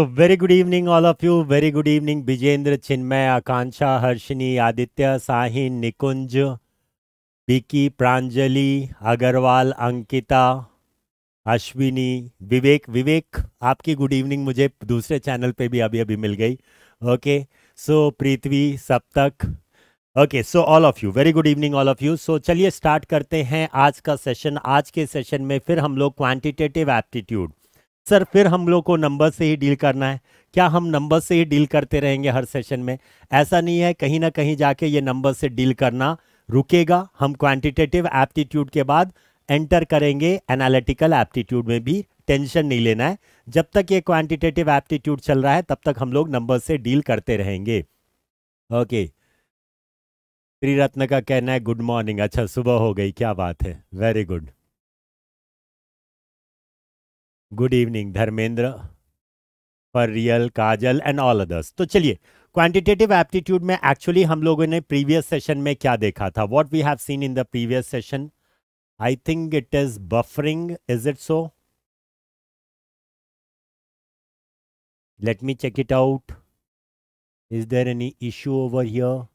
तो very good evening all of you very good evening Vijendra Chinmay Akanksha Harshini Aditya Sahin Nikunj Vicky Pranjali Agarwal Ankita Ashwini Vivek Vivek आपकी good evening मुझे दूसरे चैनल पे भी अभी अभी मिल गई okay so Prithvi Saptak okay so all of you very good evening all of you so चलिए स्टार्ट करते हैं आज का सेशन आज के सेशन में फिर हम लोग क्वांटिटेटिव एप्टीट्यूड सर फिर हम लोग को नंबर से ही डील करना है क्या हम नंबर से ही डील करते रहेंगे हर सेशन में ऐसा नहीं है कहीं ना कहीं जाके ये नंबर से डील करना रुकेगा हम क्वांटिटेटिव एप्टीट्यूड के बाद एंटर करेंगे एनालिटिकल एप्टीट्यूड में भी टेंशन नहीं लेना है जब तक ये क्वांटिटेटिव एप्टीट्यूड चल रहा है तब तक हम लोग नंबर से डील करते रहेंगे ओके रत्न का कहना है गुड मॉर्निंग अच्छा सुबह हो गई क्या बात है very good good evening Dharmendra for real Kajal and all others तो चलिए क्वांटिटेटिव एप्टीट्यूड में एक्चुअली हम लोगों ने प्रीवियस सेशन में क्या देखा था what we have seen in the previous session I think it is buffering is it so let me check it out is there any issue over here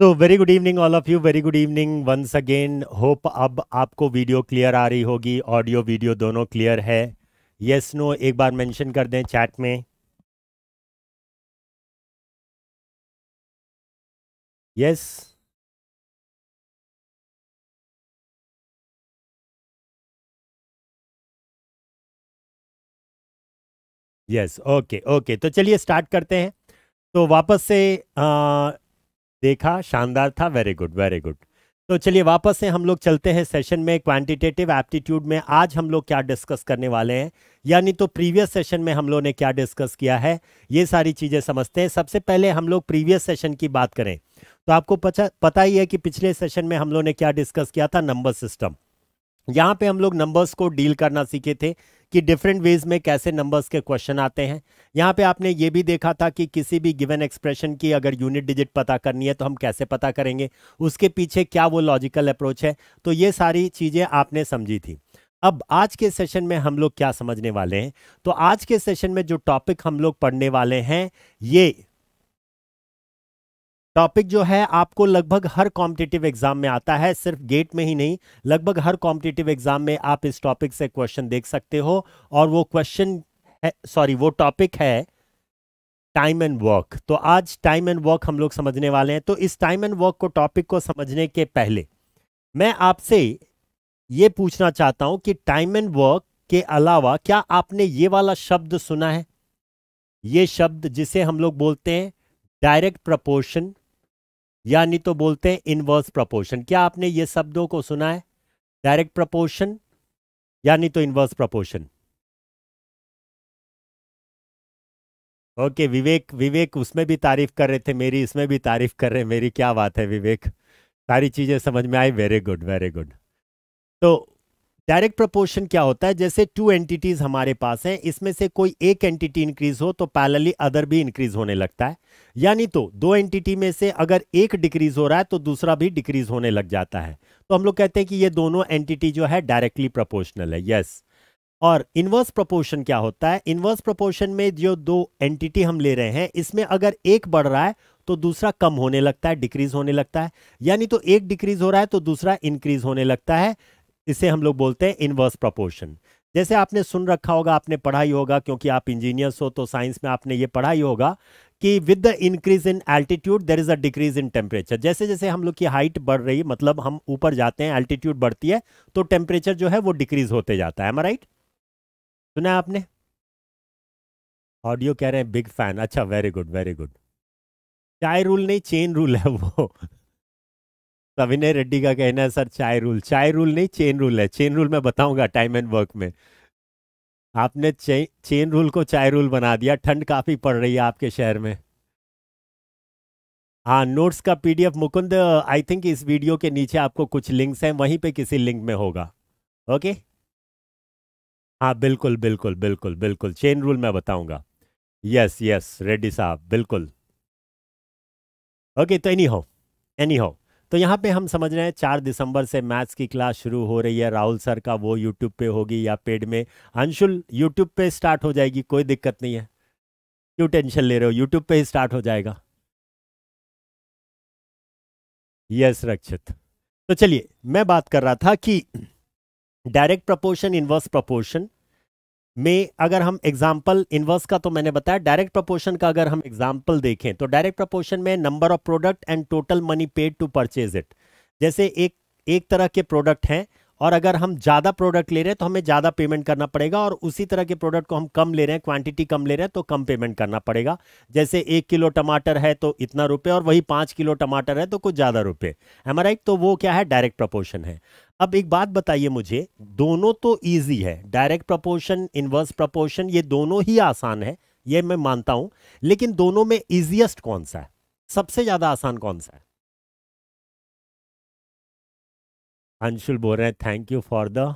तो very good evening all of you very good evening once again hope अब आपको video clear आ रही होगी audio video दोनों clear है yes yes, no no, एक बार मेंशन कर दें चैट में yes yes. Yes okay okay तो चलिए स्टार्ट करते हैं तो वापस से आ, देखा शानदार था वेरी गुड वेरी गुड तो चलिए वापस से हम लोग चलते हैं सेशन में क्वांटिटेटिव एप्टीट्यूड में आज हम लोग क्या डिस्कस करने वाले हैं यानी तो प्रीवियस सेशन में हम लोग ने क्या डिस्कस किया है ये सारी चीज़ें समझते हैं सबसे पहले हम लोग प्रीवियस सेशन की बात करें तो आपको पता ही है कि पिछले सेशन में हम लोग ने क्या डिस्कस किया था नंबर सिस्टम यहाँ पे हम लोग नंबर्स को डील करना सीखे थे कि डिफरेंट वेज में कैसे नंबर्स के क्वेश्चन आते हैं यहाँ पे आपने ये भी देखा था कि किसी भी गिवन एक्सप्रेशन की अगर यूनिट डिजिट पता करनी है तो हम कैसे पता करेंगे उसके पीछे क्या वो लॉजिकल अप्रोच है तो ये सारी चीज़ें आपने समझी थी अब आज के सेशन में हम लोग क्या समझने वाले हैं तो आज के सेशन में जो टॉपिक हम लोग पढ़ने वाले हैं ये टॉपिक जो है आपको लगभग हर कॉम्पिटेटिव एग्जाम में आता है सिर्फ गेट में ही नहीं लगभग हर कॉम्पिटेटिव एग्जाम में आप इस टॉपिक से क्वेश्चन देख सकते हो और वो क्वेश्चन सॉरी वो टॉपिक है टाइम एंड वर्क तो आज टाइम एंड वर्क हम लोग समझने वाले हैं तो इस टाइम एंड वर्क को टॉपिक को समझने के पहले मैं आपसे ये पूछना चाहता हूं कि टाइम एंड वर्क के अलावा क्या आपने ये वाला शब्द सुना है ये शब्द जिसे हम लोग बोलते हैं डायरेक्ट प्रपोर्शन यानी तो बोलते हैं इनवर्स प्रपोर्शन क्या आपने ये शब्दों को सुना है डायरेक्ट प्रपोर्शन यानी तो inverse proportion okay Vivek Vivek उसमें भी तारीफ कर रहे थे मेरी इसमें भी तारीफ कर रहे हैं मेरी क्या बात है विवेक सारी चीजें समझ में आई वेरी गुड वेरी गुड तो डायरेक्ट प्रपोर्शन क्या होता है जैसे टू एंटिटीज हमारे पास हैं इसमें से कोई एक एंटिटी इंक्रीज हो तो पैरेलली अदर भी इंक्रीज होने लगता है यानी तो दो एंटिटी में से अगर एक डिक्रीज हो रहा है तो दूसरा भी डिक्रीज होने लग जाता है तो हम लोग कहते हैं कि ये दोनों एंटिटी जो है डायरेक्टली प्रपोर्शनल है यस और इन्वर्स प्रपोर्शन क्या होता है इन्वर्स प्रपोर्शन में जो दो एंटिटी हम ले रहे हैं इसमें अगर एक बढ़ रहा है तो दूसरा कम होने लगता है डिक्रीज होने लगता है यानी तो एक डिक्रीज हो रहा है तो दूसरा इंक्रीज होने लगता है इसे हम लोग बोलते हैं इनवर्स प्रपोर्शन जैसे आपने सुन रखा होगा आपने पढ़ा ही होगा क्योंकि आप इंजीनियर्स हो तो साइंस में आपने ये पढ़ा ही होगा कि with the increase in altitude there is a decrease in temperature जैसे जैसे हम लोग की हाइट बढ़ रही मतलब हम ऊपर जाते हैं एल्टीट्यूड बढ़ती है तो टेम्परेचर जो है वो डिक्रीज होते जाता है राइट सुना है आपने ऑडियो कह रहे हैं बिग फैन अच्छा वेरी गुड वेरी गुड चाय रूल नहीं चेन रूल है वो तो रेड्डी का कहना है सर चाय रूल चाय रूल नहीं चेन रूल है चेन रूल मैं बताऊंगा टाइम एंड वर्क में आपने चे, चेन रूल को चाय रूल बना दिया ठंड काफ़ी पड़ रही है आपके शहर में हाँ नोट्स का पीडीएफ मुकुंद आई थिंक इस वीडियो के नीचे आपको कुछ लिंक्स हैं वहीं पे किसी लिंक में होगा ओके हाँ बिल्कुल बिल्कुल बिल्कुल बिल्कुल चेन रूल मैं बताऊंगा यस यस रेड्डी साहब बिल्कुल ओके तो एनी हो एनी हो तो यहाँ पे हम समझ रहे हैं चार दिसंबर से मैथ्स की क्लास शुरू हो रही है राहुल सर का वो यूट्यूब पे होगी या पेड में अंशुल यूट्यूब पे स्टार्ट हो जाएगी कोई दिक्कत नहीं है क्यों टेंशन ले रहे हो यूट्यूब पे ही स्टार्ट हो जाएगा यस रक्षित तो चलिए मैं बात कर रहा था कि डायरेक्ट प्रपोर्शन इनवर्स प्रपोर्शन में अगर हम एग्जाम्पल इनवर्स का तो मैंने बताया डायरेक्ट प्रपोर्शन का अगर हम एग्जाम्पल देखें तो डायरेक्ट प्रपोर्शन में number of product and total money paid to purchase it जैसे एक एक तरह के प्रोडक्ट हैं और अगर हम ज़्यादा प्रोडक्ट ले रहे हैं तो हमें ज़्यादा पेमेंट करना पड़ेगा और उसी तरह के प्रोडक्ट को हम कम ले रहे हैं क्वांटिटी कम ले रहे हैं तो कम पेमेंट करना पड़ेगा जैसे एक किलो टमाटर है तो इतना रुपये और वही पाँच किलो टमाटर है तो कुछ ज़्यादा रुपये हमारा एक तो वो क्या है डायरेक्ट प्रपोर्शन है अब एक बात बताइए मुझे दोनों तो ईजी है डायरेक्ट प्रपोर्शन इनवर्स प्रपोर्शन ये दोनों ही आसान है ये मैं मानता हूँ लेकिन दोनों में ईजिएस्ट कौन सा है सबसे ज़्यादा आसान कौन सा है अंशुल बोल रहे हैं thank you for the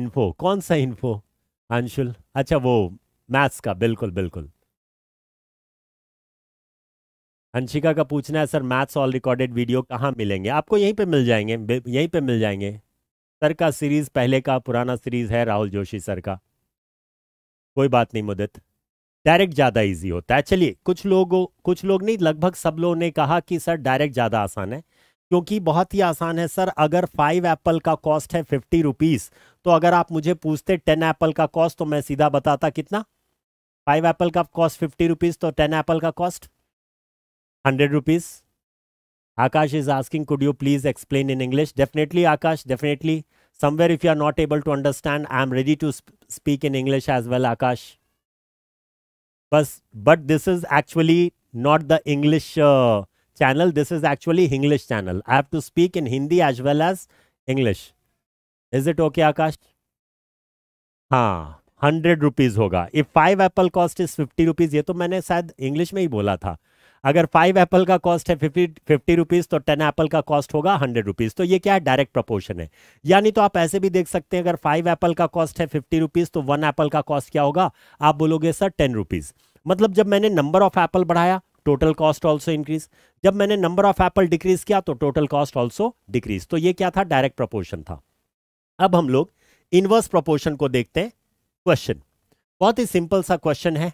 info कौन सा इन्फो अंशुल अच्छा वो मैथ्स का बिल्कुल बिल्कुल अंशिका का पूछना है sir maths all recorded video कहाँ मिलेंगे आपको यहीं पे मिल जाएंगे यहीं पे मिल जाएंगे सर का सीरीज़ पहले का पुराना सीरीज़ है राहुल जोशी सर का कोई बात नहीं मुदित डायरेक्ट ज़्यादा इजी होता है चलिए कुछ लोगों कुछ लोग नहीं लगभग सब लोगों ने कहा कि सर डायरेक्ट ज़्यादा आसान है क्योंकि बहुत ही आसान है सर अगर फाइव एप्पल का कॉस्ट है फिफ्टी रुपीज तो अगर आप मुझे पूछते टेन एप्पल का कॉस्ट तो मैं सीधा बताता कितना फाइव एप्पल का कॉस्ट फिफ्टी रुपीज तो टेन एप्पल का cost hundred rupees Akash is asking could you please explain in English definitely Akash definitely somewhere if you are not able to understand I am ready to speak in English as well Akash बस but this is actually not the English channel. This is actually English channel. I have to speak in Hindi as well as English. Is it okay, Akash? ha hundred rupees होगा if five apple cost is fifty rupees ये तो मैंने शायद English में ही बोला था अगर five apple का कॉस्ट है फिफ्टी फिफ्टी रुपीज़ तो टेन एप्पल का कॉस्ट होगा हंड्रेड रुपीज़ तो ये क्या है डायरेक्ट प्रपोर्शन है यानी तो आप ऐसे भी देख सकते हैं अगर फाइव एप्पल का कॉस्ट है फिफ्टी रुपीज़ तो वन एप्पल का कॉस्ट क्या होगा आप बोलोगे सर टेन रुपीज़ मतलब जब मैंने नंबर ऑफ एप्पल बढ़ाया टोटल कॉस्ट ऑल्सो इंक्रीज जब मैंने नंबर ऑफ एप्पल डिक्रीज किया तो टोटल कॉस्ट ऑल्सो डिक्रीज तो ये क्या था डायरेक्ट प्रोपोर्शन था अब हम लोग इनवर्स प्रोपोर्शन को देखते हैं क्वेश्चन बहुत ही सिंपल सा क्वेश्चन है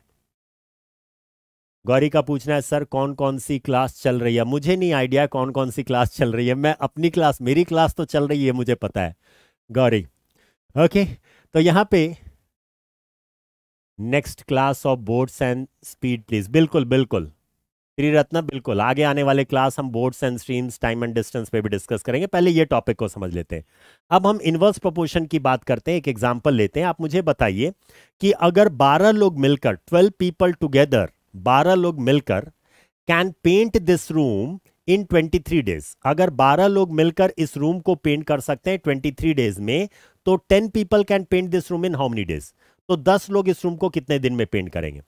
गौरी का पूछना है सर कौन कौन सी क्लास चल रही है मुझे नहीं आइडिया कौन कौन सी क्लास चल रही है मैं अपनी क्लास मेरी क्लास तो चल रही है मुझे पता है गौरी ओके तो यहां पे next class of boards and speed please बिल्कुल बिल्कुल रत्न बिल्कुल आगे आने वाले क्लास हम boards and streams time and distance पे भी डिस्कस करेंगे पहले ये टॉपिक को समझ लेते हैं अब हम इन्वर्स प्रोपोर्शन की बात करते हैं एक एग्जांपल लेते हैं आप मुझे बताइए कि अगर 12 लोग मिलकर 12 पीपल टुगेदर 12 लोग मिलकर can paint this room in 23 days अगर 12 लोग मिलकर इस रूम को पेंट कर सकते हैं ट्वेंटी डेज में तो ten people can paint this room in how many days तो दस लोग इस रूम को कितने दिन में पेंट करेंगे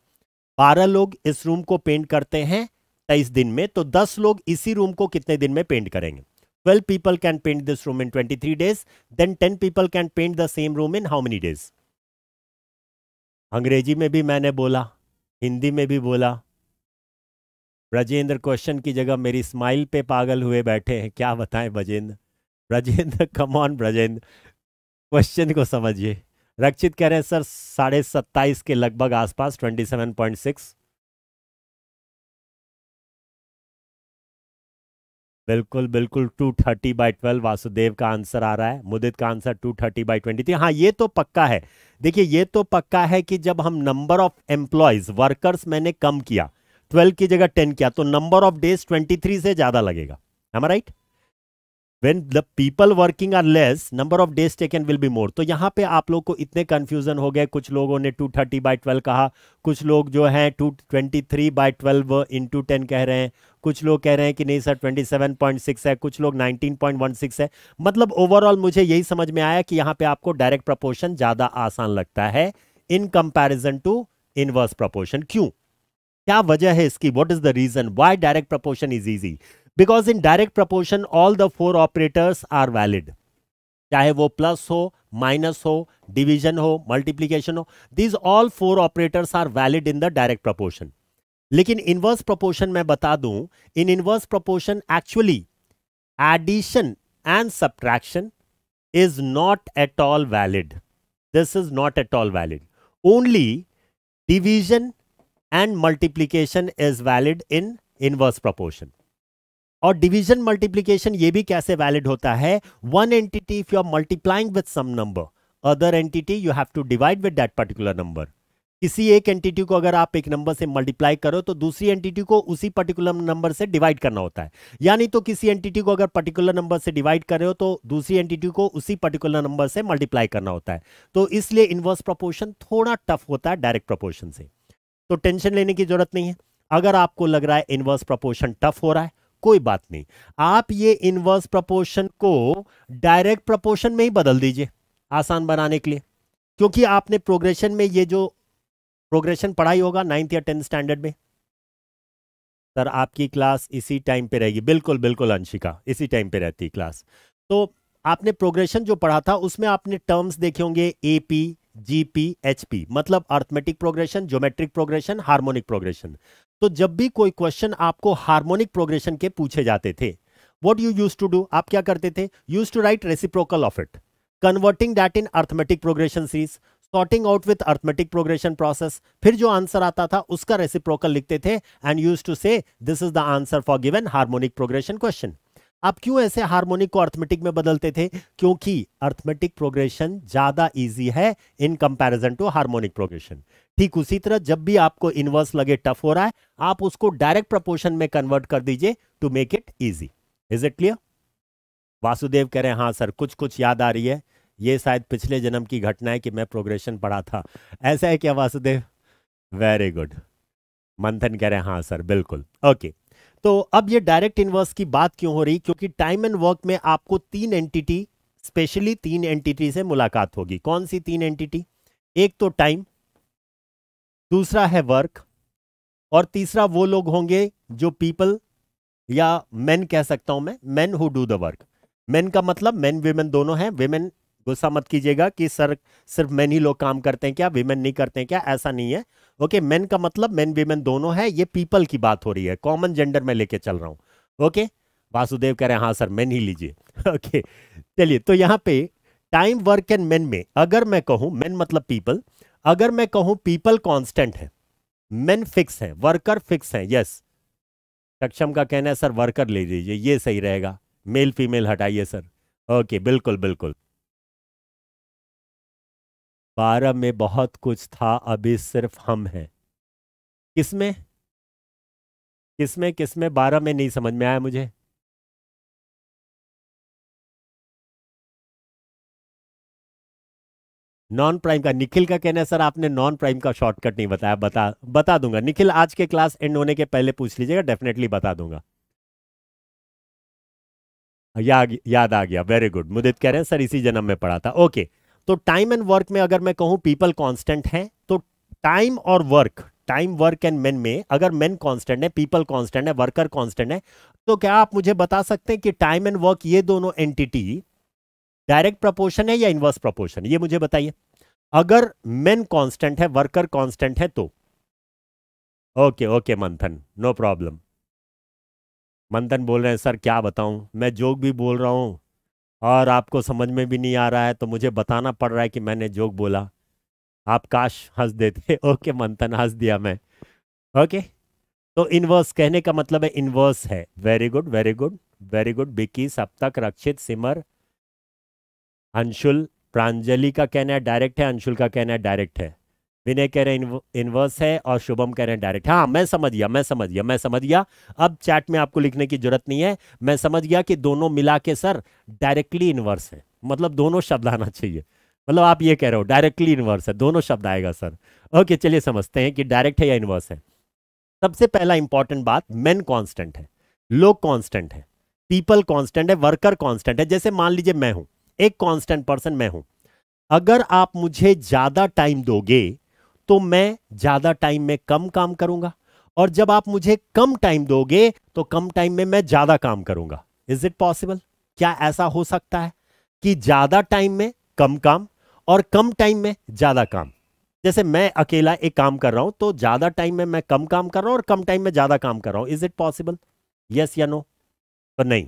बारह लोग इस रूम को पेंट करते हैं सत्ताईस दिन में तो दस लोग इसी रूम को कितने दिन में पेंट करेंगे 12 can paint this room in twenty 23 days then 10 people can paint the same room in how many days अंग्रेजी में भी मैंने बोला हिंदी में भी बोला ब्रजेंद्र क्वेश्चन की जगह मेरी स्माइल पे पागल हुए बैठे हैं क्या बताएं Brajendra Brajendra come on Brajendra question को समझिए रक्षित कह रहे हैं सर साढ़े सत्ताईस के लगभग आसपास ट्वेंटी सेवन पॉइंट सिक्स बिल्कुल बिल्कुल two thirty by twelve Vasudev का आंसर आ रहा है मुदित का answer two thirty by twenty three हाँ ये तो पक्का है देखिए ये तो पक्का है कि जब हम नंबर ऑफ एम्प्लॉयज वर्कर्स मैंने कम किया ट्वेल्व की जगह टेन किया तो number of days twenty three से ज्यादा लगेगा am right when the people working are less number of days taken will be more तो यहाँ पे आप लोग को इतने कन्फ्यूजन हो गए कुछ लोगों ने टू थर्टी बाई ट्वेल्व कहा कुछ लोग जो हैं two twenty three by twelve into ten कह रहे हैं कुछ लोग कह रहे हैं कि नहीं सर 27.6 है कुछ लोग 19.16 है मतलब ओवरऑल मुझे यही समझ में आया कि यहां पे आपको डायरेक्ट प्रपोर्शन ज़्यादा आसान लगता है in comparison to inverse proportion क्यों क्या वजह है इसकी what is the reason why direct proportion is easy because in direct proportion all the four operators are valid चाहे वो प्लस हो माइनस हो डिवीजन हो मल्टीप्लीकेशन हो these all four operators are valid in the direct proportion लेकिन inverse proportion मैं बता दूं in inverse proportion actually addition and subtraction is not at all valid this is not at all valid only division and multiplication is valid in inverse proportion और division multiplication ये भी कैसे valid होता है one entity if you are multiplying with some number other entity you have to divide with that particular number किसी एक entity को अगर आप एक नंबर से मल्टीप्लाई करो तो दूसरी एंटिटी को उसी पर्टिकुलर नंबर से डिवाइड करना होता है यानी तो किसी एंटिटी को अगर पर्टिकुलर नंबर से डिवाइड कर रहे हो तो दूसरी एंटिटी को उसी पर्टिकुलर नंबर से मल्टीप्लाई करना होता है तो इसलिए इन्वर्स प्रपोर्शन थोड़ा टफ होता है डायरेक्ट प्रपोर्शन से तो टेंशन लेने की जरूरत नहीं है अगर आपको लग रहा है इन्वर्स प्रपोर्शन टफ हो रहा है कोई बात नहीं आप ये इन्वर्स प्रपोर्शन को डायरेक्ट प्रपोर्शन में ही बदल दीजिए आसान बनाने के लिए क्योंकि आपने प्रोग्रेशन में ये जो प्रोग्रेशन पढ़ाई होगा नाइन्थ या टेंथ स्टैंडर्ड में सर आपकी क्लास इसी टाइम पे रहेगी बिल्कुल बिल्कुल अंशिका इसी टाइम पे रहती क्लास तो आपने प्रोग्रेशन जो पढ़ा था उसमें आपने टर्म्स देखे होंगे A P G P H P मतलब arithmetic progression geometric progression harmonic progression तो जब भी कोई क्वेश्चन आपको हार्मोनिक प्रोग्रेशन के पूछे जाते थे what you use to do आप क्या करते थे use to write reciprocal of it converting that in arithmetic progression series sorting out with arithmetic progression process फिर जो आंसर आता था उसका रेसिप्रोकल लिखते थे and use to say this is the answer for given harmonic progression question आप क्यों ऐसे हार्मोनिक को अर्थमेटिक में बदलते थे क्योंकि अर्थमेटिक प्रोग्रेशन ज्यादा इजी है in comparison to harmonic progression ठीक उसी तरह जब भी आपको इनवर्स लगे टफ हो रहा है आप उसको डायरेक्ट प्रपोर्शन में कन्वर्ट कर दीजिए to make it easy is it clear Vasudev कह रहे हैं हाँ सर कुछ कुछ याद आ रही है ये शायद पिछले जन्म की घटना है कि मैं प्रोग्रेशन पढ़ा था ऐसा है क्या वासुदेव वेरी गुड मंथन कह रहे हैं हाँ सर बिल्कुल ओके तो अब ये डायरेक्ट इनवर्स की बात क्यों हो रही क्योंकि टाइम एंड वर्क में आपको तीन एंटिटी स्पेशली तीन एंटिटी से मुलाकात होगी कौन सी तीन एंटिटी एक तो टाइम दूसरा है वर्क और तीसरा वो लोग होंगे जो पीपल या मैन कह सकता हूं मैं man who do the work man का मतलब मेन वेमेन दोनों हैं वेमेन गुस्सा मत कीजिएगा कि सर सिर्फ मेन ही लोग काम करते हैं क्या विमेन नहीं करते हैं क्या ऐसा नहीं है ओके मेन का मतलब मेन विमेन दोनों है ये पीपल की बात हो रही है कॉमन जेंडर में लेके चल रहा हूँ ओके वासुदेव कह रहे हैं हाँ सर मेन ही लीजिए ओके चलिए तो यहाँ पे टाइम वर्क एंड मेन में अगर मैं कहूँ मेन मतलब पीपल अगर मैं कहूँ पीपल कॉन्स्टेंट है मेन फिक्स है वर्कर फिक्स है यस सक्षम का कहना है सर वर्कर ले लीजिए ये सही रहेगा मेल फीमेल हटाइए सर ओके बिल्कुल बिल्कुल बारह में बहुत कुछ था अभी सिर्फ हम हैं किसमें किसमें किसमें बारह में नहीं समझ में आया मुझे नॉन प्राइम का निखिल का कहना है सर आपने नॉन प्राइम का शॉर्टकट नहीं बताया बता बता दूंगा निखिल आज के क्लास एंड होने के पहले पूछ लीजिएगा डेफिनेटली बता दूंगा याद याद आ गया वेरी गुड मुदित कह रहे हैं सर इसी जन्म में पढ़ा था ओके तो टाइम एंड वर्क में अगर मैं कहूं पीपल कॉन्स्टेंट हैं तो टाइम और work time work and men में अगर मेन कांस्टेंट है पीपल कांस्टेंट है वर्कर कांस्टेंट है तो क्या आप मुझे बता सकते हैं कि टाइम एंड वर्क ये दोनों एंटिटी डायरेक्ट प्रपोर्शन है या इनवर्स प्रपोर्शन ये मुझे बताइए अगर मेन कॉन्स्टेंट है वर्कर कॉन्स्टेंट है तो okay okay Manthan no problem Manthan बोल रहे हैं सर क्या बताऊं मैं जोक भी बोल रहा हूं और आपको समझ में भी नहीं आ रहा है तो मुझे बताना पड़ रहा है कि मैंने जोक बोला आप काश हंस देते ओके मंथन हंस दिया मैं ओके तो इनवर्स कहने का मतलब है इनवर्स है very good very good very good Bikki Saptak रक्षित सिमर अंशुल प्रांजलि का कहना है डायरेक्ट है अंशुल का कहना है डायरेक्ट है विनय कह रहे हैं इनवर्स है और शुभम कह रहे हैं डायरेक्ट हाँ मैं समझ गया मैं समझ गया मैं समझ गया अब चैट में आपको लिखने की जरूरत नहीं है मैं समझ गया कि दोनों मिला के सर डायरेक्टली इनवर्स है मतलब दोनों शब्द आना चाहिए मतलब आप ये कह रहे हो डायरेक्टली इनवर्स है दोनों शब्द आएगा सर ओके चलिए समझते हैं कि डायरेक्ट है या इनवर्स है सबसे पहला इंपॉर्टेंट बात मेन कॉन्स्टेंट है लोग कॉन्स्टेंट है पीपल कॉन्स्टेंट है वर्कर कॉन्स्टेंट है जैसे मान लीजिए मैं हूं एक कॉन्स्टेंट पर्सन मैं हूं अगर आप मुझे ज्यादा टाइम दोगे तो मैं ज्यादा टाइम में कम काम करूंगा और जब आप मुझे कम टाइम दोगे तो कम टाइम में मैं ज्यादा काम करूंगा इज इट पॉसिबल क्या ऐसा हो सकता है कि ज्यादा टाइम में कम काम और कम टाइम में ज्यादा काम जैसे मैं अकेला एक काम कर रहा हूं तो ज्यादा टाइम में मैं कम काम कर रहा हूं और कम टाइम में ज्यादा काम कर रहा हूं इज इट पॉसिबल यस या नो तो नहीं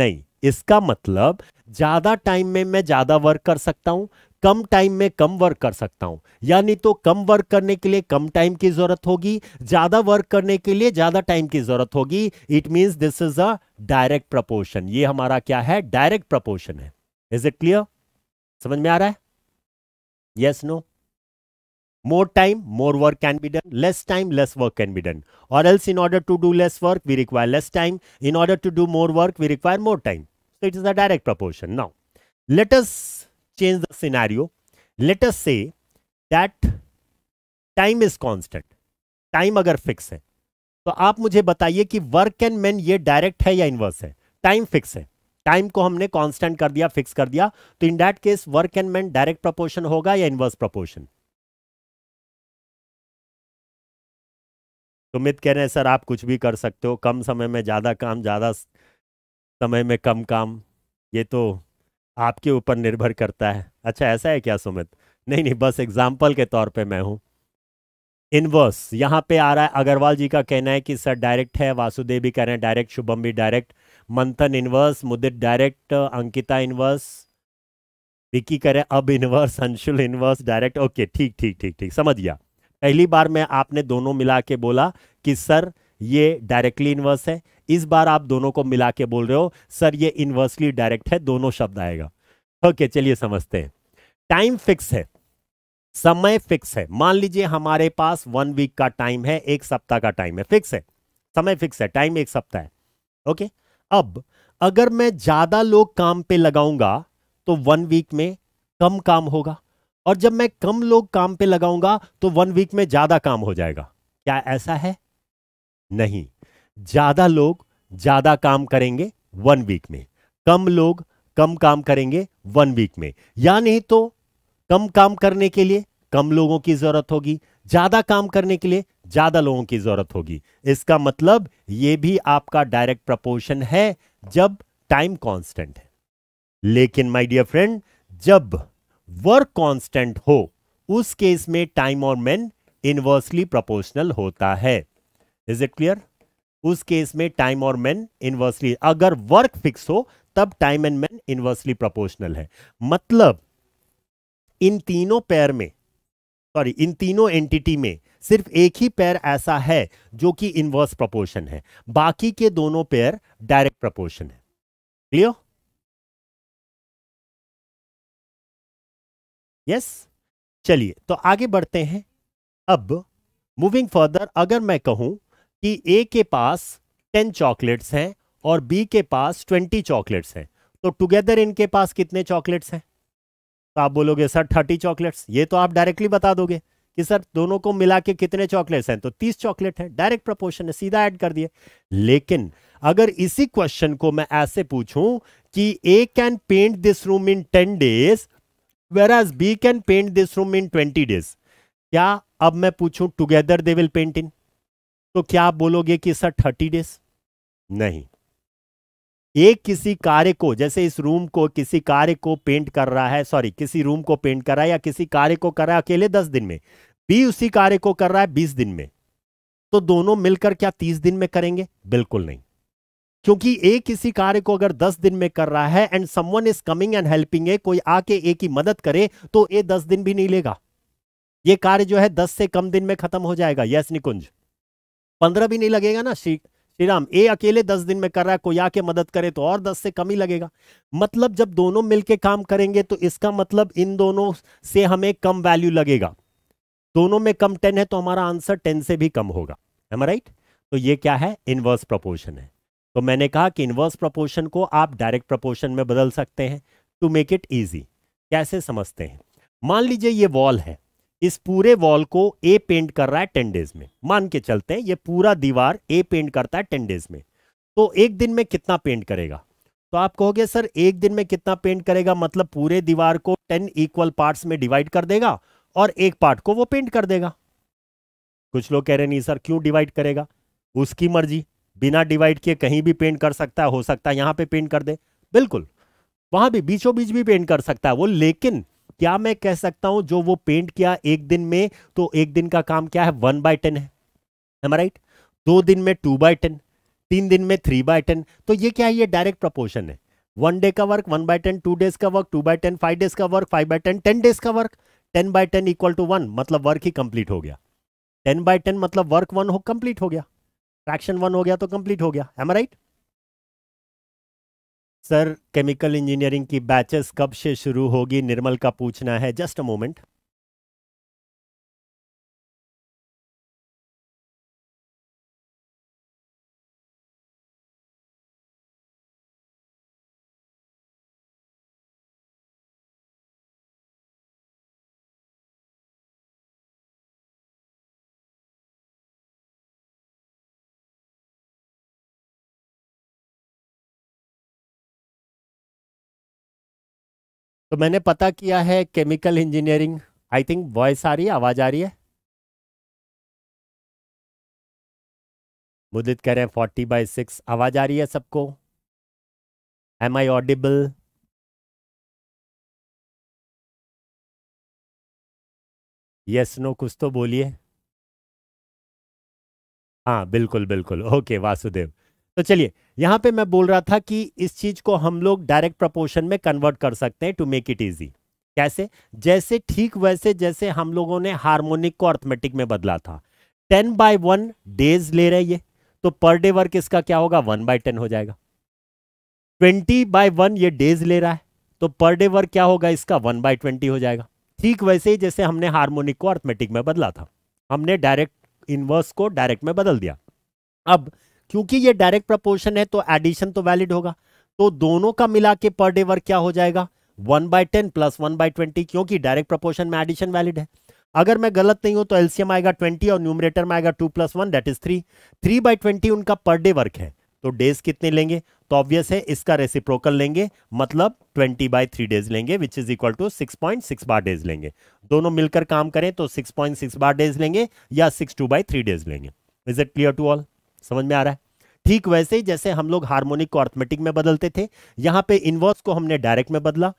नहीं इसका मतलब ज्यादा टाइम में मैं ज्यादा वर्क कर सकता हूं कम टाइम में कम वर्क कर सकता हूं यानी तो कम वर्क करने के लिए कम टाइम की जरूरत होगी ज्यादा वर्क करने के लिए ज्यादा टाइम की जरूरत होगी it mean this is a direct proportion ये हमारा क्या है डायरेक्ट प्रपोर्शन है इज इट क्लियर समझ में आ रहा है yes no more time more work can be done less time less work can be done और else in order to do less work we require less time in order to do more work we require more time it is a direct proportion now latest change the scenario let us say that time is constant time agar fix hai to aap mujhe bataiye ki work and men ye direct hai ya inverse hai time fix hai time को हमने constant कर दिया fix कर दिया तो in that case work and man direct proportion होगा या inverse proportion Sumit तो कह रहे हैं सर आप कुछ भी कर सकते हो कम समय में ज़्यादा काम ज़्यादा समय में कम काम ये तो आपके ऊपर निर्भर करता है अच्छा ऐसा है क्या सुमित नहीं नहीं बस एग्जाम्पल के तौर पर मैं हूँ इनवर्स यहाँ पे आ रहा है अग्रवाल जी का कहना है कि सर डायरेक्ट है वासुदेव भी कह रहे हैं डायरेक्ट शुभम भी direct Manthan inverse Mudit direct Ankita inverse Vicky करे अब inverse Anshul inverse direct okay ठीक ठीक ठीक ठीक समझ गया पहली बार मैं आपने दोनों मिला के बोला कि सर ये डायरेक्टली इनवर्स है इस बार आप दोनों को मिला के बोल रहे हो सर ये इनवर्सली डायरेक्ट है दोनों शब्द आएगा ओके okay, चलिए समझते हैं टाइम फिक्स है समय फिक्स है मान लीजिए हमारे पास वन वीक का टाइम है एक सप्ताह का टाइम है फिक्स है समय फिक्स है टाइम एक सप्ताह है ओके okay? अब अगर मैं ज्यादा लोग काम पे लगाऊंगा तो वन वीक में कम काम होगा और जब मैं कम लोग काम पे लगाऊंगा तो वन वीक में ज्यादा काम हो जाएगा क्या ऐसा है नहीं ज्यादा लोग ज्यादा काम करेंगे वन वीक में कम लोग कम काम करेंगे वन वीक में या नहीं तो कम काम करने के लिए कम लोगों की जरूरत होगी ज्यादा काम करने के लिए ज्यादा लोगों की जरूरत होगी इसका मतलब यह भी आपका डायरेक्ट प्रपोर्शन है जब टाइम कांस्टेंट है लेकिन माय डियर फ्रेंड जब वर्क कांस्टेंट हो उस केस में टाइम और मैन इनवर्सली प्रोपोर्शनल होता है इज इट क्लियर उस केस में टाइम और मैन इनवर्सली अगर वर्क फिक्स हो तब time and man inversely proportional है मतलब इन तीनों पैर में सॉरी इन तीनों एंटिटी में सिर्फ एक ही पैर ऐसा है जो कि इनवर्स प्रोपोर्शन है बाकी के दोनों पैर डायरेक्ट प्रोपोर्शन है क्लियर यस चलिए तो आगे बढ़ते हैं अब मूविंग फर्दर अगर मैं कहूं कि ए के पास टेन चॉकलेट्स हैं और बी के पास ट्वेंटी चॉकलेट्स हैं तो टुगेदर इनके पास कितने चॉकलेट्स हैं तो आप बोलोगे सर थर्टी चॉकलेट्स ये तो आप डायरेक्टली बता दोगे कि सर दोनों को मिला के कितने चॉकलेट्स हैं तो तीस चॉकलेट है डायरेक्ट प्रपोर्शन है सीधा ऐड कर दिए लेकिन अगर इसी क्वेश्चन को मैं ऐसे पूछूं कि A can paint this room in ten days whereas B can paint this room in twenty days क्या अब मैं पूछूं together they will paint in तो क्या आप बोलोगे कि सर थर्टी डेज नहीं एक किसी कार्य को जैसे इस रूम को किसी कार्य को पेंट कर रहा है सॉरी किसी रूम को पेंट कर रहा है या किसी कार्य को कर रहा है अकेले दस दिन में बी उसी कार्य को कर रहा है बीस दिन में तो दोनों मिलकर क्या तीस दिन में करेंगे बिल्कुल नहीं क्योंकि एक किसी कार्य को अगर दस दिन में कर रहा है and someone is coming and helping A कोई आके ए की मदद करे तो ए दस दिन भी नहीं लेगा ये कार्य जो है दस से कम दिन में खत्म हो जाएगा यस निकुंज पंद्रह भी नहीं लगेगा ना श्री श्री राम ए अकेले दस दिन में कर रहा है कोई आके मदद करे तो और दस से कम ही लगेगा मतलब जब दोनों मिलके काम करेंगे तो इसका मतलब इन दोनों से हमें कम वैल्यू लगेगा दोनों में कम टेन है तो हमारा आंसर टेन से भी कम होगा एम राइट तो ये क्या है इनवर्स प्रपोर्शन है तो मैंने कहा कि इनवर्स प्रपोर्शन को आप डायरेक्ट प्रपोर्शन में बदल सकते हैं टू मेक इट ईजी कैसे समझते हैं मान लीजिए ये वॉल है इस पूरे वॉल को ए पेंट कर रहा है टेन डेज में मान के चलते हैं ये पूरा दीवार ए पेंट करता है टेन डेज में तो एक दिन में कितना पेंट करेगा तो आप कहोगे सर एक दिन में कितना पेंट करेगा मतलब पूरे दीवार को टेन इक्वल पार्ट्स में डिवाइड कर देगा और एक पार्ट को वो पेंट कर देगा कुछ लोग कह रहे नहीं सर क्यों डिवाइड करेगा उसकी मर्जी बिना डिवाइड किए कहीं भी पेंट कर सकता है हो सकता है यहां पे पेंट कर दे बिल्कुल वहां भी बीचों बीच भी पेंट कर सकता है वो लेकिन क्या मैं कह सकता हूं जो वो पेंट किया एक दिन में तो एक दिन का काम क्या है वन बाय टेन है राइट दो दिन में टू बाय टेन तीन दिन में थ्री बाय टेन तो ये क्या है ये डायरेक्ट प्रपोर्शन है वन डे का work one by ten two days का work two by ten five days का work five by ten ten days का work ten by ten equal to one मतलब वर्क ही कंप्लीट हो गया ten by ten मतलब work one हो complete हो गया फ्रैक्शन वन हो गया तो कंप्लीट हो गया am right sir chemical engineering की बैचेस कब से शुरू होगी निर्मल का पूछना है जस्ट अ मोमेंट तो मैंने पता किया है chemical engineering I think voice आ रही है आवाज़ आ रही है मुदित कह रहे हैं फोर्टी बाई सिक्स आवाज़ आ रही है सबको am I audible yes no कुछ तो बोलिए हाँ बिल्कुल बिल्कुल ओके वासुदेव तो चलिए यहां पे मैं बोल रहा था कि इस चीज को हम लोग डायरेक्ट प्रपोर्शन में कन्वर्ट कर सकते हैं टू मेक इट इजी कैसे जैसे ठीक वैसे जैसे हम लोगों ने हार्मोनिक को अर्थमेटिक में बदला था टेन बाय वन डेज ले रहे ये तो पर डे वर्क इसका क्या होगा वन बाय टेन हो जाएगा ट्वेंटी बाय वन ये डेज ले रहा है तो पर डे वर्क क्या होगा इसका वन बाय ट्वेंटी हो जाएगा ठीक वैसे ही जैसे हमने हार्मोनिक को अर्थमेटिक में बदला था हमने डायरेक्ट इनवर्स को डायरेक्ट में बदल दिया अब क्योंकि ये डायरेक्ट प्रपोर्शन है तो एडिशन तो वैलिड होगा तो दोनों का मिला के पर डे वर्क क्या हो जाएगा one by ten plus one by twenty क्योंकि डायरेक्ट प्रपोर्शन में एडिशन वैलिड है अगर मैं गलत नहीं हूं तो एलसीएम आएगा ट्वेंटी और न्यूमरेटर में आएगा two plus one that is three three by twenty उनका पर डे वर्क है तो डेज कितने लेंगे तो ऑब्वियस है इसका रेसिप्रोकल लेंगे मतलब ट्वेंटी बाई थ्री डेज लेंगे which is equal to six bar days लेंगे दोनों मिलकर काम करें तो सिक्स सिक्स बार डेज लेंगे या six two by three days लेंगे is it clear to all समझ में आ रहा है ठीक वैसे ही जैसे हम लोग हार्मोनिक को अर्थमेटिक में बदलते थे यहाँ पे इनवर्स को हमने डायरेक्ट में बदला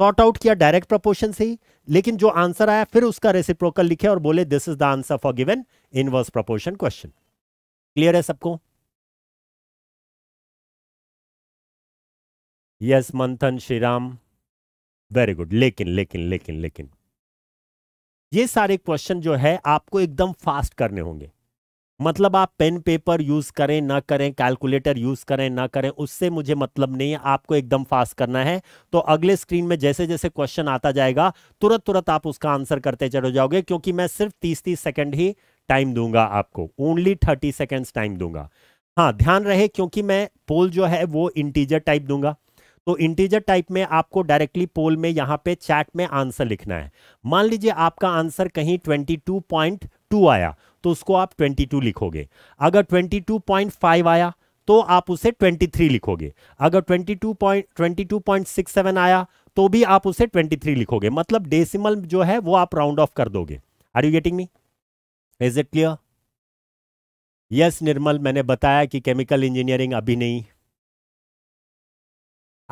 सॉर्ट आउट किया डायरेक्ट प्रपोर्शन से ही लेकिन जो आंसर आया फिर उसका रेसिप्रोकल लिखे और बोले this is the answer for given inverse proportion question clear है सबको यस मंथन श्री राम वेरी गुड लेकिन लेकिन लेकिन लेकिन ये सारे क्वेश्चन जो है आपको एकदम फास्ट करने होंगे मतलब आप पेन पेपर यूज करें ना करें कैलकुलेटर यूज करें ना करें उससे मुझे मतलब नहीं है आपको एकदम फास्ट करना है तो अगले स्क्रीन में जैसे जैसे क्वेश्चन आता जाएगा तुरंत तुरंत आप उसका आंसर करते चले जाओगे क्योंकि मैं सिर्फ तीस तीस सेकेंड ही टाइम दूंगा आपको ओनली थर्टी सेकेंड्स टाइम दूंगा हाँ ध्यान रहे क्योंकि मैं पोल जो है वो इंटीजर टाइप दूंगा तो इंटीजर टाइप में आपको डायरेक्टली पोल में यहाँ पे चैट में आंसर लिखना है मान लीजिए आपका आंसर कहीं 22.2 आया तो उसको आप 22 लिखोगे अगर 22.5 आया तो आप उसे 23 लिखोगे अगर 22.22.67 आया तो भी आप उसे 23 लिखोगे मतलब डेसिमल जो है वो आप राउंड ऑफ कर दोगे are you getting me is it clear yes Nirmal मैंने बताया कि केमिकल इंजीनियरिंग अभी नहीं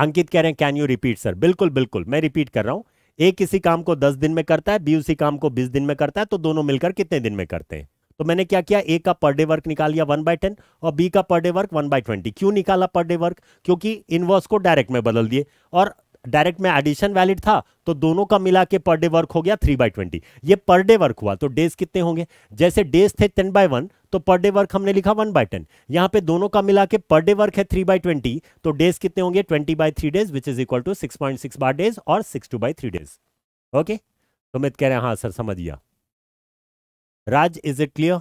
अंकित कह रहे हैं कैन यू रिपीट सर बिल्कुल बिल्कुल मैं रिपीट कर रहा हूं ए किसी काम को दस दिन में करता है बी उसी काम को बीस दिन में करता है तो दोनों मिलकर कितने दिन में करते हैं तो मैंने क्या किया ए का पर डे वर्क निकाल लिया वन बाय टेन और बी का per day work one by twenty क्यों निकाला पर डे वर्क क्योंकि इनवर्स को डायरेक्ट में बदल दिए और डायरेक्ट में एडिशन वैलिड था तो दोनों का मिला के पर डे वर्क हो गया थ्री बाय ट्वेंटी ये पर डे वर्क हुआ तो डेज कितने होंगे जैसे डेज थे टेन बाय वन तो पर डे वर्क हमने लिखा वन बाय टेन यहाँ पे दोनों का मिला के पर डे वर्क है थ्री बाय ट्वेंटी तो डेज कितने होंगे twenty by three days which is equal to six point six bar days और six two by three days okay तो मैं कह रहे हैं हाँ सर समझ गया राज इज इट क्लियर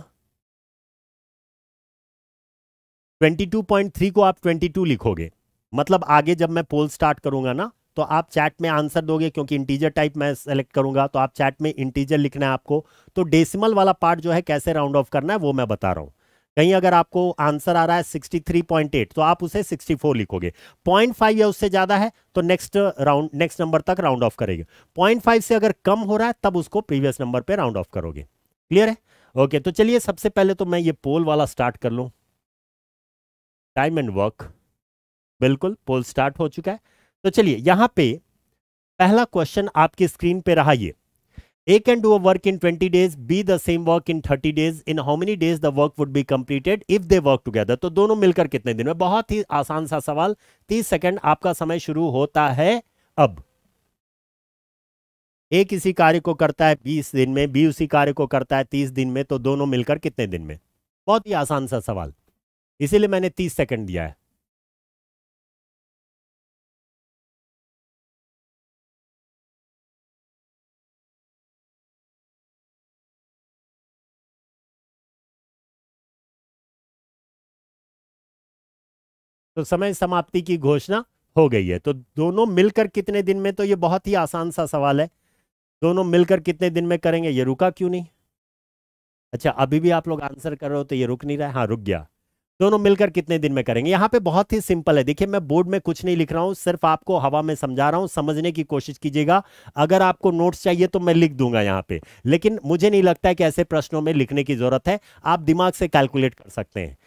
22.3 को आप 22 लिखोगे मतलब आगे जब मैं पोल स्टार्ट करूंगा ना तो आप चैट में आंसर दोगे क्योंकि इंटीजर टाइप मैं सेलेक्ट करूंगा तो आप चैट में इंटीजर लिखना है आपको तो डेसिमल वाला पार्ट जो है कैसे राउंड ऑफ करना है वो मैं बता रहा हूं कहीं अगर आपको आंसर आ रहा है 63.8 तो आप उसे 64 लिखोगे 0.5 या उससे ज़्यादा है तो नेक्स्ट राउंड नेक्स्ट नंबर तक राउंड ऑफ करेगी 0.5 से अगर कम हो रहा है तब उसको प्रीवियस नंबर पे राउंड ऑफ करोगे क्लियर है ओके तो चलिए सबसे पहले तो मैं ये पोल वाला स्टार्ट कर लूँ टाइम एंड वर्क बिल्कुल पोल स्टार्ट हो चुका है तो चलिए यहाँ पे पहला क्वेश्चन आपकी स्क्रीन पे रहा ये A can do a work in twenty days B the same work in thirty days in how many days the work would be completed if they work together तो दोनों मिलकर कितने दिन में बहुत ही आसान सा सवाल तीस सेकेंड आपका समय शुरू होता है अब ए किसी कार्य को करता है बीस दिन में बी उसी कार्य को करता है तीस दिन में तो दोनों मिलकर कितने दिन में बहुत ही आसान सा सवाल इसीलिए मैंने तीस सेकंड दिया है तो समय समाप्ति की घोषणा हो गई है तो दोनों मिलकर कितने दिन में तो ये बहुत ही आसान सा सवाल है दोनों मिलकर कितने दिन में करेंगे ये रुका क्यों नहीं अच्छा अभी भी आप लोग आंसर कर रहे हो तो ये रुक नहीं रहा है हाँ रुक गया दोनों मिलकर कितने दिन में करेंगे यहाँ पे बहुत ही सिंपल है देखिए मैं बोर्ड में कुछ नहीं लिख रहा हूँ सिर्फ आपको हवा में समझा रहा हूँ समझने की कोशिश कीजिएगा अगर आपको नोट्स चाहिए तो मैं लिख दूंगा यहाँ पे लेकिन मुझे नहीं लगता है कि ऐसे प्रश्नों में लिखने की जरूरत है आप दिमाग से कैलकुलेट कर सकते हैं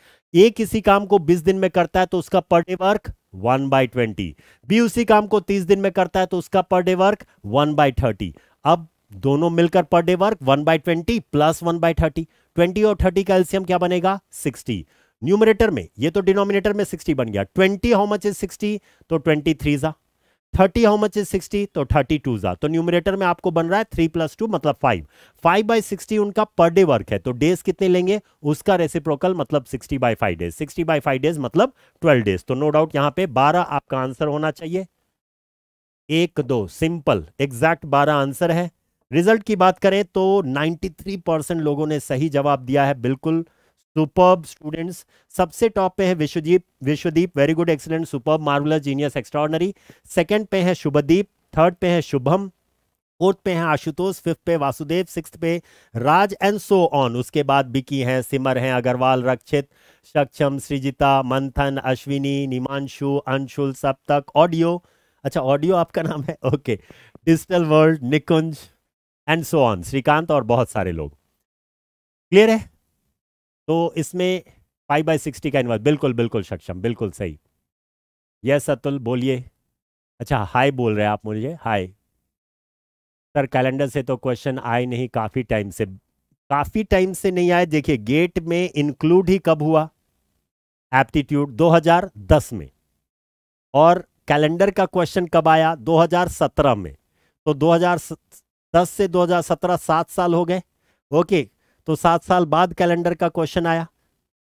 ए किसी काम को बीस दिन में करता है तो उसका per day work one by twenty B उसी काम को तीस दिन में करता है तो उसका per day work one by thirty अब दोनों मिलकर per day work one by twenty plus one by thirty twenty और थर्टी का एल्सियम क्या बनेगा सिक्सटी न्यूमरेटर में ये तो डिनोमिनेटर में सिक्सटी बन गया twenty how much is sixty तो ट्वेंटी थ्री जा thirty how much is sixty तो थर्टी टू जा तो न्यूमरेटर में आपको बन रहा है थ्री प्लस टू मतलब फाइव फाइव बाई सिक्सटी उनका पर डे वर्क है तो डेज कितने लेंगे उसका रेसिप्रोकल मतलब sixty by five days sixty by five days मतलब ट्वेल्व डेज तो नो डाउट यहां पे बारह आपका आंसर होना चाहिए एक दो सिंपल एग्जैक्ट बारह आंसर है रिजल्ट की बात करें तो 93 परसेंट लोगों ने सही जवाब दिया है बिल्कुल सुपर स्टूडेंट्स सबसे टॉप पे है Vishwadeep Vishwadeep very good excellent super marvellous genius extraordinary second पे है शुभदीप थर्ड पे है शुभम फोर्थ पे है आशुतोष फिफ्थ पे वासुदेव सिक्स पे राज एंड सो ऑन उसके बाद बिकी हैं सिमर हैं अग्रवाल रक्षित सक्षम श्रीजिता मंथन अश्विनी निमांशु अंशुल सप्तक ऑडियो अच्छा ऑडियो आपका नाम है okay digital world Nikunj and so on Shrikant और बहुत सारे लोग क्लियर है तो इसमें फाइव बाई सिक्सटी का इन्वर्स बिल्कुल बिल्कुल सक्षम बिल्कुल सही यस अतुल बोलिए अच्छा हाय बोल रहे हैं आप मुझे हाय सर कैलेंडर से तो क्वेश्चन आए नहीं काफ़ी टाइम से काफ़ी टाइम से नहीं आए देखिए गेट में इंक्लूड ही कब हुआ एप्टीट्यूड 2010 में और कैलेंडर का क्वेश्चन कब आया 2017 में तो 2010 से 2017 सात साल हो गए ओके तो सात साल बाद कैलेंडर का क्वेश्चन आया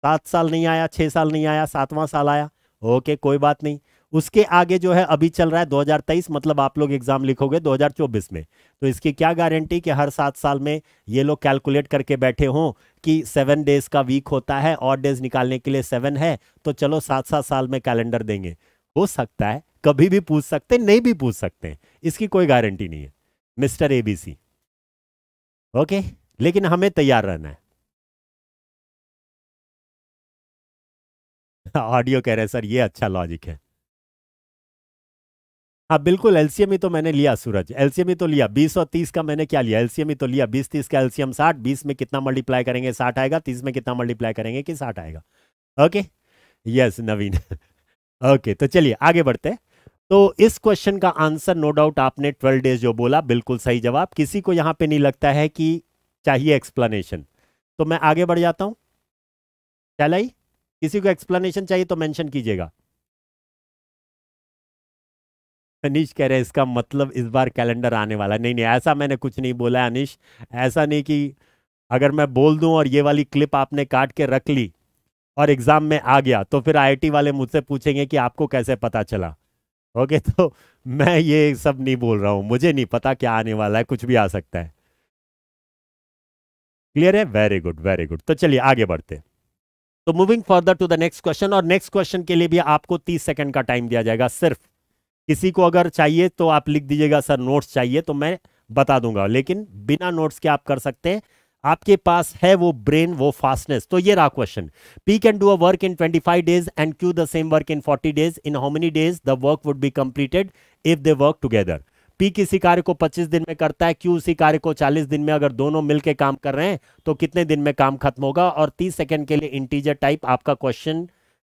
सात साल नहीं आया छह साल नहीं आया सातवां साल आया ओके कोई बात नहीं उसके आगे जो है अभी चल रहा है 2023 मतलब आप लोग एग्जाम लिखोगे 2024 में तो इसकी क्या गारंटी कि हर सात साल में ये लोग कैलकुलेट करके बैठे हों कि सेवन डेज का वीक होता है और डेज निकालने के लिए सेवन है तो चलो सात सात साल में कैलेंडर देंगे हो सकता है कभी भी पूछ सकते नहीं भी पूछ सकते इसकी कोई गारंटी नहीं है मिस्टर एबीसी ओके लेकिन हमें तैयार रहना है ऑडियो कह रहे सर ये अच्छा लॉजिक है हाँ बिल्कुल एलसीएम ही e तो मैंने लिया सूरज एलसीएम ही e तो लिया बीस और तीस का मैंने क्या लिया एलसीएम ही e तो लिया बीस तीस का एलसीएम साठ बीस में कितना मल्टीप्लाई करेंगे साठ आएगा तीस में कितना मल्टीप्लाई करेंगे कि साठ आएगा ओके यस नवीन ओके तो चलिए आगे बढ़ते हैं तो इस क्वेश्चन का आंसर नो डाउट आपने ट्वेल्व डेज जो बोला बिल्कुल सही जवाब किसी को यहां पे नहीं लगता है कि चाहिए एक्सप्लेनेशन तो मैं आगे बढ़ जाता हूं चल आई किसी को एक्सप्लेनेशन चाहिए तो मेंशन कीजिएगा अनिश कह रहे हैं इसका मतलब इस बार कैलेंडर आने वाला नहीं नहीं ऐसा मैंने कुछ नहीं बोला अनिश ऐसा नहीं कि अगर मैं बोल दूं और ये वाली क्लिप आपने काट के रख ली और एग्ज़ाम में आ गया तो फिर आई वाले मुझसे पूछेंगे कि आपको कैसे पता चला ओके तो मैं ये सब नहीं बोल रहा हूं मुझे नहीं पता क्या आने वाला है कुछ भी आ सकता है क्लियर है वेरी गुड वेरी गुड तो चलिए आगे बढ़ते तो moving further to the next question और नेक्स्ट क्वेश्चन के लिए भी आपको तीस सेकंड का टाइम दिया जाएगा सिर्फ किसी को अगर चाहिए तो आप लिख दीजिएगा सर नोट्स चाहिए तो मैं बता दूंगा लेकिन बिना नोट्स के आप कर सकते हैं आपके पास है वो ब्रेन वो फास्टनेस तो ये रहा question P can do a work in 25 days and Q the same work in 40 days in how many days the work would be completed if they work together P किसी कार्य को 25 दिन में करता है क्यू उसी कार्य को 40 दिन में अगर दोनों मिलकर काम कर रहे हैं तो कितने दिन में काम खत्म होगा और 30 सेकेंड के लिए इंटीजर टाइप आपका क्वेश्चन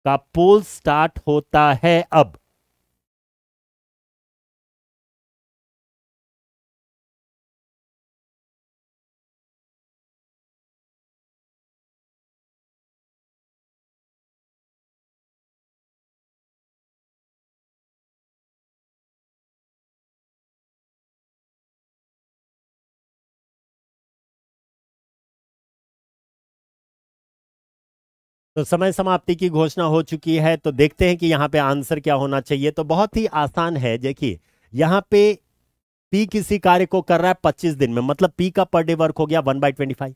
का पोल स्टार्ट होता है अब तो समय समाप्ति की घोषणा हो चुकी है तो देखते हैं कि यहाँ पे आंसर क्या होना चाहिए तो बहुत ही आसान है देखिए यहाँ पे पी किसी कार्य को कर रहा है पच्चीस दिन में मतलब पी का पर डे वर्क हो गया one by twenty five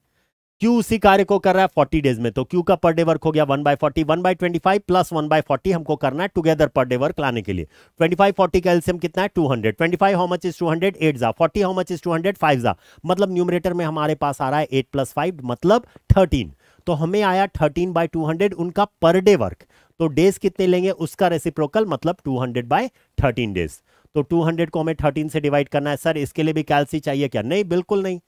Q उसी कार्य को कर रहा है फोर्टी डेज में तो क्यू का पर डे वर्क हो गया one by forty one by twenty five plus one by forty हमको करना है टुगेदर पर डे वर्क लाने के लिए ट्वेंटी फाइव फोर्टी का एल्सियम कितना है two hundred twenty five how much is two hundred eight जा forty how much is two hundred five जा मतलब न्यूमरेटर में हमारे पास आ रहा है एट प्लस फाइव मतलब थर्टीन तो हमें आया थर्टीन बाय टू हंड्रेड उनका पर डे वर्क तो डेज कितने लेंगे उसका रेसिप्रोकल मतलब two hundred by thirteen days तो टू हंड्रेड को हमें थर्टीन से डिवाइड करना है सर इसके लिए भी कैलसी चाहिए क्या नहीं बिल्कुल नहीं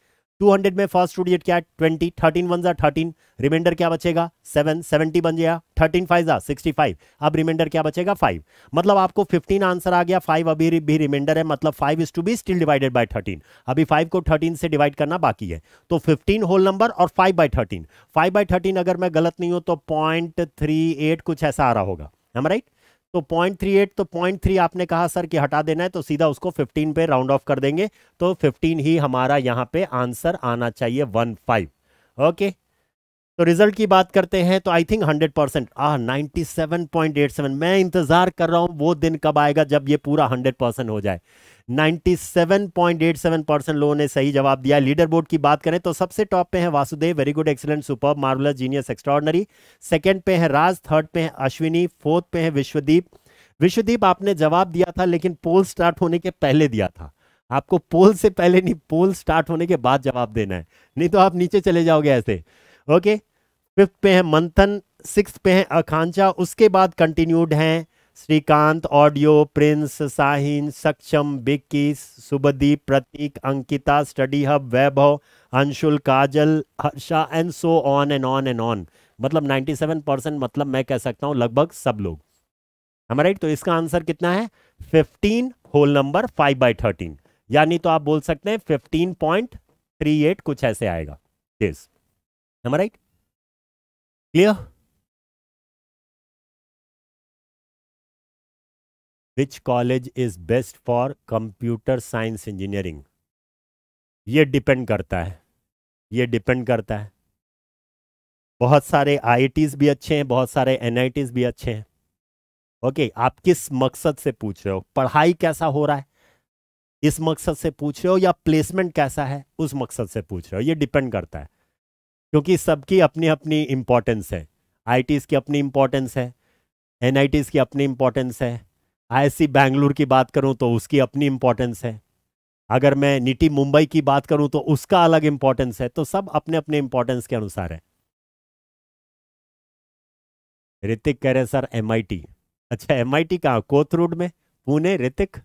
200 में फर्स्ट स्टूडियट क्या है 20 13 वन जा थर्टीन रिमाइंडर क्या बचेगा सेवन सेवेंटी बन गया थर्टीन फाइव जा सिक्सटी फाइव अब रिमाइंडर क्या बचेगा फाइव मतलब आपको फिफ्टीन आंसर आ गया फाइव अभी भी रिमाइंडर है मतलब five is to be still divided by thirteen अभी फाइव को थर्टीन से डिवाइड करना बाकी है तो फिफ्टीन होल नंबर और five by thirteen five by thirteen अगर मैं गलत नहीं हूं तो पॉइंट कुछ ऐसा आ रहा होगा राइट तो पॉइंट थ्री एट तो पॉइंट थ्री आपने कहा सर कि हटा देना है तो सीधा उसको फिफ्टीन पे राउंड ऑफ कर देंगे तो फिफ्टीन ही हमारा यहाँ पे आंसर आना चाहिए वन फाइव ओके तो रिजल्ट की बात करते हैं तो I think 100 percent ah ninety मैं इंतजार कर रहा हूं वो दिन कब आएगा जब ये पूरा 100 परसेंट हो जाए 97.87 परसेंट लोगों ने सही जवाब दिया लीडर बोर्ड की बात करें तो सबसे टॉप पे है Vasudev very good excellent super marvellous genius extraordinary second पे है राज थर्ड पे है अश्विनी फोर्थ पे है विश्वदीप विश्वदीप आपने जवाब दिया था लेकिन पोल स्टार्ट होने के पहले दिया था आपको पोल से पहले नहीं पोल स्टार्ट होने के बाद जवाब देना है नहीं तो आप नीचे चले जाओगे ऐसे ओके फिफ्थ पे है मंथन सिक्स पे है अखांचा उसके बाद कंटिन्यूड हैं Shrikant audio Prince Sahin Saksham Bikki Subdeep Pratik Ankita study hub Vaibhav Anshul Kajal Harsha and so on and on and on मतलब 97 परसेंट मतलब मैं कह सकता हूं लगभग सब लोग हमारा राइट तो इसका आंसर कितना है 15 होल नंबर 5 बाई थर्टीन यानी तो आप बोल सकते हैं 15.38 कुछ ऐसे आएगा this am I right? Clear? Which college is best for computer science engineering? ये डिपेंड करता है ये डिपेंड करता है बहुत सारे आई भी अच्छे हैं बहुत सारे एन भी अच्छे हैं ओके okay, आप किस मकसद से पूछ रहे हो पढ़ाई कैसा हो रहा है इस मकसद से पूछ रहे हो या प्लेसमेंट कैसा है उस मकसद से पूछ रहे हो ये डिपेंड करता है क्योंकि सबकी अपनी अपनी इम्पोर्टेंस है आई की अपनी इम्पोर्टेंस है एन की अपनी इम्पोर्टेंस है आई बैंगलोर की बात करूँ तो उसकी अपनी इम्पोर्टेंस है अगर मैं निटी मुंबई की बात करूं तो उसका अलग इंपॉर्टेंस है तो सब अपने अपने इंपॉर्टेंस के अनुसार है ऋतिक कह रहे सर एम अच्छा एम आई टी कहाँ कोथरूड में Pune Hrithik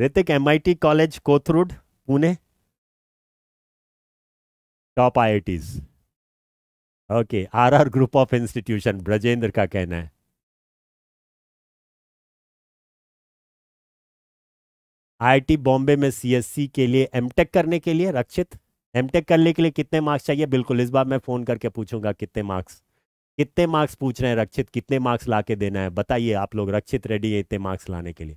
Hrithik M college Kothrud Pune top आई okay RR group of institution Brajendra का कहना है आईआईटी बॉम्बे में सीएससी के लिए एमटेक करने के लिए रक्षित एमटेक करने के लिए कितने मार्क्स चाहिए बिल्कुल इस बार मैं फोन करके पूछूंगा कितने मार्क्स कितने मार्क्स पूछ रहे हैं रक्षित कितने मार्क्स ला के देना है बताइए आप लोग रक्षित रेडी है इतने मार्क्स लाने के लिए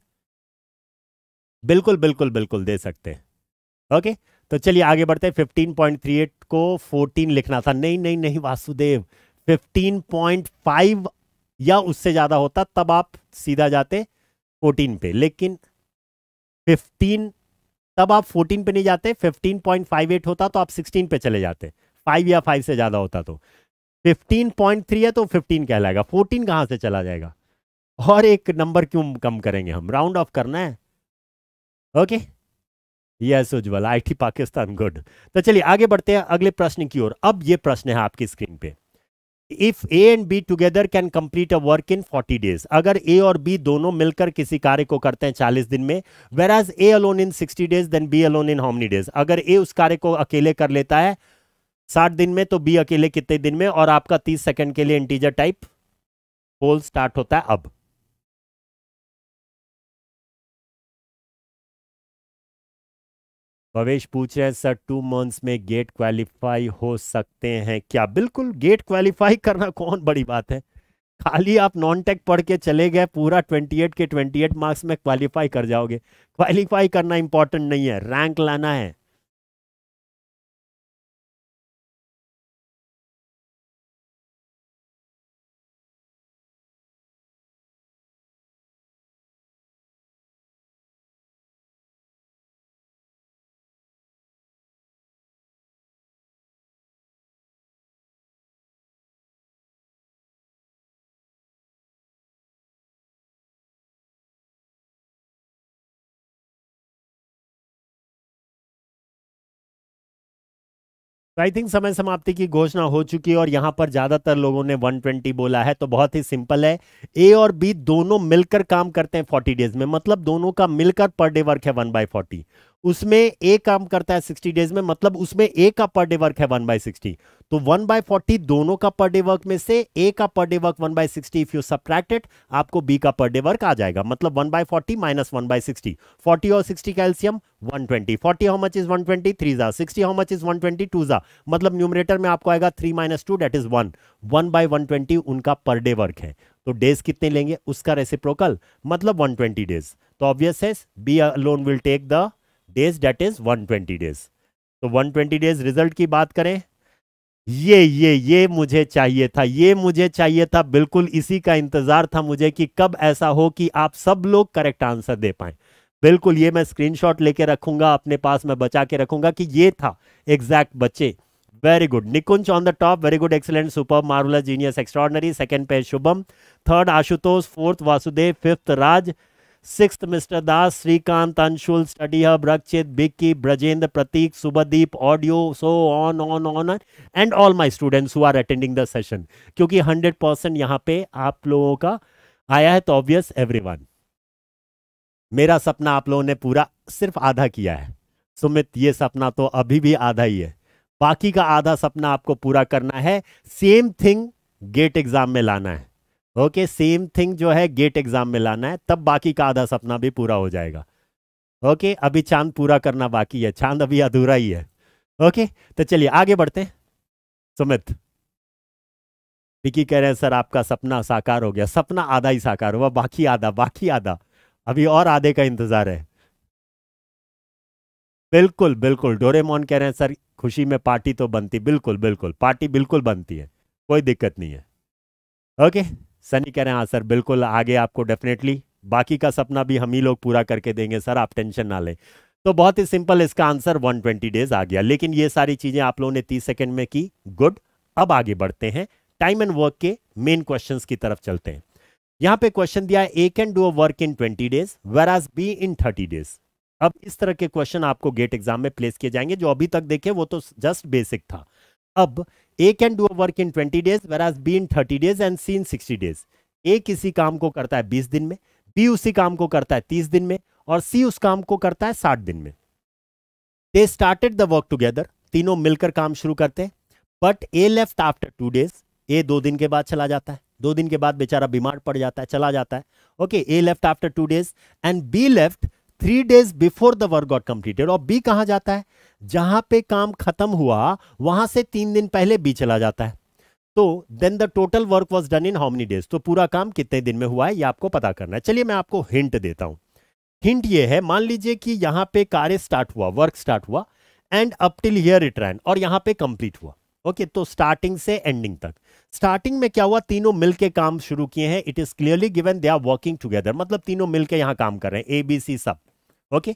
बिल्कुल बिल्कुल बिल्कुल दे सकते हैं ओके तो चलिए आगे बढ़ते हैं 15.38 को 14 लिखना था नहीं नहीं नहीं वासुदेव 15.5 या उससे ज़्यादा होता तब आप सीधा जाते 14 पे लेकिन 15 तब आप 14 पे नहीं जाते 15.58 होता तो आप 16 पे चले जाते 5 या 5 से ज़्यादा होता तो 15.3 है तो 15 कहलाएगा 14 कहां से चला जाएगा और एक नंबर क्यों कम करेंगे हम राउंड ऑफ करना है okay okay? Yes Ujjwal I T Pakistan good तो चलिए आगे बढ़ते हैं अगले प्रश्न की ओर अब ये प्रश्न है आपकी स्क्रीन पे if A and B together can complete a work in 40 days अगर ए और बी दोनों मिलकर किसी कार्य को करते हैं 40 दिन में whereas A alone in 60 days then B alone in how days अगर ए उस कार्य को अकेले कर लेता है 60 दिन में तो बी अकेले कितने दिन में और आपका 30 सेकंड के लिए इंटीजर टाइप पोल स्टार्ट होता है अब भवेश पूछ रहे हैं सर टू मंथ्स में गेट क्वालिफाई हो सकते हैं क्या बिल्कुल गेट क्वालिफाई करना कौन बड़ी बात है खाली आप नॉन टेक पढ़ के चले गए पूरा 28 के 28 मार्क्स में क्वालिफाई कर जाओगे क्वालिफाई करना इंपॉर्टेंट नहीं है रैंक लाना है आई थिंक समय समाप्ति की घोषणा हो चुकी है और यहाँ पर ज्यादातर लोगों ने 120 बोला है तो बहुत ही सिंपल है ए और बी दोनों मिलकर काम करते हैं 40 डेज में मतलब दोनों का मिलकर पर डे वर्क है वन बाई फोर्टी उसमें ए काम करता है सिक्सटी डेज में मतलब उसमें ए का पर डे वर्क है वन बाय सिक्सटी तो वन बाय फोर्टी दोनों का पर डे वर्क में से ए का per day work one bye sixty if you subtracted आपको बी का पर डे वर्क आ जाएगा मतलब one by forty minus one bye sixty forty और सिक्सटी का LCM one twenty forty how much is one twenty three जा sixty how much is one twenty two जा मतलब न्यूमरेटर में आपको आएगा three minus two that is one one by one twenty उनका per day work है तो days कितने लेंगे उसका रेसिप्रोकल मतलब वन ट्वेंटी डेज तो ऑब्वियस है B alone will take the days that is 120 days तो 120 डेज रिजल्ट की बात करें ये ये ये मुझे चाहिए था ये मुझे चाहिए था बिल्कुल इसी का इंतजार था मुझे कि कब ऐसा हो कि आप सब लोग करेक्ट आंसर दे पाए बिल्कुल ये मैं स्क्रीनशॉट लेके रखूंगा अपने पास मैं बचा के रखूंगा कि ये था एग्जैक्ट बच्चे very good Nikunj on the top very good excellent super marvellous genius extraordinary second पे Shubham third Ashutosh fourth Vasudev fifth Raj six mister Das Shrikant Anshul study hub Rakshit Bikki Brajendra Pratik Subdeep audio so on on on and all my students who are attending the session क्योंकि hundred percent यहाँ पे आप लोगों का आया है तो ऑब्वियस एवरी मेरा सपना आप लोगों ने पूरा सिर्फ आधा किया है सुमित ये सपना तो अभी भी आधा ही है बाकी का आधा सपना आपको पूरा करना है सेम थिंग गेट एग्जाम में लाना है ओके सेम थिंग जो है गेट एग्जाम में लाना है तब बाकी का आधा सपना भी पूरा हो जाएगा ओके okay, अभी चांद पूरा करना बाकी है चांद अभी अधूरा ही है ओके okay, तो चलिए आगे बढ़ते हैं सुमित विकी कह रहे हैं सर आपका सपना साकार हो गया सपना आधा ही साकार हुआ बाकी आधा बाकी आधा अभी और आधे का इंतजार है बिल्कुल बिल्कुल डोरेमोन कह रहे हैं सर खुशी में पार्टी तो बनती बिल्कुल बिल्कुल पार्टी बिल्कुल बनती है कोई दिक्कत नहीं है ओके okay? सनी कह रहे हैं हाँ सर बिल्कुल आगे आपको डेफिनेटली बाकी का सपना भी हम ही लोग पूरा करके देंगे सर आप टेंशन ना लें तो बहुत ही सिंपल इसका आंसर 120 डेज आ गया लेकिन ये सारी चीजें आप लोगों ने 30 सेकंड में की गुड अब आगे बढ़ते हैं टाइम एंड वर्क के मेन क्वेश्चन की तरफ चलते हैं यहां पे क्वेश्चन दिया है A can do a work in 20 days whereas B in 30 days अब इस तरह के क्वेश्चन आपको गेट एग्जाम में प्लेस किए जाएंगे जो अभी तक देखे वो तो जस्ट बेसिक था अब A can do a work in twenty days where whereas B in thirty days and C in sixty days A किसी काम को करता है बीस दिन में बी उसी काम को करता है तीस दिन में और सी उस काम को करता है साठ दिन में they started the work together तीनों मिलकर काम शुरू करते हैं but A left after two days A दो दिन के बाद चला जाता है दो दिन के बाद बेचारा बीमार पड़ जाता है चला जाता है okay A left after two days and B left three days before the work got completed और बी कहा जाता है जहां पे काम खत्म हुआ वहां से तीन दिन पहले बी चला जाता है तो then the total work was done in how many days तो पूरा काम कितने दिन में हुआ है ये आपको पता करना है चलिए मैं आपको हिंट देता हूं हिंट ये है मान लीजिए कि यहाँ पे कार्य स्टार्ट हुआ वर्क स्टार्ट हुआ and up till here it ran और यहाँ पे कंप्लीट हुआ ओके okay, तो स्टार्टिंग से एंडिंग तक स्टार्टिंग में क्या हुआ तीनों मिलके काम शुरू किए हैं it is clearly given they are working together मतलब तीनों मिलके यहाँ काम कर रहे हैं ए बी सी सब ओके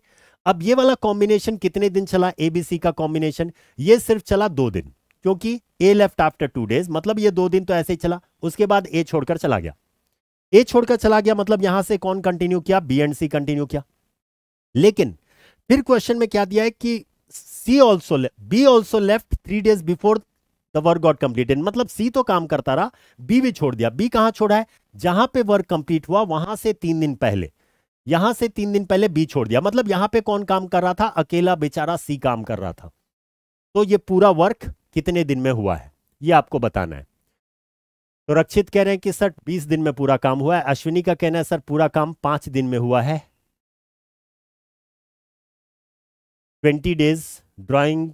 अब ये वाला कॉम्बिनेशन कितने दिन चला एबीसी का कॉम्बिनेशन ये सिर्फ चला दो दिन क्योंकि A left after two days मतलब ये दो दिन तो ऐसे ही चला उसके बाद ए छोड़कर चला गया ए छोड़कर चला गया मतलब यहां से कौन कंटिन्यू किया बी एंड सी कंटिन्यू किया लेकिन फिर क्वेश्चन में क्या दिया है कि C also B also left three days before the work got completed मतलब सी तो काम करता रहा बी भी छोड़ दिया बी कहां छोड़ा है जहां पे वर्क कंप्लीट हुआ वहां से तीन दिन पहले यहां से तीन दिन पहले बी छोड़ दिया मतलब यहां पे कौन काम कर रहा था अकेला बेचारा सी काम कर रहा था तो ये पूरा वर्क कितने दिन में हुआ है ये आपको बताना है तो रक्षित कह रहे हैं कि सर बीस दिन में पूरा काम हुआ है अश्विनी का कहना है सर पूरा काम पांच दिन में हुआ है ट्वेंटी डेज ड्राइंग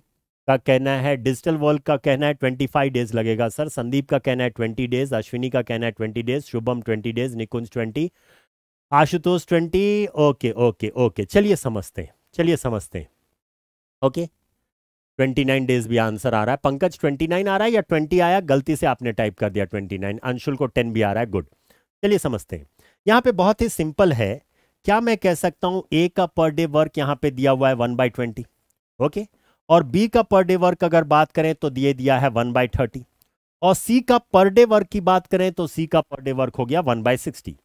का कहना है डिजिटल वर्ल्ड का कहना है ट्वेंटी फाइव डेज लगेगा सर संदीप का कहना है ट्वेंटी डेज अश्विनी का कहना है twenty days Shubham twenty days Nikunj twenty Ashutosh twenty okay okay okay चलिए समझते हैं चलिए समझते हैं ओके ट्वेंटी नाइन डेज भी आंसर आ रहा है पंकज ट्वेंटी नाइन आ रहा है या ट्वेंटी आया गलती से आपने टाइप कर दिया ट्वेंटी नाइन अंशुल को टेन भी आ रहा है गुड चलिए समझते हैं यहाँ पे बहुत ही सिंपल है क्या मैं कह सकता हूँ ए का पर डे वर्क यहाँ पे दिया हुआ है वन बाई ट्वेंटी ओके और बी का पर डे वर्क अगर बात करें तो दिए दिया है वन बाई थर्टी और सी का पर डे वर्क की बात करें तो सी का पर डे वर्क हो गया वन बाई सिक्सटी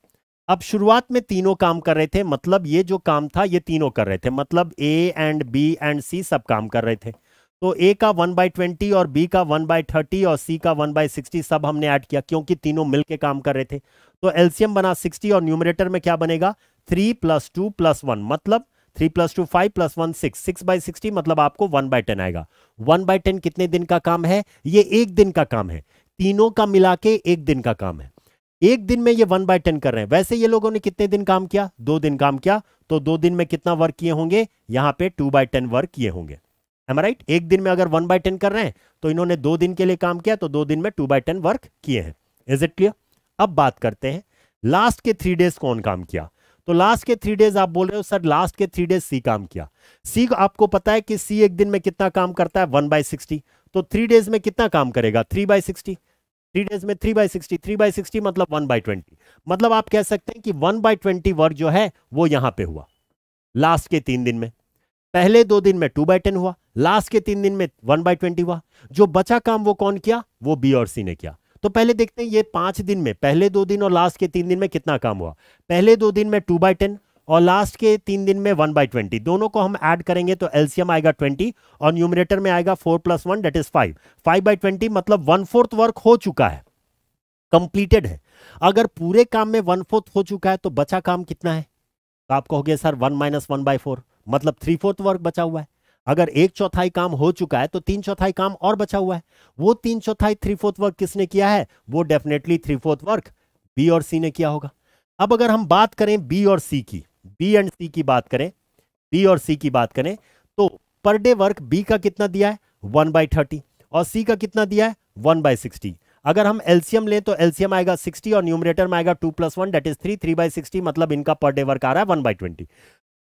अब शुरुआत में तीनों काम कर रहे थे मतलब ये जो काम था ये तीनों कर रहे थे मतलब A and B and C सब काम कर रहे थे तो ए का वन बाई ट्वेंटी और बी का वन बाई थर्टी और सी का वन बाई सिक्सटी सब हमने ऐड किया क्योंकि तीनों मिलके काम कर रहे थे तो एल्सियम बना सिक्सटी और न्यूमिनेटर में क्या बनेगा three plus two plus one मतलब three plus two five plus one six six by sixty मतलब आपको वन बाई टेन आएगा वन बाई टेन कितने दिन का काम है ये एक दिन का काम है तीनों का मिला के एक दिन का काम है एक दिन में ये वन बाय टेन कर रहे हैं वैसे ये लोगों ने कितने दिन काम किया दो दिन काम किया तो दो दिन में कितना वर्क किए होंगे यहां पे टू बाय टेन वर्क किए होंगे एम राइट एक दिन में अगर वन बाय टेन कर रहे हैं तो इन्होंने दो दिन के लिए काम किया तो दो दिन में टू बाय टेन वर्क किए हैं इज इट क्लियर अब बात करते हैं लास्ट के थ्री डेज कौन काम किया तो लास्ट के थ्री डेज आप बोल रहे हो सर लास्ट के थ्री डेज सी काम किया सी आपको पता है कि सी एक दिन में कितना काम करता है वन बाय सिक्सटी तो थ्री डेज में कितना काम करेगा three by sixty three days में three by sixty three by sixty मतलब वन बाई ट्वेंटी मतलब आप कह सकते हैं कि वन बाई ट्वेंटी वर्क जो है वो यहां पे हुआ लास्ट के तीन दिन में पहले दो दिन में टू बाई टेन हुआ लास्ट के तीन दिन में वन बाई ट्वेंटी हुआ जो बचा काम वो कौन किया वो बी और सी ने किया तो पहले देखते हैं ये पांच दिन में पहले दो दिन और लास्ट के तीन दिन में कितना काम हुआ पहले दो दिन में टू बाई टेन और लास्ट के तीन दिन में वन बाई ट्वेंटी दोनों को हम ऐड करेंगे तो एल्सियम आएगा ट्वेंटी और न्यूमिनेटर में आएगा four plus one that is five five by twenty मतलब वन फोर्थ वर्क हो चुका है कंप्लीटेड है अगर पूरे काम में वन फोर्थ हो चुका है तो बचा काम कितना है तो आप कहोगे sir one minus one by four मतलब थ्री फोर्थ वर्क बचा हुआ है अगर एक चौथाई काम हो चुका है तो तीन चौथाई काम और बचा हुआ है वो तीन चौथाई थ्री फोर्थ वर्क किसने किया है वो definitely three fourth work B और सी ने किया होगा अब अगर हम बात करें बी और सी की बी एंड सी की बात करें बी और सी की बात करें तो पर डे वर्क बी का कितना दिया है वन बाई थर्टी और सी का कितना दिया है वन बाई सिक्सटी अगर हम एलसीएम लें तो एलसीएम आएगा सिक्सटी और न्यूमरेटर में आएगा two plus one that is three three by sixty मतलब इनका पर डे वर्क आ रहा है वन बाई ट्वेंटी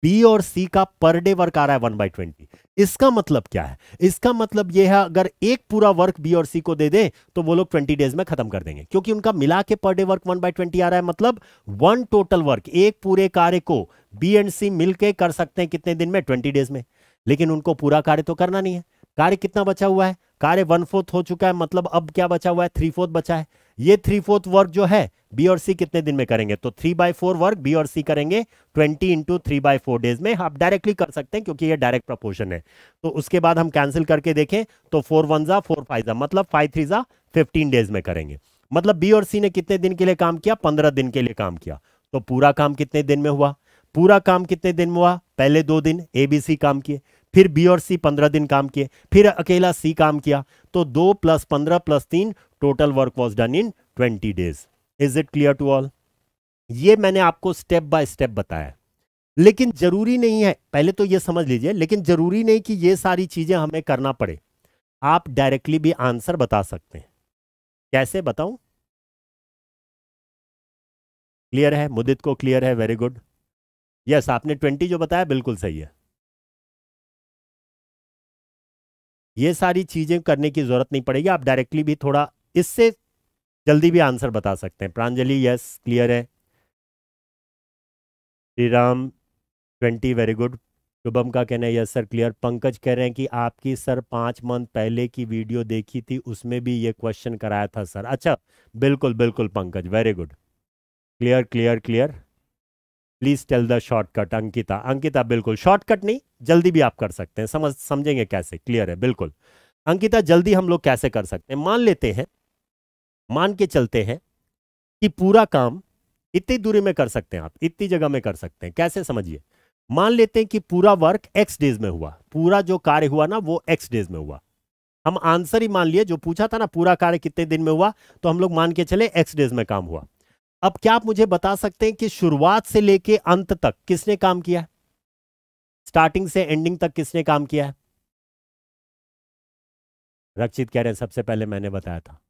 बी और सी का पर डे वर्क आ रहा है वन बाई ट्वेंटी इसका मतलब क्या है इसका मतलब यह है अगर एक पूरा वर्क बी और सी को दे दे तो वो लोग ट्वेंटी डेज में खत्म कर देंगे क्योंकि उनका मिला के per day work one by twenty आ रहा है मतलब वन टोटल वर्क एक पूरे कार्य को बी एंड सी मिलके कर सकते हैं कितने दिन में ट्वेंटी डेज में लेकिन उनको पूरा कार्य तो करना नहीं है कार्य कितना बचा हुआ है कार्य वन फोर्थ हो चुका है मतलब अब क्या बचा हुआ है थ्री फोर्थ बचा है ये थ्री फोर्थ वर्क जो है बी और सी कितने दिन में करेंगे तो three by four work B और सी करेंगे twenty into three by four days में आप डायरेक्टली कर सकते हैं क्योंकि ये डायरेक्ट प्रपोर्शन है तो उसके बाद हम कैंसिल करके देखें तो फोर वन जा फोर फाइव जा मतलब फाइव थ्री जा फिफ्टीन डेज में करेंगे मतलब बी और सी ने कितने दिन के लिए काम किया पंद्रह दिन के लिए काम किया तो पूरा काम कितने दिन में हुआ पूरा काम कितने दिन में हुआ पहले दो दिन ए बी सी काम किए फिर बी और सी पंद्रह दिन काम किए फिर अकेला सी काम किया तो दो प्लस पंद्रह प्लस तीन total work was done in twenty days is it clear to all ये मैंने आपको स्टेप बाय स्टेप बताया लेकिन जरूरी नहीं है पहले तो ये समझ लीजिए लेकिन जरूरी नहीं कि ये सारी चीजें हमें करना पड़े आप डायरेक्टली भी आंसर बता सकते हैं कैसे बताऊं क्लियर है मुदित को क्लियर है वेरी गुड यस आपने ट्वेंटी जो बताया बिल्कुल सही है ये सारी चीजें करने की जरूरत नहीं पड़ेगी आप डायरेक्टली भी थोड़ा इससे जल्दी भी आंसर बता सकते हैं प्रांजलि यस क्लियर है Shri Ram twenty very good Shubham का कहना है यस सर क्लियर पंकज कह रहे हैं कि आपकी सर पांच मंथ पहले की वीडियो देखी थी उसमें भी ये क्वेश्चन कराया था सर अच्छा बिल्कुल बिल्कुल Pankaj very good clear clear clear please tell the shortcut Ankita Ankita बिल्कुल शॉर्टकट नहीं जल्दी भी आप कर सकते हैं समझ समझेंगे कैसे क्लियर है बिल्कुल अंकिता जल्दी हम लोग कैसे कर सकते हैं मान लेते हैं मान के चलते हैं कि पूरा काम इतनी दूरी में कर सकते हैं आप इतनी जगह में कर सकते हैं कैसे समझिए मान लेते हैं कि पूरा वर्क एक्स डेज में हुआ पूरा जो कार्य हुआ ना वो एक्स डेज में हुआ हम आंसर ही मान लिए जो पूछा था ना पूरा कार्य कितने दिन में हुआ तो हम लोग मान के चले एक्स डेज में काम हुआ अब क्या आप मुझे बता सकते हैं कि शुरुआत से लेके अंत तक किसने काम किया स्टार्टिंग से एंडिंग तक किसने काम किया है रक्षित कह रहे हैं सबसे पहले मैंने बताया था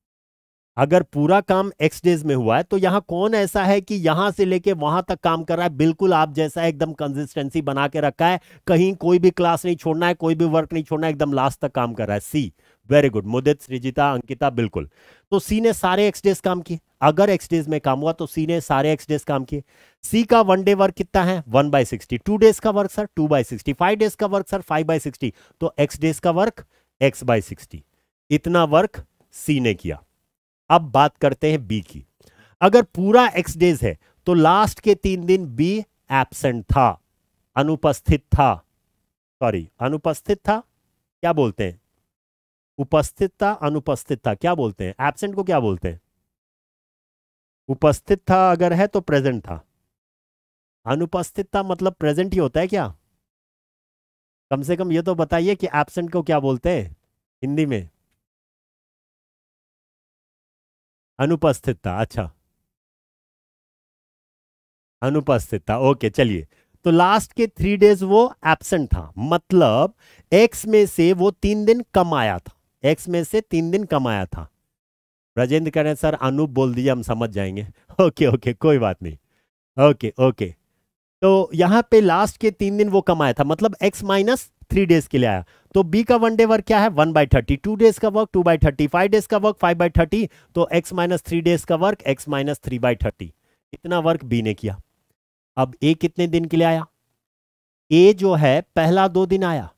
अगर पूरा काम एक्स डेज में हुआ है तो यहाँ कौन ऐसा है कि यहाँ से लेके वहां तक काम कर रहा है बिल्कुल आप जैसा एकदम कंसिस्टेंसी बना के रखा है कहीं कोई भी क्लास नहीं छोड़ना है कोई भी वर्क नहीं छोड़ना है एकदम लास्ट तक काम कर रहा है C very good Mudit Shrijita Ankita बिल्कुल तो सी ने सारे एक्स डेज काम किए अगर एक्स डेज में काम हुआ तो सी ने सारे एक्स डेज काम किए सी का वन डे वर्क कितना है one by sixty two days का work sir two by sixty five days का work sir five by sixty तो एक्स डेज का वर्क एक्स बाई सिक्सटी इतना वर्क सी ने किया अब बात करते हैं बी की अगर पूरा एक्स डेज है तो लास्ट के तीन दिन बी एबसेंट था अनुपस्थित था सॉरी अनुपस्थित था क्या बोलते हैं उपस्थित था अनुपस्थित था क्या बोलते हैं एबसेंट को क्या बोलते हैं उपस्थित था अगर है तो प्रेजेंट था अनुपस्थित था मतलब प्रेजेंट ही होता है क्या कम से कम ये तो बताइए कि एबसेंट को क्या बोलते हैं हिंदी में अनुपस्थितता अच्छा अनुपस्थितता ओके चलिए तो लास्ट के थ्री डेज वो एबसेंट था मतलब एक्स में से वो तीन दिन कम आया था एक्स में से तीन दिन कम आया था राजेंद्र कह रहे सर अनूप बोल दीजिए हम समझ जाएंगे ओके ओके कोई बात नहीं ओके ओके तो यहाँ पे लास्ट के तीन दिन वो कमाया था मतलब x माइनस थ्री डेज के लिए आया तो b का वन डे वर्क क्या है one by thirty two days का work two by thirty five days का वर्क फाइव बाई थर्टी तो x माइनस थ्री डेज का work x minus three by thirty इतना वर्क b ने किया अब a कितने दिन के लिए आया a जो है पहला दो दिन आया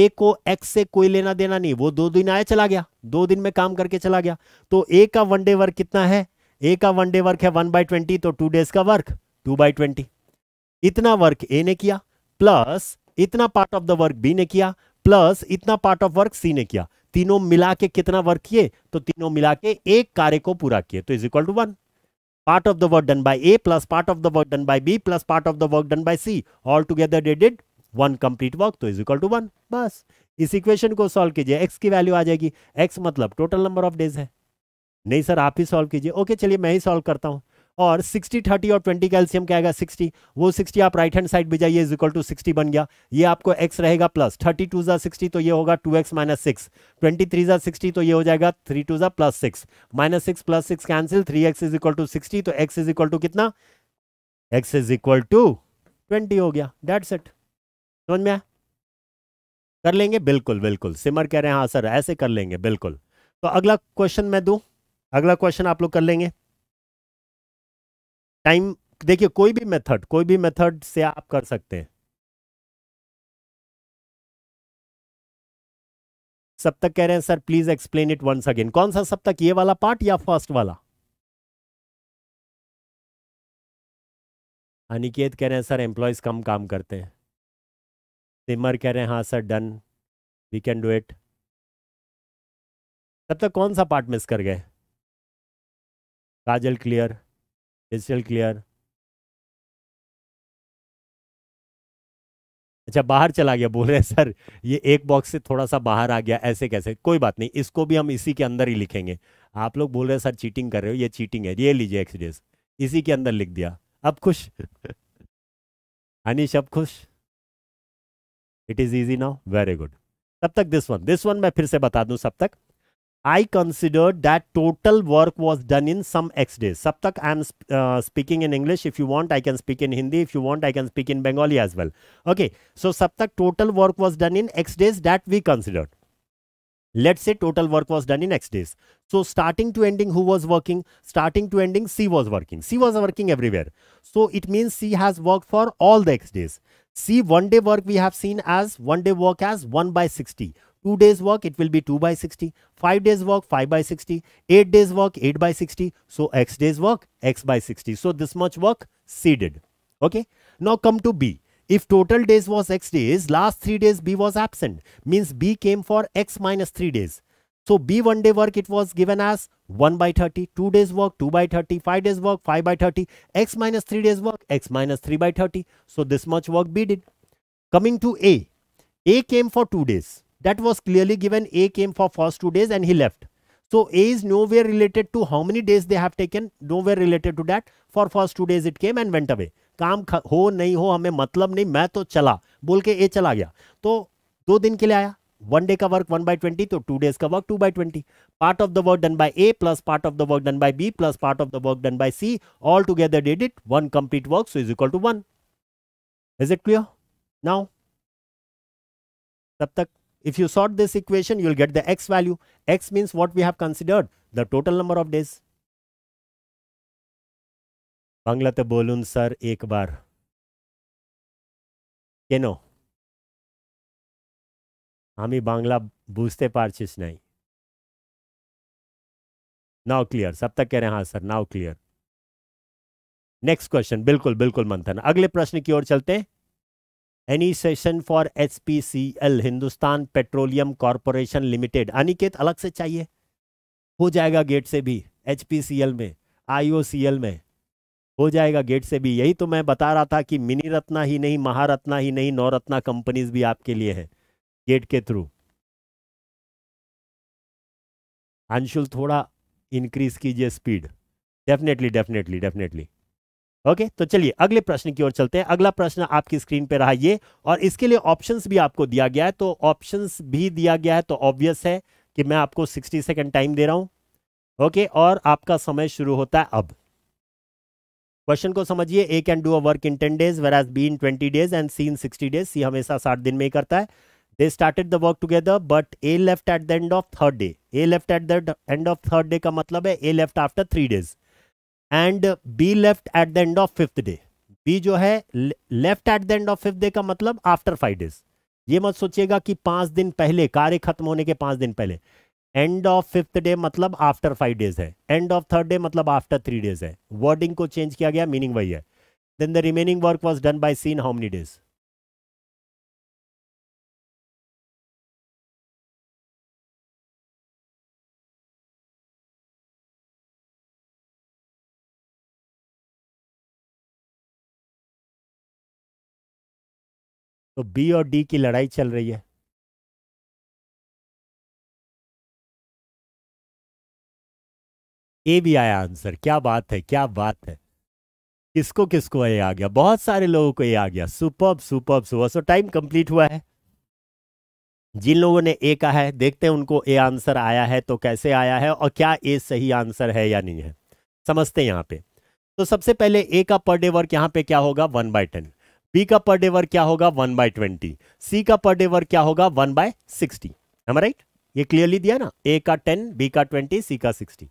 a को x से कोई लेना देना नहीं वो दो दिन आया चला गया दो दिन में काम करके चला गया तो ए का वन डे वर्क कितना है ए का वन डे वर्क है वन बाई तो टू डेज का वर्क टू बाई इतना वर्क ए ने किया प्लस इतना part of the work B ने किया प्लस इतना पार्ट ऑफ वर्क सी ने किया तीनों मिला के कितना वर्क किए तो तीनों मिला के एक कार्य को पूरा किए तो is equal to one part of the work done by A plus part of the work done by B plus part of the work done by C all together they did one complete तो is equal to one बस इस equation को solve कीजिए x की value आ जाएगी x मतलब total number of days है नहीं सर आप ही सॉल्व कीजिए ओके चलिए मैं ही सॉल्व करता हूँ और 60 30 और 20 कैल्शियम क्या आएगा 60 वो 60 आप राइट हैंड साइड भी जाइए इज इक्वल टू सिक्सटी बन गया ये आपको x रहेगा प्लस थर्टी टू जा सिक्सटी तो ये होगा 2x x minus six twenty three जा सिक्सटी तो ये हो जाएगा थ्री टू जा plus six minus six plus six cancel three x is equal to sixty तो x इज इक्वल टू कितना x is equal to twenty हो गया डेट सेट समझ में कर लेंगे बिल्कुल बिल्कुल सिमर कह रहे हैं हाँ सर ऐसे कर लेंगे बिल्कुल तो अगला क्वेश्चन मैं दू अगला क्वेश्चन आप लोग कर लेंगे टाइम देखिए कोई भी मेथड कोई भी मेथड से आप कर सकते हैं सब तक कह रहे हैं sir please explain it once again कौन सा सब तक ये वाला पार्ट या फर्स्ट वाला अनिकेत कह रहे हैं सर एम्प्लॉयज कम काम करते हैं सिमर कह रहे हैं हाँ sir done we can do it तब तक कौन सा पार्ट मिस कर गए काजल क्लियर is still अच्छा बाहर चला गया बोल रहे हैं सर ये एक बॉक्स से थोड़ा सा बाहर आ गया ऐसे कैसे कोई बात नहीं इसको भी हम इसी के अंदर ही लिखेंगे आप लोग बोल रहे हैं सर चीटिंग कर रहे हो ये चीटिंग है ये लीजिए एक्सडेस इसी के अंदर लिख दिया अब खुश अनिश अब खुश it is easy now very good तब तक दिस वन दिस वन मैं फिर से बता दूं सब तक I considered that total work was done in some X days. Saptak, I am sp uh, speaking in English. If you want, I can speak in Hindi. If you want, I can speak in Bengali as well. Okay. So, Saptak, total work was done in X days that we considered. Let's say total work was done in X days. So, starting to ending, who was working? Starting to ending, C was working. C was working everywhere. So, it means C has worked for all the X days. C one day work we have seen as one day work as 1 by 60. 2 days work, it will be 2 by 60. 5 days work, 5 by 60. 8 days work, 8 by 60. So x days work, x by 60. So this much work seeded. Okay. Now come to B. If total days was x days, last 3 days B was absent. Means B came for x minus 3 days. So B one day work it was given as 1 by 30, 2 days work 2 by 30, 5 days work 5 by 30, x minus 3 days work x minus 3 by 30. So this much work B did. Coming to A, A came for 2 days. that was clearly given a came for first two days and he left so a is nowhere related to how many days they have taken nowhere related to that for first two days it came and went away काम हो नहीं हो हमें मतलब नहीं मैं तो चला बोल के ए चला गया तो दो दिन के लिए आया वन डे का वर्क वन बाई ट्वेंटी तो टू डेज का work two by twenty part of the work done by A plus part of the work done by B plus part of the work done by C all together did it one complete work so is equal to one is it clear now तब तक If you sort this equation, you will get the x value. x means what we have considered, the total number of days. bangla te bolun sir ek bar keno ami bangla bujhte পারছিস nai now clear sab tak keh rahe hain ha sir now clear next question बिल्कुल बिल्कुल मंथन अगले प्रश्न की ओर चलते हैं any session for H Hindustan Petroleum Corporation Limited Aniket अलग से चाहिए हो जाएगा गेट से भी एच पी सी एल में आई में हो जाएगा गेट से भी यही तो मैं बता रहा था कि मिनी रत्ना ही नहीं महारत्ना ही नहीं नौरत्ना कंपनीज भी आपके लिए है गेट के थ्रू अंशुल थोड़ा इंक्रीज कीजिए speed definitely definitely definitely okay तो चलिए अगले प्रश्न की ओर चलते हैं अगला प्रश्न आपकी स्क्रीन पे रहा ये और इसके लिए ऑप्शंस भी आपको दिया गया है तो ऑप्शंस भी दिया गया है तो ऑब्वियस है कि मैं आपको 60 सेकंड टाइम दे रहा हूं ओके okay, और आपका समय शुरू होता है अब क्वेश्चन को समझिए A can do a work in ten days whereas B in twenty days and C in sixty days C हमेशा साठ दिन में ही करता है they started the work together but A left at the end of third day A left at the end of third day का मतलब है A left after three days and B left at the end of fifth day B जो है left at the end of fifth day का मतलब after five days ये मत सोचिएगा कि पांच दिन पहले कार्य खत्म होने के पांच दिन पहले एंड ऑफ फिफ्थ डे मतलब आफ्टर फाइव डेज है एंड ऑफ थर्ड डे मतलब आफ्टर थ्री डेज है वर्डिंग को चेंज किया गया मीनिंग वही है then the remaining work was done by C in how many days तो बी और डी की लड़ाई चल रही है ए भी आया आंसर क्या बात है क्या बात है किसको किसको ये आ गया बहुत सारे लोगों को ये आ गया सुपर सुपर सुबह सो टाइम कंप्लीट हुआ है जिन लोगों ने ए कहा है देखते हैं उनको ए आंसर आया है तो कैसे आया है और क्या ए सही आंसर है या नहीं है समझते हैं यहाँ पे तो सबसे पहले ए का पर डे वर्क यहाँ पे क्या होगा वन बाय टेन बी का पर डे वर्क क्या होगा वन बाय ट्वेंटी सी का पर डे वर्क क्या होगा वन बाय सिक्सटी हम राइट ये क्लियरली दिया ना ए का टेन बी का ट्वेंटी सी का सिक्सटी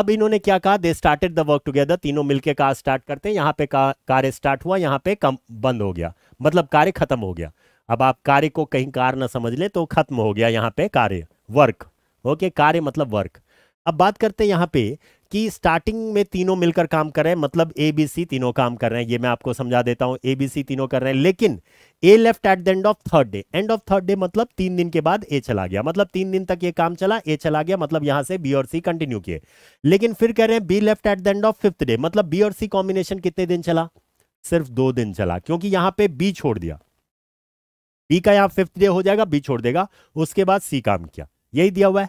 अब इन्होंने क्या कहा they started the work together तीनों मिलके कार स्टार्ट करते हैं यहाँ पे का, कार्य स्टार्ट हुआ यहाँ पे कम बंद हो गया मतलब कार्य खत्म हो गया अब आप कार्य को कहीं कार ना समझ ले तो खत्म हो गया यहाँ पे कार्य वर्क ओके कार्य मतलब वर्क अब बात करते हैं यहाँ पे कि स्टार्टिंग में तीनों मिलकर काम कर रहे हैं मतलब ए बी सी तीनों काम कर रहे हैं ये मैं आपको समझा देता हूँ ए बी सी तीनों कर रहे हैं लेकिन A left at the end of third day end of third day मतलब तीन दिन के बाद ए चला गया मतलब तीन दिन तक ये काम चला ए चला गया मतलब यहाँ से बी और सी कंटिन्यू किए लेकिन फिर कह रहे हैं B left at the end of fifth day मतलब बी और सी कॉम्बिनेशन कितने दिन चला सिर्फ दो दिन चला क्योंकि यहाँ पे बी छोड़ दिया बी का यहाँ फिफ्थ डे हो जाएगा बी छोड़ देगा उसके बाद सी काम किया यही दिया हुआ है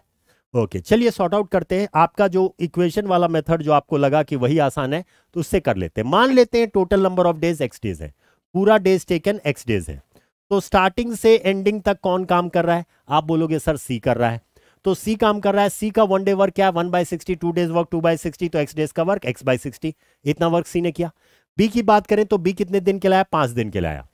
ओके चलिए सॉर्ट आउट करते हैं आपका जो इक्वेशन वाला मेथड जो आपको लगा कि वही आसान है तो उससे कर लेते हैं मान लेते हैं total number of days x days है पूरा डेज टेकन एक्स डेज है तो स्टार्टिंग से एंडिंग तक कौन काम कर रहा है आप बोलोगे सर सी कर रहा है तो सी काम कर रहा है सी का वन डे वर्क क्या है one by sixty two days work two by sixty तो एक्स डेज का वर्क एक्स बाय सिक्सटी इतना वर्क सी ने किया बी की बात करें तो बी कितने दिन के लाया पांच दिन के लाया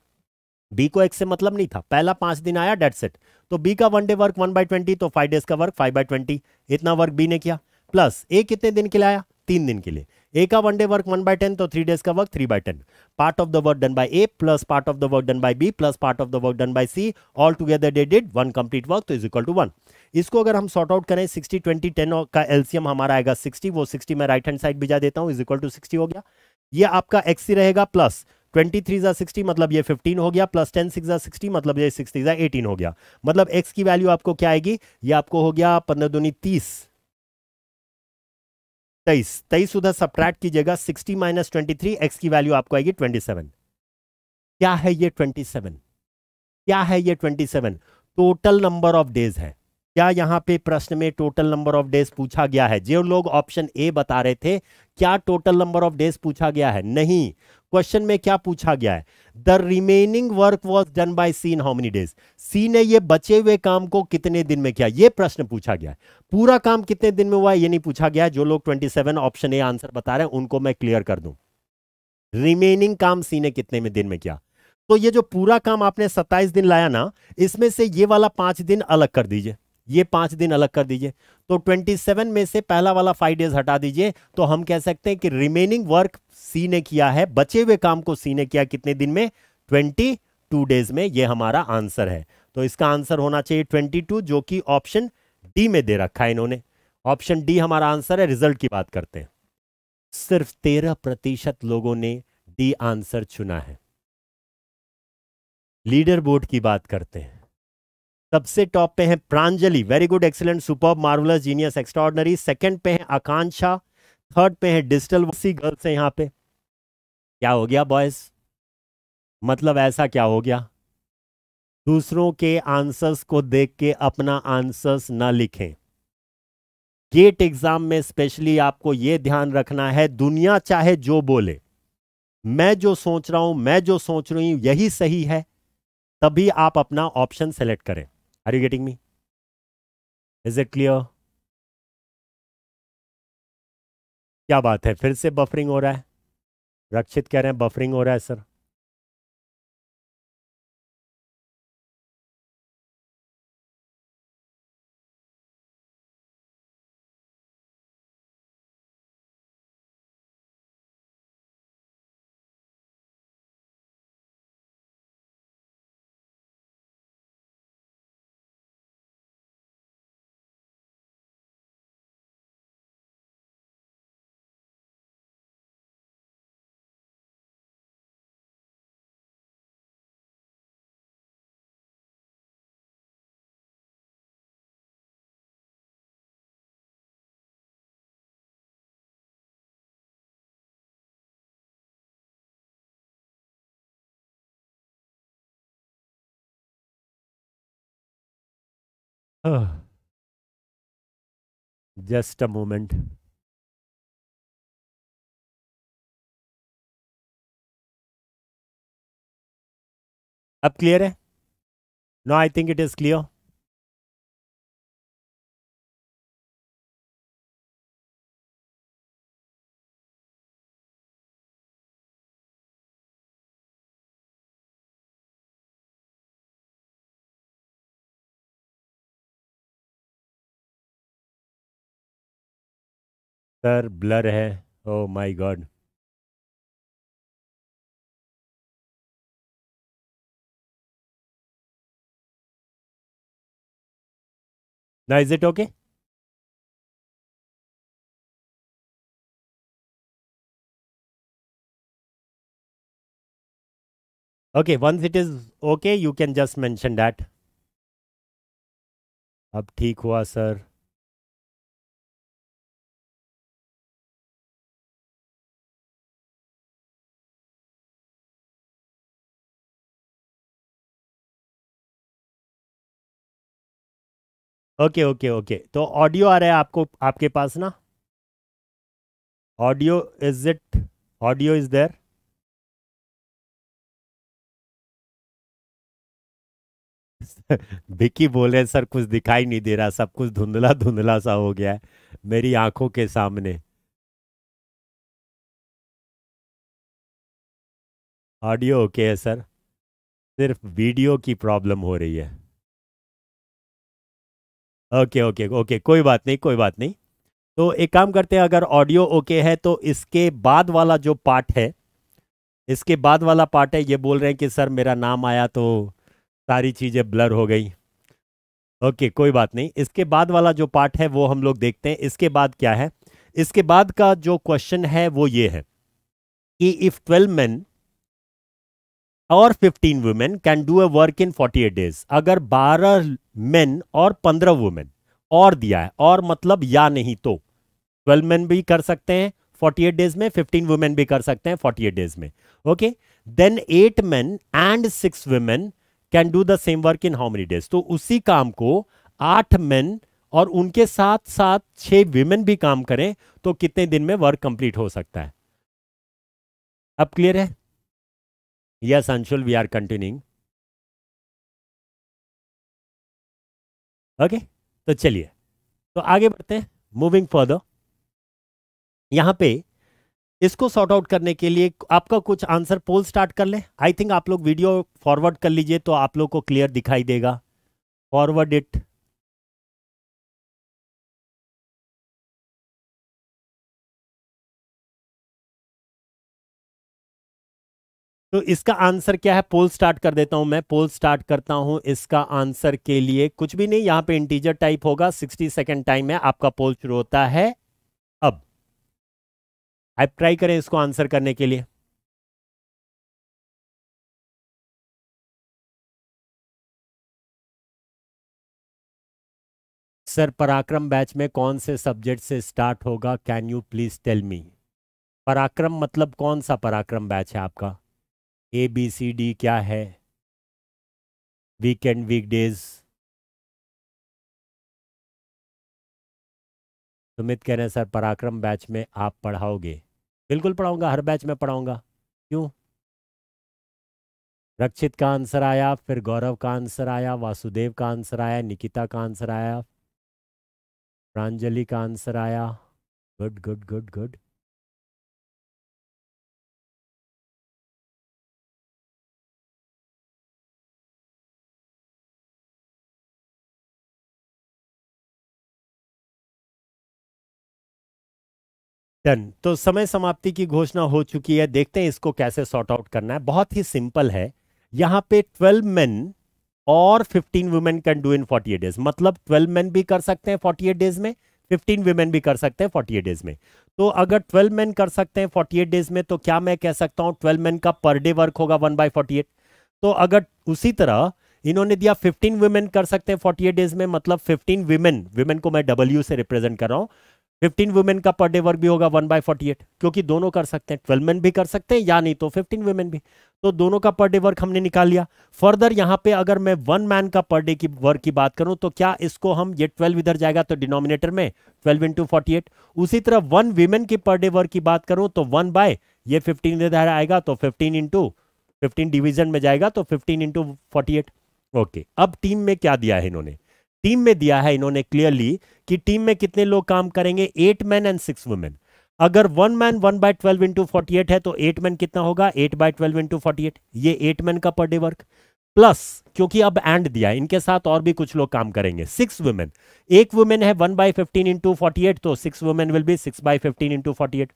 बी को एक्स से मतलब नहीं था पहला पांच दिन आया डेट सेट तो बी का one day work one by twenty तो फाइव डेज का वर्क फाइव बाई ट्वेंटी इतना वर्क बी ने किया प्लस ए कितने दिन के लिए आया तीन दिन के लिए ए का one day work one by ten तो थ्री डेज का work three by ten part of the work done by A plus part of the work done by B plus part of the work done by C all together they did one complete work तो is equal to one इसको अगर हम sort out करें sixty twenty ten का LCM हमारा आएगा sixty वो sixty में राइट हैंड साइड भिजा देता हूँ इज इक्वल टू सिक्सटी हो गया ये आपका एक्स ही रहेगा प्लस 23 थ्री जा मतलब ये 15 हो गया प्लस 10 सिक्स जा मतलब ये 60 जा एटीन हो गया मतलब x की वैल्यू आपको क्या आएगी ये आपको हो गया पंद्रह दूनी तीस तेईस तेईस उधर सब्ट्रैक्ट कीजिएगा 60 माइनस ट्वेंटी थ्री एक्स की वैल्यू आपको आएगी 27 क्या है ये 27 क्या है ये 27 टोटल नंबर ऑफ डेज है क्या यहां पे प्रश्न में टोटल नंबर ऑफ डेज पूछा गया है जो लोग ऑप्शन ए बता रहे थे क्या टोटल नंबर ऑफ डेज पूछा गया है नहीं क्वेश्चन में क्या पूछा गया है the remaining work was done by in how many days C ने ये बचे हुए काम को कितने दिन में किया ये प्रश्न पूछा गया है पूरा काम कितने दिन में हुआ है ये नहीं पूछा गया है जो लोग 27 ऑप्शन ए आंसर बता रहे हैं उनको मैं क्लियर कर दूं रिमेनिंग काम सी ने कितने में दिन में किया तो ये जो पूरा काम आपने 27 दिन लाया ना इसमें से ये वाला पांच दिन अलग कर दीजिए ये पांच दिन अलग कर दीजिए तो 27 में से पहला वाला फाइव डेज हटा दीजिए तो हम कह सकते हैं कि रिमेनिंग वर्क सी ने किया है बचे हुए काम को सी ने किया कितने दिन में 22 डेज में ये हमारा आंसर है तो इसका आंसर होना चाहिए 22 जो कि ऑप्शन डी में दे रखा है इन्होंने ऑप्शन डी हमारा आंसर है रिजल्ट की बात करते हैं सिर्फ तेरह प्रतिशत लोगों ने डी आंसर चुना है लीडर बोर्ड की बात करते हैं सबसे टॉप पे है Pranjali very good excellent super marvellous genius extraordinary second पे है आकांक्षा थर्ड पे है डिजिटल सी गर्ल्स है यहाँ पे क्या हो गया बॉयज मतलब ऐसा क्या हो गया दूसरों के आंसर्स को देख के अपना आंसर्स ना लिखें गेट एग्जाम में स्पेशली आपको यह ध्यान रखना है दुनिया चाहे जो बोले मैं जो सोच रहा हूं मैं जो सोच रही हूं यही सही है तभी आप अपना ऑप्शन सेलेक्ट करें are you getting me is it clear क्या बात है फिर से बफरिंग हो रहा है रक्षित कह रहे हैं बफरिंग हो रहा है सर जस्ट अ मोमेंट अब क्लियर है no I think it is clear sir blur है ओ माय गॉड ना is it okay okay once it is okay you can just mention that अब ठीक हुआ सर ओके ओके ओके तो audio आ रहा है आपको आपके पास ना audio is it audio is there Bikki बोल रहे सर कुछ दिखाई नहीं दे रहा सब कुछ धुंधला धुंधला सा हो गया है मेरी आंखों के सामने ऑडियो ओके है सर सिर्फ वीडियो की प्रॉब्लम हो रही है ओके ओके ओके कोई बात नहीं कोई बात नहीं तो एक काम करते हैं अगर ऑडियो ओके है तो इसके बाद वाला जो पार्ट है इसके बाद वाला पार्ट है ये बोल रहे हैं कि सर मेरा नाम आया तो सारी चीज़ें ब्लर हो गई ओके कोई बात नहीं इसके बाद वाला जो पार्ट है वो हम लोग देखते हैं इसके बाद क्या है इसके बाद का जो क्वेश्चन है वो ये है कि इफ़ ट्वेल्व मैन और 15 women can do a work in 48 days अगर 12 मेन और 15 वुमेन और दिया है और मतलब या नहीं तो 12 मेन भी कर सकते हैं 48 डेज में 15 वुमेन भी कर सकते हैं 48 डेज में okay then 8 men and 6 women can do the same work in how many days तो उसी काम को 8 मेन और उनके साथ साथ छह वुमेन भी काम करें तो कितने दिन में वर्क कंप्लीट हो सकता है अब क्लियर है Yes, Anshul, we are continuing. Okay okay? तो चलिए तो आगे बढ़ते हैं मूविंग फर्दर यहां पे इसको सॉर्ट आउट करने के लिए आपका कुछ आंसर पोल स्टार्ट कर ले आई थिंक आप लोग वीडियो फॉरवर्ड कर लीजिए तो आप लोग को क्लियर दिखाई देगा फॉरवर्ड इट तो इसका आंसर क्या है पोल स्टार्ट कर देता हूं मैं पोल स्टार्ट करता हूं इसका आंसर के लिए कुछ भी नहीं यहां पे इंटीजर टाइप होगा 60 सेकेंड टाइम है आपका पोल शुरू होता है अब आप ट्राई करें इसको आंसर करने के लिए सर पराक्रम बैच में कौन से सब्जेक्ट से स्टार्ट होगा can you please tell me Parakram मतलब कौन सा पराक्रम बैच है आपका ए बी सी डी क्या है वीकेंड वीकडेज सुमित कह रहे हैं सर पराक्रम बैच में आप पढ़ाओगे बिल्कुल पढ़ाऊंगा हर बैच में पढ़ाऊंगा क्यों रक्षित का आंसर आया फिर गौरव का आंसर आया वासुदेव का आंसर आया निकिता का आंसर आया प्रांजलि का आंसर आया good good good good done तो समय समाप्ति की घोषणा हो चुकी है देखते हैं इसको कैसे सॉर्ट आउट करना है बहुत ही सिंपल है यहाँ पे ट्वेल्व मेन और fifteen women can do in 48 days मतलब 12 मैन भी कर सकते हैं फोर्टी एट डेज में 15 वुमेन भी कर सकते हैं 48 डेज में तो अगर 12 मेन कर सकते हैं 48 डेज में तो क्या मैं कह सकता हूँ ट्वेल्व मैन का पर डे वर्क होगा वन बाई फोर्टी एट तो अगर उसी तरह इन्होंने दिया 15 वुमेन कर सकते हैं 48 डेज में मतलब 15 वुमेन वुमेन को मैं डब्ल्यू से रिप्रेजेंट कर रहा हूँ 15 वुमेन का पर डे वर्क भी होगा 1 बाय फोर्टी क्योंकि दोनों कर सकते हैं ट्वेल्व मैन भी कर सकते हैं या नहीं तो 15 वुमेन भी तो दोनों का पर डे वर्क हमने निकाल लिया फर्दर यहाँ पे अगर मैं वन मैन का पर डे की वर्क की बात करूँ तो क्या इसको हम ये 12 इधर जाएगा तो डिनोमिनेटर में ट्वेल्व इंटू फोर्टी उसी तरह वन वीमेन की पर डे वर्क की बात करूँ तो वन बाय ये फिफ्टीन इधर आएगा तो फिफ्टीन इंटू फिफ्टीन डिवीजन में जाएगा तो फिफ्टीन इंटू ओके अब टीम में क्या दिया है इन्होंने टीम में दिया है इन्होंने क्लियरली कि टीम में कितने लोग काम करेंगे eight man and six women अगर one man one by twelve into forty eight है तो एट मैन कितना होगा eight by twelve into forty eight ये एट मैन का पर डे वर्क प्लस क्योंकि अब एंड दिया इनके साथ और भी कुछ लोग काम करेंगे सिक्स वुमेन एक वुमेन है one by fifteen into forty eight तो six women will be six by fifteen into forty eight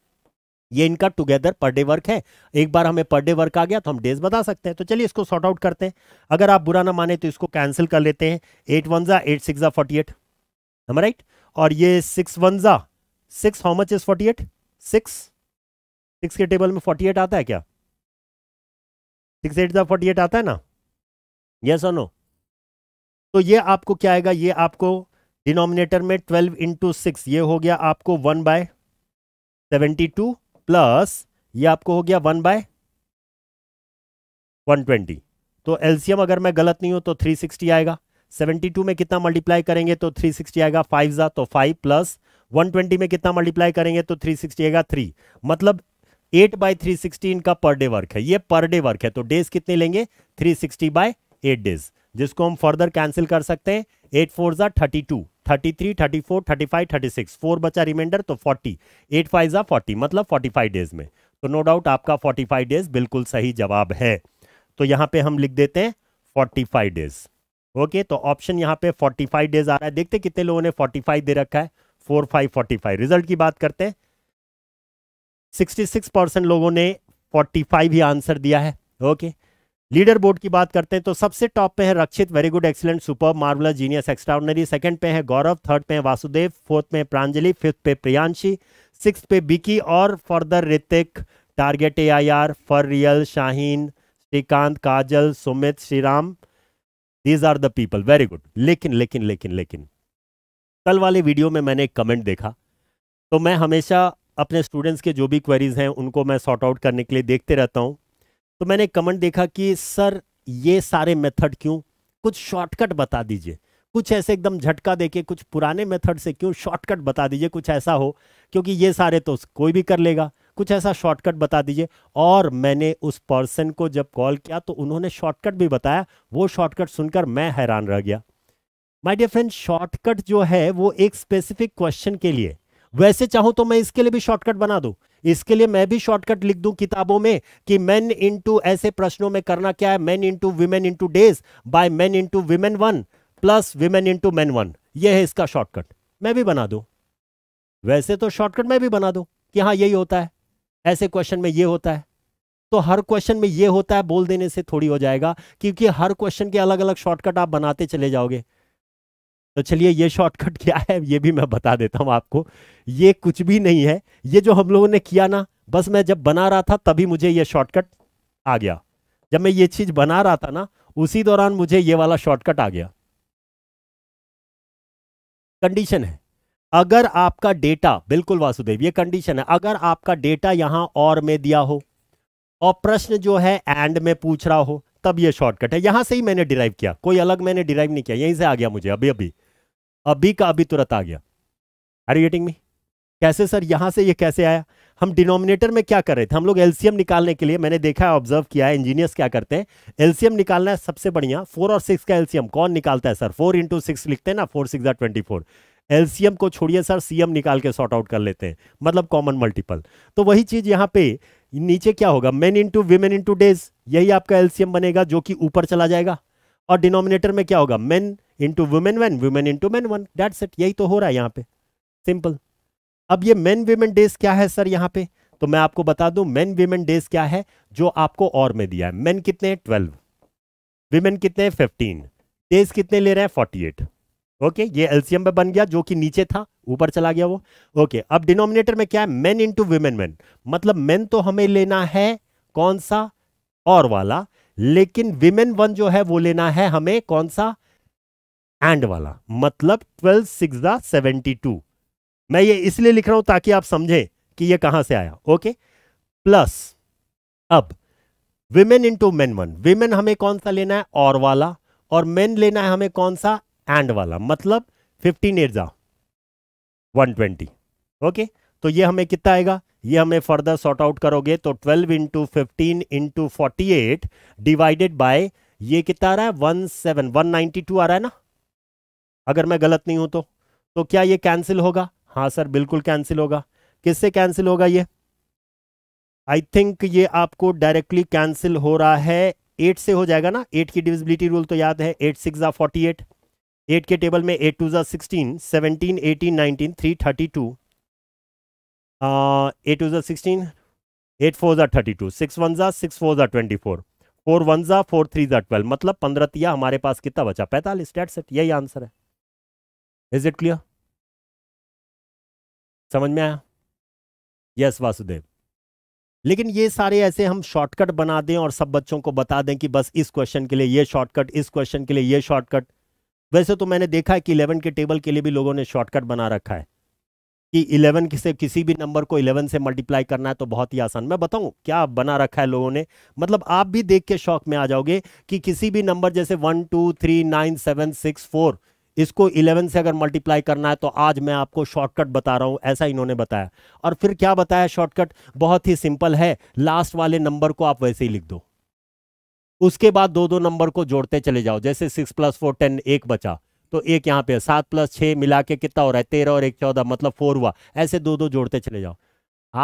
ये इनका टुगेदर पर डे वर्क है एक बार हमें पर डे वर्क आ गया तो हम डेज बता सकते हैं तो चलिए इसको सॉर्ट आउट करते हैं अगर आप बुरा ना माने तो इसको कैंसिल कर लेते हैं एट वन जा एट सिक्स जा फोर्टी एट am राइट और ये सिक्स वन जा six how much is forty eight six six के टेबल में फोर्टी एट आता है क्या सिक्स एट जा फोर्टी एट आता है ना ये और नो तो ये आपको क्या आएगा ये आपको डिनोमिनेटर में ट्वेल्व इंटू सिक्स ये हो गया आपको one by seventy two plus ये आपको हो गया वन बाय वन ट्वेंटी तो एलसीएम अगर मैं गलत नहीं हूं तो थ्री सिक्सटी आएगा 72 में कितना मल्टीप्लाई करेंगे तो 360 आएगा फाइव ज़ा तो फाइव प्लस 120 में कितना मल्टीप्लाई करेंगे तो 360 आएगा थ्री मतलब एट बाई थ्री सिक्सटी इनका पर डे वर्क है ये पर डे वर्क है तो डेज कितने लेंगे three sixty by eight days जिसको हम फर्दर कैंसिल कर सकते हैं एट फोर ज़ा thirty two thirty three thirty four thirty five thirty six four बचा रिमाइंडर तो फोर्टी एट फाइव ज़ा फोर्टी मतलब फोर्टी फाइव डेज में तो नो डाउट आपका फोर्टी फाइव डेज बिल्कुल सही जवाब है तो यहाँ पे हम लिख देते हैं फोर्टी फाइव डेज ओके तो ऑप्शन यहाँ पे 45 डेज आ रहा है देखते कितने लोगों ने 45 दे रखा है four five forty five result की बात करते हैं 66 परसेंट लोगों ने 45 ही आंसर दिया है ओके लीडर बोर्ड की बात करते हैं तो सबसे टॉप पे है Rakshit very good excellent super marvellous genius extraordinary second पे है गौरव थर्ड पे है वासुदेव फोर्थ पे प्रांजलि फिफ्थ पे प्रियांशी सिक्स पे बिकी और further Hrithik target A I R for real Shaheen Shrikant Kajal Sumit Shriram these are the people very good लेकिन लेकिन लेकिन लेकिन कल वाले वीडियो में मैंने एक कमेंट देखा तो मैं हमेशा अपने स्टूडेंट्स के जो भी क्वेरीज हैं उनको मैं सॉर्ट आउट करने के लिए देखते रहता हूँ तो मैंने एक कमेंट देखा कि सर ये सारे मेथड क्यों कुछ शॉर्टकट बता दीजिए कुछ ऐसे एकदम झटका देके कुछ पुराने मेथड से क्यों शॉर्टकट बता दीजिए कुछ ऐसा हो क्योंकि ये सारे तो कोई भी कर लेगा कुछ ऐसा शॉर्टकट बता दीजिए और मैंने उस पर्सन को जब कॉल किया तो उन्होंने शॉर्टकट भी बताया वो शॉर्टकट सुनकर मैं हैरान रह गया माय डियर फ्रेंड शॉर्टकट जो है वो एक स्पेसिफिक क्वेश्चन के लिए वैसे चाहूं तो मैं इसके लिए भी शॉर्टकट बना दू इसके लिए मैं भी शॉर्टकट लिख दूं किताबों में कि मैन इंटू ऐसे प्रश्नों में करना क्या है men into women into days by men into women one plus women into man one ये है इसका शॉर्टकट मैं भी बना दू वैसे तो शॉर्टकट मैं भी बना दू कि हाँ यही होता है ऐसे क्वेश्चन में ये होता है तो हर क्वेश्चन में ये होता है बोल देने से थोड़ी हो जाएगा क्योंकि हर क्वेश्चन के अलग अलग शॉर्टकट आप बनाते चले जाओगे तो चलिए ये शॉर्टकट क्या है ये भी मैं बता देता हूँ आपको ये कुछ भी नहीं है ये जो हम लोगों ने किया ना बस मैं जब बना रहा था तभी मुझे ये शॉर्टकट आ गया जब मैं ये चीज बना रहा था ना उसी दौरान मुझे ये वाला शॉर्टकट आ गया कंडीशन है अगर आपका डेटा बिल्कुल वासुदेव ये कंडीशन है अगर आपका डेटा यहां और में दिया हो और प्रश्न जो है एंड में पूछ रहा हो तब ये शॉर्टकट है यहां से ही मैंने डिराइव किया कोई अलग मैंने डिराइव नहीं किया यहीं से आ गया मुझे अभी अभी अभी का अभी तुरंत आ गया आर यू गेटिंग मी कैसे सर यहां से ये कैसे आया हम डिनोमिनेटर में क्या कर रहे थे हम लोग एलसीएम निकालने के लिए मैंने देखा है ऑब्जर्व किया है इंजीनियर्स क्या करते हैं एलसीएम निकालना है सबसे बढ़िया फोर और सिक्स का एलसीएम कौन निकालता है सर फोर इंटू सिक्स लिखते हैं ना four six twenty four LCM को छोड़िए सर सीएम निकाल के सॉर्ट आउट कर लेते हैं मतलब कॉमन मल्टीपल तो वही चीज यहाँ पे नीचे क्या होगा men into women into days यही आपका एलसीएम बनेगा जो कि ऊपर चला जाएगा और डिनोमिनेटर में क्या होगा men into women one women into man one that's it यही तो हो रहा है यहाँ पे सिंपल अब ये मेन वीमेन डेज क्या है सर यहाँ पे तो मैं आपको बता दूं मेन वीमेन डेज क्या है जो आपको और में दिया है मेन कितने ट्वेल्व वीमेन कितने फिफ्टीन डेज कितने ले रहे हैं फोर्टी एट ओके ये एलसीएम में बन गया जो कि नीचे था ऊपर चला गया वो ओके अब डिनोमिनेटर में क्या है मेन इंटू वुमेन मेन मतलब मेन तो हमें लेना है कौन सा और वाला लेकिन विमेन वन जो है वो लेना है हमें कौन सा एंड वाला मतलब ट्वेल्व सिक्स सेवेंटी टू मैं ये इसलिए लिख रहा हूं ताकि आप समझें कि ये कहां से आया ओके प्लस अब women into men one women हमें कौन सा लेना है और वाला और मेन लेना है हमें कौन सा एंड वाला मतलब फिफ्टीन एट जा वन ट्वेंटी ओके तो ये हमें कितना आएगा ये हमें फर्दर सॉर्ट आउट करोगे तो twelve into fifteen into forty eight divided by ये कितना आ रहा है one seven one ninety two आ रहा है ना अगर मैं गलत नहीं हूं तो तो क्या ये कैंसिल होगा हाँ सर बिल्कुल कैंसिल होगा किससे कैंसिल होगा ये आई थिंक ये आपको डायरेक्टली कैंसिल हो रहा है एट से हो जाएगा ना एट की डिविजिबिलिटी रूल तो याद है eight six forty eight eight के टेबल में एट टू ज़ा sixteen seventeen eighteen nineteen three thirty two eight two ज़ा सिक्सटीन एट फोर ज़ा थर्टी टू सिक्स वन ज़ा सिक्स फोर ज़ा ट्वेंटी फोर फोर वन ज़ा फोर थ्री ज़ा twelve मतलब पंद्रह तिया हमारे पास कितना बचा पैंतालीस डेट सेट यही आंसर है इज इट क्लियर समझ में आया यस वासुदेव लेकिन ये सारे ऐसे हम शॉर्टकट बना दें और सब बच्चों को बता दें कि बस इस क्वेश्चन के लिए ये शॉर्टकट इस क्वेश्चन के लिए ये शॉर्टकट वैसे तो मैंने देखा है कि इलेवन के टेबल के लिए भी लोगों ने शॉर्टकट बना रखा है कि इलेवन से किसी भी नंबर को इलेवन से मल्टीप्लाई करना है तो बहुत ही आसान मैं बताऊं क्या बना रखा है लोगों ने मतलब आप भी देख के शौक में आ जाओगे कि किसी भी नंबर जैसे one two three nine seven six four इसको इलेवन से अगर मल्टीप्लाई करना है तो आज मैं आपको शॉर्टकट बता रहा हूं ऐसा इन्होंने बताया और फिर क्या बताया शॉर्टकट बहुत ही सिंपल है लास्ट वाले नंबर को आप वैसे ही लिख दो उसके बाद दो दो नंबर को जोड़ते चले जाओ जैसे सिक्स प्लस फोर टेन एक बचा तो एक यहाँ पे सात प्लस छः मिला के कितना हो रहा है तेरह और एक चौदह मतलब फोर हुआ ऐसे दो दो जोड़ते चले जाओ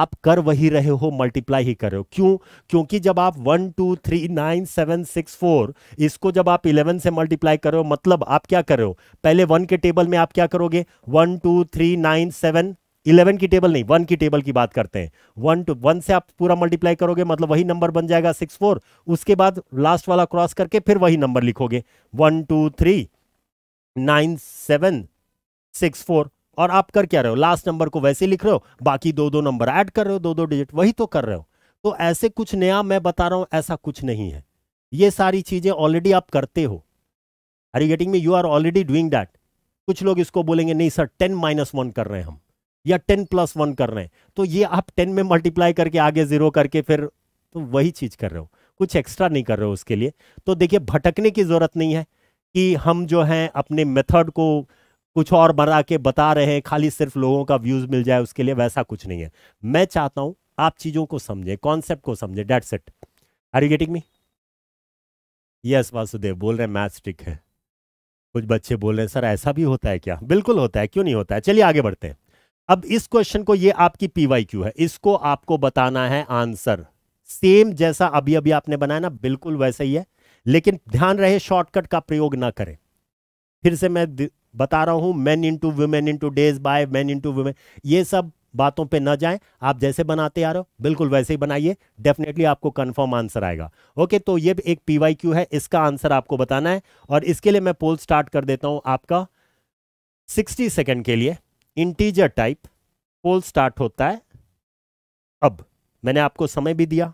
आप कर वही रहे हो मल्टीप्लाई ही कर रहे हो क्यों क्योंकि जब आप one two three nine seven six four इसको जब आप इलेवन से मल्टीप्लाई कर रहे हो मतलब आप क्या कर रहे हो पहले वन के टेबल में आप क्या करोगे one two three nine seven eleven की टेबल नहीं वन की टेबल की बात करते हैं वन टू वन से आप पूरा मल्टीप्लाई करोगे मतलब वही नंबर बन जाएगा सिक्स फोर उसके बाद लास्ट वाला क्रॉस करके फिर वही नंबर लिखोगे one two three nine seven six four और आप कर क्या रहे हो लास्ट नंबर को वैसे लिख रहे हो बाकी दो दो नंबर ऐड कर रहे हो दो दो डिजिट वही तो कर रहे हो तो ऐसे कुछ नया मैं बता रहा हूं ऐसा कुछ नहीं है ये सारी चीजें ऑलरेडी आप करते हो are you getting me you are already doing that कुछ लोग इसको बोलेंगे नहीं सर टेन माइनस वन कर रहे हैं हम या टेन प्लस वन कर रहे हैं तो ये आप टेन में मल्टीप्लाई करके आगे जीरो करके फिर तो वही चीज कर रहे हो कुछ एक्स्ट्रा नहीं कर रहे हो उसके लिए तो देखिए भटकने की जरूरत नहीं है कि हम जो हैं अपने मेथड को कुछ और बना के बता रहे हैं खाली सिर्फ लोगों का व्यूज मिल जाए उसके लिए वैसा कुछ नहीं है मैं चाहता हूं आप चीजों को समझें कॉन्सेप्ट को समझें that's it are you getting me yes Vasudev बोल रहे हैं मैथ स्टिक है कुछ बच्चे बोल रहे हैं सर ऐसा भी होता है क्या बिल्कुल होता है क्यों नहीं होता है चलिए आगे बढ़ते हैं अब इस क्वेश्चन को ये आपकी पीवाई क्यू है इसको आपको बताना है आंसर सेम जैसा अभी अभी आपने बनाया ना बिल्कुल वैसा ही है लेकिन ध्यान रहे शॉर्टकट का प्रयोग ना करें फिर से मैं बता रहा हूं man into women into days by man into women ये सब बातों पे ना जाएं आप जैसे बनाते आ रहे हो बिल्कुल वैसे ही बनाइए डेफिनेटली आपको कंफर्म आंसर आएगा ओके तो ये एक पीवाई क्यू है इसका आंसर आपको बताना है और इसके लिए मैं पोल स्टार्ट कर देता हूं आपका 60 सेकंड के लिए इंटीजर टाइप पोल स्टार्ट होता है अब मैंने आपको समय भी दिया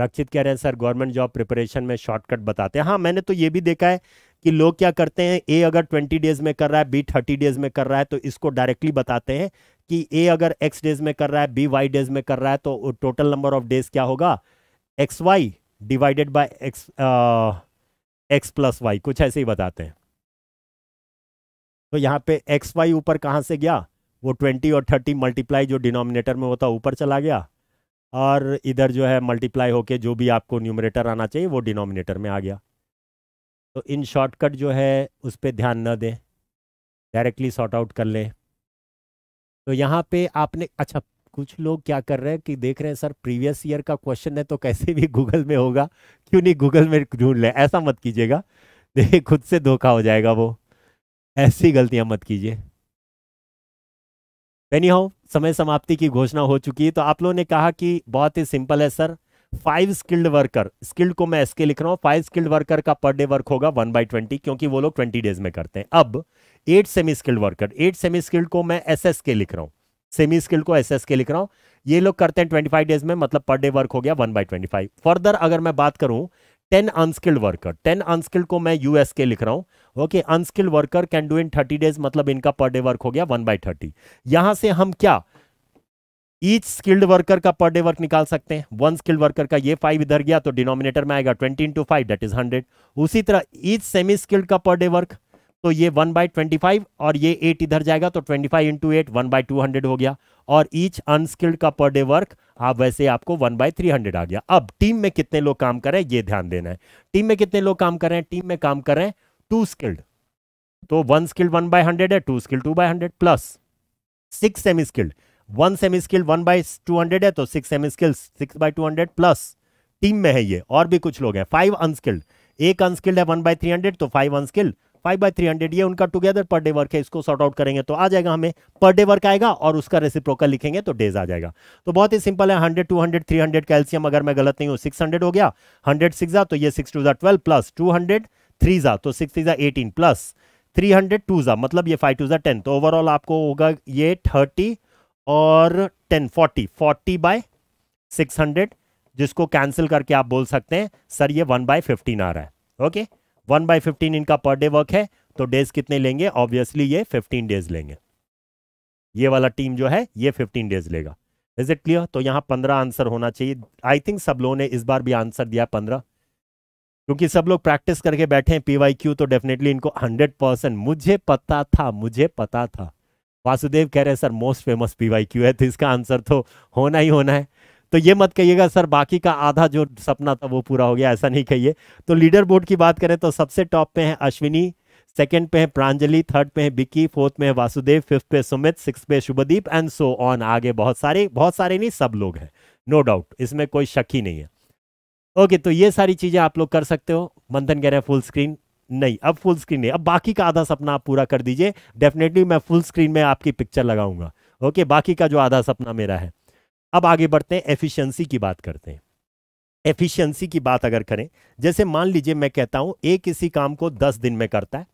रक्षित कह रहे हैं सर गवर्नमेंट जॉब प्रिपरेशन में शॉर्टकट बताते हैं हाँ मैंने तो ये भी देखा है कि लोग क्या करते हैं ए अगर 20 डेज में कर रहा है बी 30 डेज में कर रहा है तो इसको डायरेक्टली बताते हैं कि ए अगर एक्स डेज में कर रहा है बी वाई डेज में कर रहा है तो टोटल नंबर ऑफ डेज क्या होगा x y divided by x x plus y कुछ ऐसे ही बताते हैं तो यहाँ पे एक्स वाई ऊपर कहाँ से गया वो ट्वेंटी और थर्टी मल्टीप्लाई जो डिनोमिनेटर में होता ऊपर चला गया और इधर जो है मल्टीप्लाई होके जो भी आपको न्यूमरेटर आना चाहिए वो डिनोमिनेटर में आ गया तो इन शॉर्टकट जो है उस पर ध्यान न दें डायरेक्टली सॉर्ट आउट कर लें तो यहाँ पे आपने अच्छा कुछ लोग क्या कर रहे हैं कि देख रहे हैं सर प्रीवियस ईयर का क्वेश्चन है तो कैसे भी गूगल में होगा क्यों नहीं गूगल में ढूंढ लें ऐसा मत कीजिएगा देखिए खुद से धोखा हो जाएगा वो ऐसी गलतियां मत कीजिए एनी हाउ समय समाप्ति की घोषणा हो चुकी है तो आप लोगों ने कहा कि बहुत ही सिंपल है sir five skilled worker skilled को मैं एसके लिख रहा हूं फाइव स्किल्ड वर्कर का पर डे वर्क होगा वन बाई ट्वेंटी क्योंकि वो लोग ट्वेंटी डेज में करते हैं अब eight semi skilled worker eight semi skilled को मैं एस के लिख रहा हूं सेमी स्किल्ड को एस के लिख रहा हूं ये लोग करते हैं ट्वेंटी फाइव डेज में मतलब पर डे वर्क हो गया one by twenty five further अगर मैं बात करूं ten unskilled worker ten unskilled को मैं यूएस के लिख रहा हूं okay unskilled worker can do in thirty days मतलब इनका पर डे वर्क हो गया वन बाई थर्टी यहां से हम क्या ईच स्किल्ड वर्कर का पर डे वर्क निकाल सकते हैं वन स्किल्ड वर्कर का ये फाइव इधर गया तो डिनोमिनेटर में आएगा twenty into five that is hundred उसी तरह ईच सेमी स्किल्ड का पर डे वर्क तो ये वन बाई ट्वेंटी फाइव और ये एट इधर जाएगा तो twenty five into eight one by two hundred हो गया और ईच अनस्किल्ड का पर डे वर्क आप वैसे आपको वन बाई थ्री हंड्रेड आ गया अब टीम में कितने लोग काम करें ये ध्यान देना है टीम में कितने लोग काम करें टीम में काम करें टू स्किल्ड तो one skilled one by hundred है two skilled two by hundred plus six semi skilled one semi skilled one by two hundred है तो six semi skilled six by two hundred plus team में है ये और भी कुछ लोग हैं फाइव अनस्किल्ड एक अनस्किल्ड है वन बाई थ्री हंड्रेड तो five unskilled five by three hundred ये उनका टुगेदर पर डे वर्क है इसको सॉर्ट आउट करेंगे तो आ जाएगा हमें पर डे वर्क आएगा और उसका रेसिप्रोकल लिखेंगे तो डेज आ जाएगा तो बहुत ही सिंपल है hundred two hundred three hundred कैल्सियम अगर मैं गलत नहीं हूँ सिक्स हंड्रेड हो गया हंड्रेड सिक्स तो ये सिक्स टू जा twelve plus two hundred three जा तो सिक्स थ्री जा eighteen plus three hundred two जा मतलब ये फाइव टू जा टेन तो ओवरऑल आपको होगा ये थर्टी और ten forty forty by six hundred जिसको कैंसिल करके आप बोल सकते हैं सर ये वन बाय फिफ्टीन आ रहा है okay okay? One by fifteen इनका पर डे वर्क है तो डेज कितने लेंगे ऑब्वियसली ये फिफ्टीन डेज लेंगे ये वाला टीम जो है ये फिफ्टीन डेज लेगा इज इट क्लियर तो यहां पंद्रह आंसर होना चाहिए आई थिंक सब लोगों ने इस बार भी आंसर दिया पंद्रह क्योंकि सब लोग प्रैक्टिस करके बैठे हैं पीवाई क्यू तो डेफिनेटली इनको हंड्रेड परसेंट मुझे पता था मुझे पता था वासुदेव कह रहे हैं sir most famous P Y Q है तो इसका आंसर तो होना ही होना है तो ये मत कहिएगा सर बाकी का आधा जो सपना था वो पूरा हो गया ऐसा नहीं कहिए तो लीडर बोर्ड की बात करें तो सबसे टॉप पे है अश्विनी सेकंड पे है प्रांजलि थर्ड पे है बिकी फोर्थ में है वासुदेव फिफ्थ पे सुमित सिक्स पे शुभदीप एंड सो ऑन आगे बहुत सारे बहुत सारे नहीं सब लोग हैं नो डाउट इसमें कोई शक ही नहीं है ओके तो ये सारी चीजें आप लोग कर सकते हो मंथन कह रहे हैं फुल स्क्रीन नहीं अब फुल स्क्रीन नहीं अब बाकी का आधा सपना आप पूरा कर दीजिए डेफिनेटली मैं फुल स्क्रीन में आपकी पिक्चर लगाऊंगा ओके बाकी का जो आधा सपना मेरा है अब आगे बढ़ते हैं एफिशिएंसी की बात करते हैं एफिशिएंसी की बात अगर करें जैसे मान लीजिए मैं कहता हूं ए किसी काम को दस दिन में करता है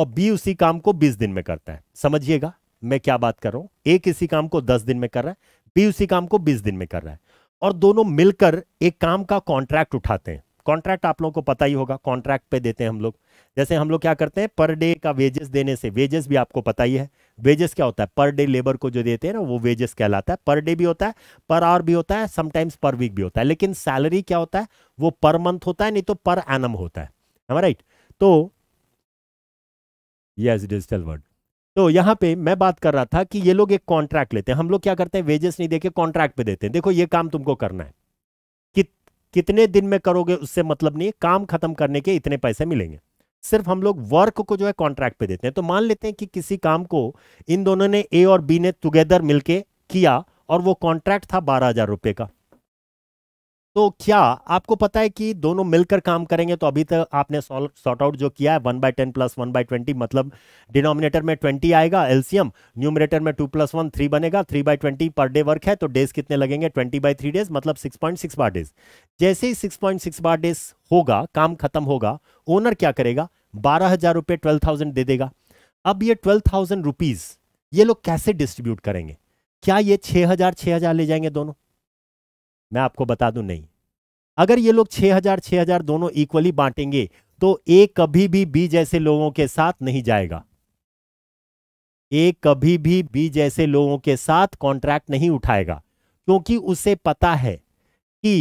और बी उसी काम को बीस दिन में करता है समझिएगा मैं क्या बात कर रहा हूं ए किसी काम को दस दिन में कर रहा है बी उसी काम को बीस दिन में कर रहा है और दोनों मिलकर एक काम का कॉन्ट्रैक्ट उठाते हैं कॉन्ट्रैक्ट आप लोगों को पता ही होगा कॉन्ट्रैक्ट पे देते हैं हम लोग जैसे हम लोग क्या करते हैं पर डे का वेजेस देने से वेजेस भी आपको पता ही है वेजेस क्या होता है पर डे लेबर को जो देते हैं ना वो वेजेस कहलाता है पर डे भी होता है पर आवर भी होता है समटाइम्स पर वीक भी होता है लेकिन सैलरी क्या होता है वो पर मंथ होता है नहीं तो पर एनम होता है राइट तो यस डिजिटल वर्ड तो यहाँ पे मैं बात कर रहा था कि ये लोग एक कॉन्ट्रैक्ट लेते हैं हम लोग क्या करते हैं वेजेस नहीं देके कॉन्ट्रैक्ट पे देते हैं देखो ये काम तुमको करना है कि, कितने दिन में करोगे उससे मतलब नहीं काम खत्म करने के इतने पैसे मिलेंगे सिर्फ हम लोग वर्क को जो है कॉन्ट्रैक्ट पे देते हैं तो मान लेते हैं कि किसी काम को इन दोनों ने ए और बी ने टुगेदर मिलके किया और वो कॉन्ट्रैक्ट था बारह हजार रुपए का तो क्या आपको पता है कि दोनों मिलकर काम करेंगे तो अभी तक आपने सॉर्ट आउट जो किया है one by ten plus one by twenty मतलब डिनोमिनेटर में ट्वेंटी आएगा एलसीएम न्यूमिनेटर में टू प्लस वन थ्री बनेगा three by twenty per day work है तो डेज कितने लगेंगे ट्वेंटी बाई थ्री डेज मतलब six point six bar days जैसे ही six point six bar days होगा काम खत्म होगा ओनर क्या करेगा बारह हजार रुपये ट्वेल्व थाउजेंड दे देगा अब ये ट्वेल्व थाउजेंड रुपीज ये लोग कैसे डिस्ट्रीब्यूट करेंगे क्या ये छः हजार छः हजार ले जाएंगे दोनों मैं आपको बता दूं नहीं अगर ये लोग 6000 6000 दोनों इक्वली बांटेंगे तो ए कभी भी बी जैसे लोगों के साथ नहीं जाएगा ए कभी भी बी जैसे लोगों के साथ कॉन्ट्रैक्ट नहीं उठाएगा क्योंकि उसे पता है कि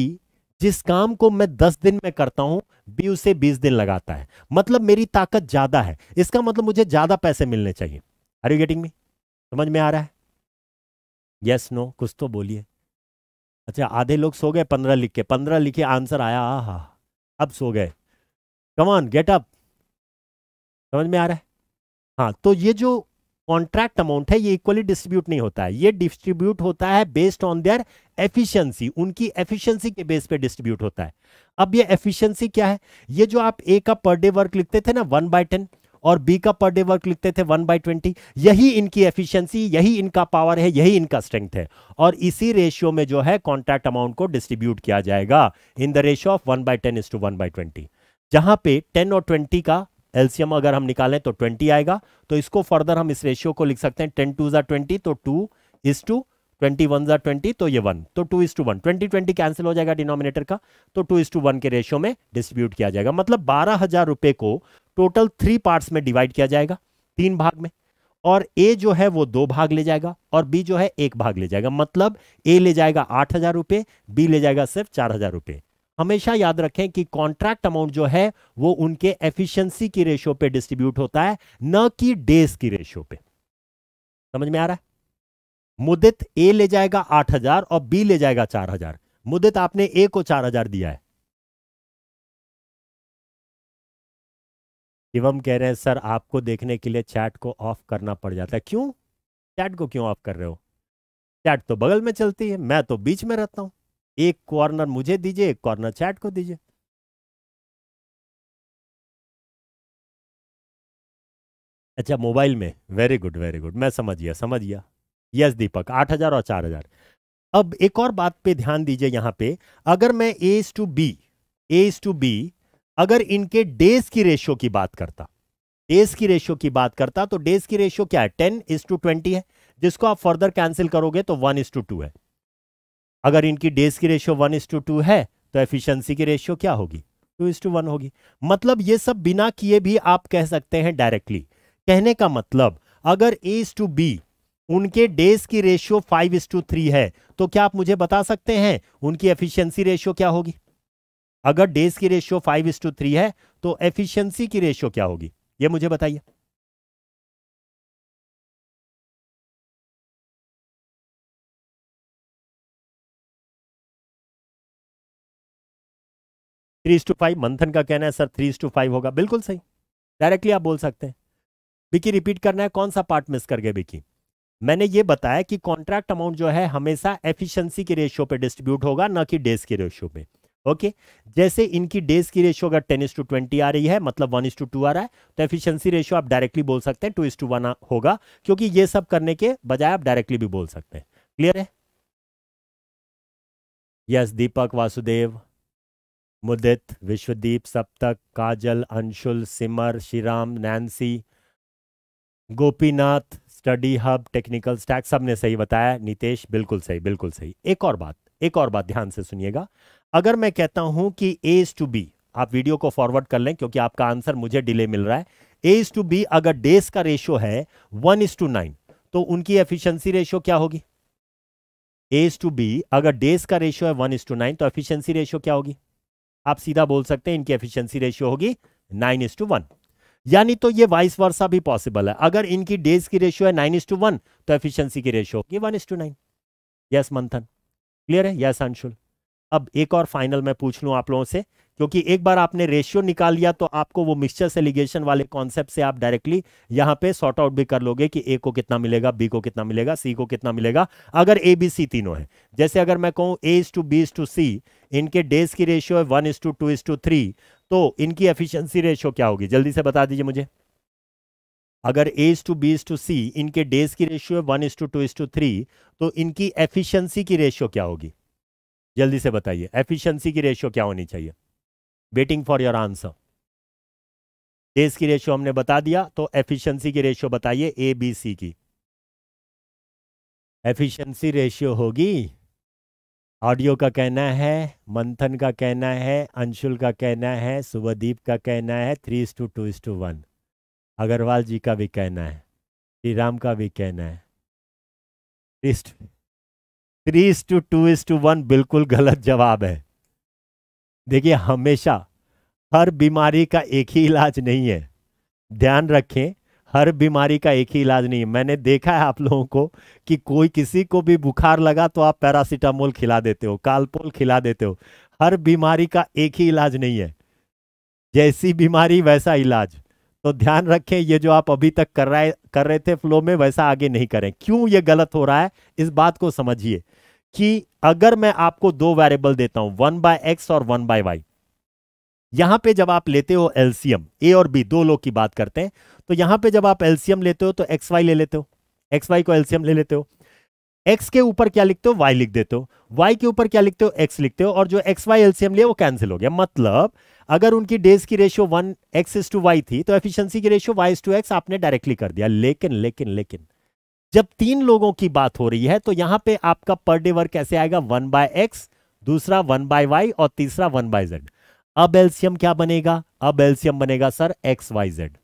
जिस काम को मैं दस दिन में करता हूं बी उसे बीस दिन लगाता है मतलब मेरी ताकत ज्यादा है इसका मतलब मुझे ज्यादा पैसे मिलने चाहिए आर यू गेटिंग मी समझ में आ रहा है यस yes, नो no, कुछ तो बोलिए अच्छा आधे लोग सो गए पंद्रह लिख के पंद्रह लिखे आंसर आया आ हा अब सो गए कमान गेट अप समझ में आ रहा है हाँ तो ये जो कॉन्ट्रैक्ट अमाउंट है ये इक्वली डिस्ट्रीब्यूट नहीं होता है ये डिस्ट्रीब्यूट होता है बेस्ड ऑन देयर एफिशिएंसी उनकी एफिशिएंसी के बेस पे डिस्ट्रीब्यूट होता है अब ये एफिशिएंसी क्या है ये जो आप ए का पर डे वर्क लिखते थे ना वन बाय टेन और बी का पर डे वर्क लिखते थे वन बाई ट्वेंटी यही इनकी एफिशिएंसी यही इनका पावर है यही इनका स्ट्रेंथ है और इसी रेशियो में जो है कॉन्ट्रैक्ट अमाउंट को डिस्ट्रीब्यूट किया जाएगा in the ratio of one by ten is to one by twenty जहां पे टेन और ट्वेंटी का एल्सियम अगर हम निकालें तो ट्वेंटी आएगा तो इसको फर्दर हम इस रेशियो को लिख सकते हैं टेन टू जार ट्वेंटी तो two is to twenty one जार ट्वेंटी तो ये वन तो two is to one twenty twenty cancel हो जाएगा डिनोमिनेटर का तो टू इज टू वन के रेशियो में डिस्ट्रीब्यूट किया जाएगा मतलब बारह हजार रुपए को टोटल थ्री पार्ट्स में डिवाइड किया जाएगा तीन भाग में और ए जो है वो दो भाग ले जाएगा और बी जो है एक भाग ले जाएगा मतलब ए ले जाएगा आठ हजार रुपये बी ले जाएगा सिर्फ चार हजार रुपये हमेशा याद रखें कि कॉन्ट्रैक्ट अमाउंट जो है वो उनके एफिशिएंसी की रेशियो पे डिस्ट्रीब्यूट होता है न कि डेज की रेशियो पे समझ में आ रहा है मुदित ए ले जाएगा आठ हजार और बी ले जाएगा चार हजार मुदित आपने ए को चार हजार दिया है शिवम कह रहे हैं सर आपको देखने के लिए चैट को ऑफ करना पड़ जाता है क्यों चैट को क्यों ऑफ कर रहे हो चैट तो बगल में चलती है मैं तो बीच में रहता हूं एक कॉर्नर मुझे दीजिए एक कॉर्नर चैट को दीजिए अच्छा मोबाइल में वेरी गुड वेरी गुड मैं समझ गया समझ गया यस दीपक आठ हजार और चार हजार अब एक और बात पे ध्यान दीजिए यहां पे अगर मैं A to B A to B अगर इनके डेज की रेशियो की बात करता डेज की रेशियो की बात करता तो डेज की रेशियो क्या है टेन इज टू ट्वेंटी है जिसको आप फर्दर कैंसिल करोगे तो वन इज टू टू है अगर इनकी डेज की ratio one is to two है तो एफिशिएंसी की रेशियो क्या होगी टू इज टू वन होगी मतलब ये सब बिना किए भी आप कह सकते हैं डायरेक्टली कहने का मतलब अगर ए इज टू बी उनके डेज की ratio five is to three है तो क्या आप मुझे बता सकते हैं उनकी एफिशियंसी रेशियो क्या होगी अगर डेज की ratio five is to three है तो एफिशिएंसी की रेशियो क्या होगी ये मुझे बताइए थ्री टू फाइव मंथन का कहना है सर थ्री टू फाइव होगा बिल्कुल सही डायरेक्टली आप बोल सकते हैं बिकी रिपीट करना है कौन सा पार्ट मिस कर गए बिकी मैंने ये बताया कि कॉन्ट्रैक्ट अमाउंट जो है हमेशा एफिशिएंसी के रेशियो पे डिस्ट्रीब्यूट होगा ना कि डेज के रेशियो पे ओके जैसे इनकी डेज की रेशियो अगर टेन इस टू ट्वेंटी आ रही है मतलब वन इस टू टू आ रहा है तो एफिशिएंसी रेशियो आप डायरेक्टली बोल सकते हैं टू इस टू वन होगा क्योंकि ये सब करने के बजाय आप डायरेक्टली भी बोल सकते हैं क्लियर है yes Deepak Vasudev Mudit Vishwadeep Saptak Kajal Anshul Simar Shriram Nancy Gopinath study hub technical stack सब ने सही बताया नितेश बिल्कुल सही बिल्कुल सही एक और बात एक और बात ध्यान से सुनिएगा अगर मैं कहता हूं कि ए इज टू बी आप वीडियो को फॉरवर्ड कर लें क्योंकि आपका आंसर मुझे डिले मिल रहा है ए इज टू बी अगर डेज का रेशियो है वन इज टू नाइन तो उनकी एफिशिएंसी रेशियो क्या होगी ए इज टू बी अगर डेज का रेशियो है वन इज टू नाइन तो एफिशिएंसी रेशियो क्या होगी आप सीधा बोल सकते हैं इनकी एफिशिएंसी रेशियो होगी नाइन इज टू वन यानी तो ये वाइस वर्षा भी पॉसिबल है अगर इनकी डेज की रेशियो है नाइन इज टू वन तो एफिशियंसी की रेशियो होगी one is to nine yes Manthan clear है यस अंशुल अब एक और फाइनल मैं पूछ लूँ आप लोगों से क्योंकि एक बार आपने रेशियो निकाल लिया तो आपको वो मिक्सचर सेलिगेशन वाले कॉन्सेप्ट से आप डायरेक्टली यहाँ पे सॉर्ट आउट भी कर लोगे कि ए को कितना मिलेगा बी को कितना मिलेगा सी को कितना मिलेगा अगर ए बी सी तीनों है जैसे अगर मैं कहूँ A is to B is to C इनके डेज की रेशियो है one is to two is to to three इनकी एफिशियंसी रेशियो क्या होगी जल्दी से बता दीजिए मुझे अगर A is to B is to C इनके डेज की रेशियो है one is to two is to to three इनकी एफिशियंसी की रेशियो क्या होगी जल्दी से बताइए एफिशिएंसी की रेशियो क्या होनी चाहिए waiting for your answer days की रेशियो हमने बता दिया तो एफिशिएंसी की रेशियो बताइए ए बी सी की एफिशिएंसी रेशियो होगी ऑडियो का कहना है मंथन का कहना है अंशुल का कहना है सुबहदीप का कहना है three is to two is to to Agarwal ji का भी कहना है श्री राम का भी कहना है three is to two is to to बिल्कुल गलत जवाब है देखिए हमेशा हर बीमारी का एक ही इलाज नहीं है ध्यान रखें हर बीमारी का एक ही इलाज नहीं है मैंने देखा है आप लोगों को कि कोई किसी को भी बुखार लगा तो आप पैरासिटामोल खिला देते हो कालपोल खिला देते हो हर बीमारी का एक ही इलाज नहीं है जैसी बीमारी वैसा इलाज तो ध्यान रखें ये जो आप अभी तक कर रहे कर रहे थे फ्लो में वैसा आगे नहीं करें क्यों ये गलत हो रहा है इस बात को समझिए कि अगर मैं आपको दो वेरिएबल देता हूं वन बाय एक्स और वन बाय वाई यहां पे जब आप लेते हो एलसीएम ए और बी दो लोग की बात करते हैं तो यहां पे जब आप एलसीएम लेते हो तो एक्स वाई ले लेते हो एक्स वाई को एलसीएम ले लेते हो एक्स के ऊपर क्या लिखते हो वाई लिख देते हो वाई के ऊपर क्या लिखते हो एक्स लिखते हो और जो एक्स वाई एलसीएम लिया वो कैंसिल हो गया मतलब अगर उनकी डेज की ratio one X to Y थी तो एफिशिएंसी की रेशियो वाई टू एक्स आपने डायरेक्टली कर दिया लेकिन लेकिन लेकिन जब तीन लोगों की बात हो रही है तो यहां पे आपका पर डे वर्क कैसे आएगा वन बाय एक्स दूसरा वन बाय वाई और तीसरा वन बाय जेड अब एल्सियम क्या बनेगा अब एल्सियम बनेगा sir X Y Z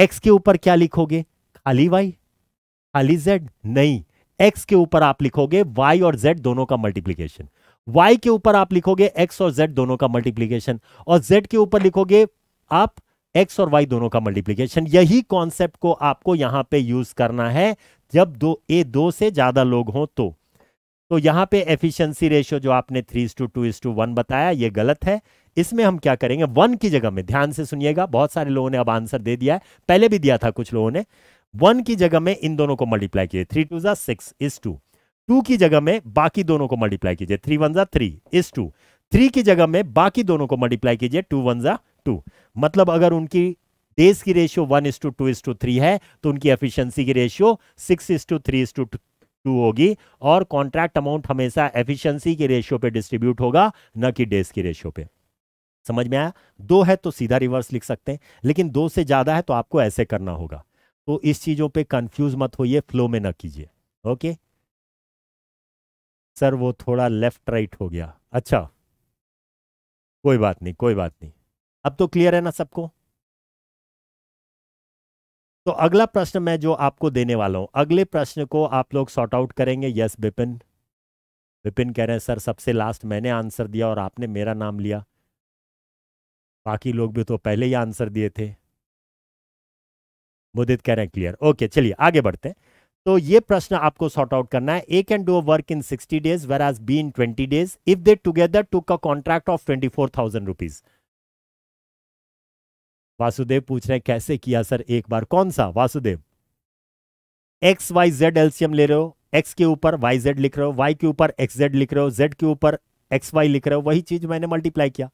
X के ऊपर क्या लिखोगे खाली वाई खाली जेड नहीं एक्स के ऊपर आप लिखोगे वाई और जेड दोनों का मल्टीप्लीकेशन वाई के ऊपर आप लिखोगे एक्स और जेड दोनों का मल्टीप्लीकेशन और जेड के ऊपर लिखोगे आप एक्स और वाई दोनों का मल्टीप्लीकेशन यही कॉन्सेप्ट को आपको यहां पे यूज करना है जब दो ए दो से ज्यादा लोग हों तो तो यहाँ पे एफिशिएंसी रेशियो जो आपने three to two is to one बताया ये गलत है इसमें हम क्या करेंगे वन की जगह में ध्यान से सुनिएगा बहुत सारे लोगों ने अब आंसर दे दिया है पहले भी दिया था कुछ लोगों ने वन की जगह में इन दोनों को मल्टीप्लाई किए थ्री टू जिक्स सिक्स इस टू टू की जगह में बाकी दोनों को मल्टीप्लाई कीजिए थ्री वन जा थ्री इज टू थ्री की जगह में बाकी दोनों को मल्टीप्लाई कीजिए टू वन जा टू मतलब अगर उनकी डेज की ratio one is to two is to three है तो उनकी एफिशिएंसी की ratio six is to three is to two होगी और कॉन्ट्रैक्ट अमाउंट हमेशा एफिशिएंसी के रेशियो पे डिस्ट्रीब्यूट होगा न कि डेज की रेशियो पे समझ में आया दो है तो सीधा रिवर्स लिख सकते हैं लेकिन दो से ज्यादा है तो आपको ऐसे करना होगा तो इस चीजों पर कंफ्यूज मत होइए फ्लो में ना कीजिए ओके सर वो थोड़ा लेफ्ट राइट हो गया अच्छा कोई बात नहीं कोई बात नहीं अब तो क्लियर है ना सबको तो अगला प्रश्न मैं जो आपको देने वाला हूं अगले प्रश्न को आप लोग सॉर्ट आउट करेंगे यस विपिन विपिन कह रहे हैं सर सबसे लास्ट मैंने आंसर दिया और आपने मेरा नाम लिया बाकी लोग भी तो पहले ही आंसर दिए थे मुदित कह रहे हैं क्लियर ओके चलिए आगे बढ़ते हैं तो ये प्रश्न आपको सॉर्ट आउट करना है A can do a work in sixty days whereas B in twenty days if they together took a contract of twenty four thousand rupees Vasudev पूछ रहे हैं कैसे किया सर एक बार कौन सा Vasudev X Y Z LCM ले रहे हो एक्स के ऊपर वाई जेड लिख रहे हो वाई के ऊपर एक्स जेड लिख रहे हो जेड के ऊपर एक्स वाई लिख रहे हो वही चीज मैंने मल्टीप्लाई किया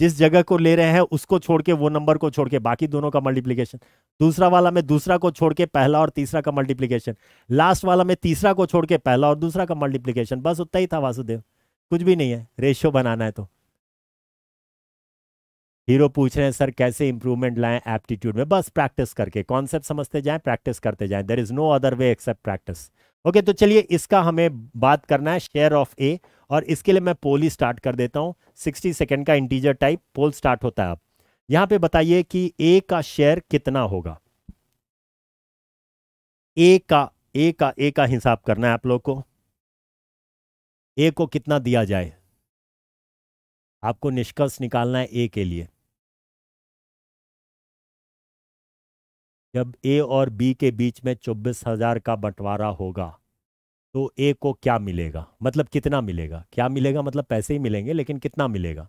जिस जगह को ले रहे हैं उसको छोड़ के वो नंबर को छोड़ के बाकी दोनों का मल्टीप्लीकेशन दूसरा वाला में दूसरा को छोड़ के पहला और तीसरा का मल्टीप्लीकेशन लास्ट वाला में तीसरा को छोड़ के पहला और दूसरा का मल्टीप्लीकेशन बस उतना ही था वासुदेव कुछ भी नहीं है रेशियो बनाना है तो हीरो पूछ रहे हैं सर कैसे इंप्रूवमेंट लाएं एप्टीट्यूड में बस प्रैक्टिस करके कॉन्सेप्ट समझते जाएं प्रैक्टिस करते जाएं there is no other way except practice okay तो चलिए इसका हमें बात करना है शेयर ऑफ ए और इसके लिए मैं पोल ही स्टार्ट कर देता हूं सिक्सटी सेकेंड का इंटीजर टाइप पोल स्टार्ट होता है आप यहां पे बताइए कि ए का शेयर कितना होगा ए का ए का ए का हिसाब करना है आप लोग को ए को कितना दिया जाए आपको निष्कर्ष निकालना है ए के लिए जब ए और बी के बीच में चौबीस हजार का बंटवारा होगा तो ए को क्या मिलेगा मतलब कितना मिलेगा क्या मिलेगा मतलब पैसे ही मिलेंगे लेकिन कितना मिलेगा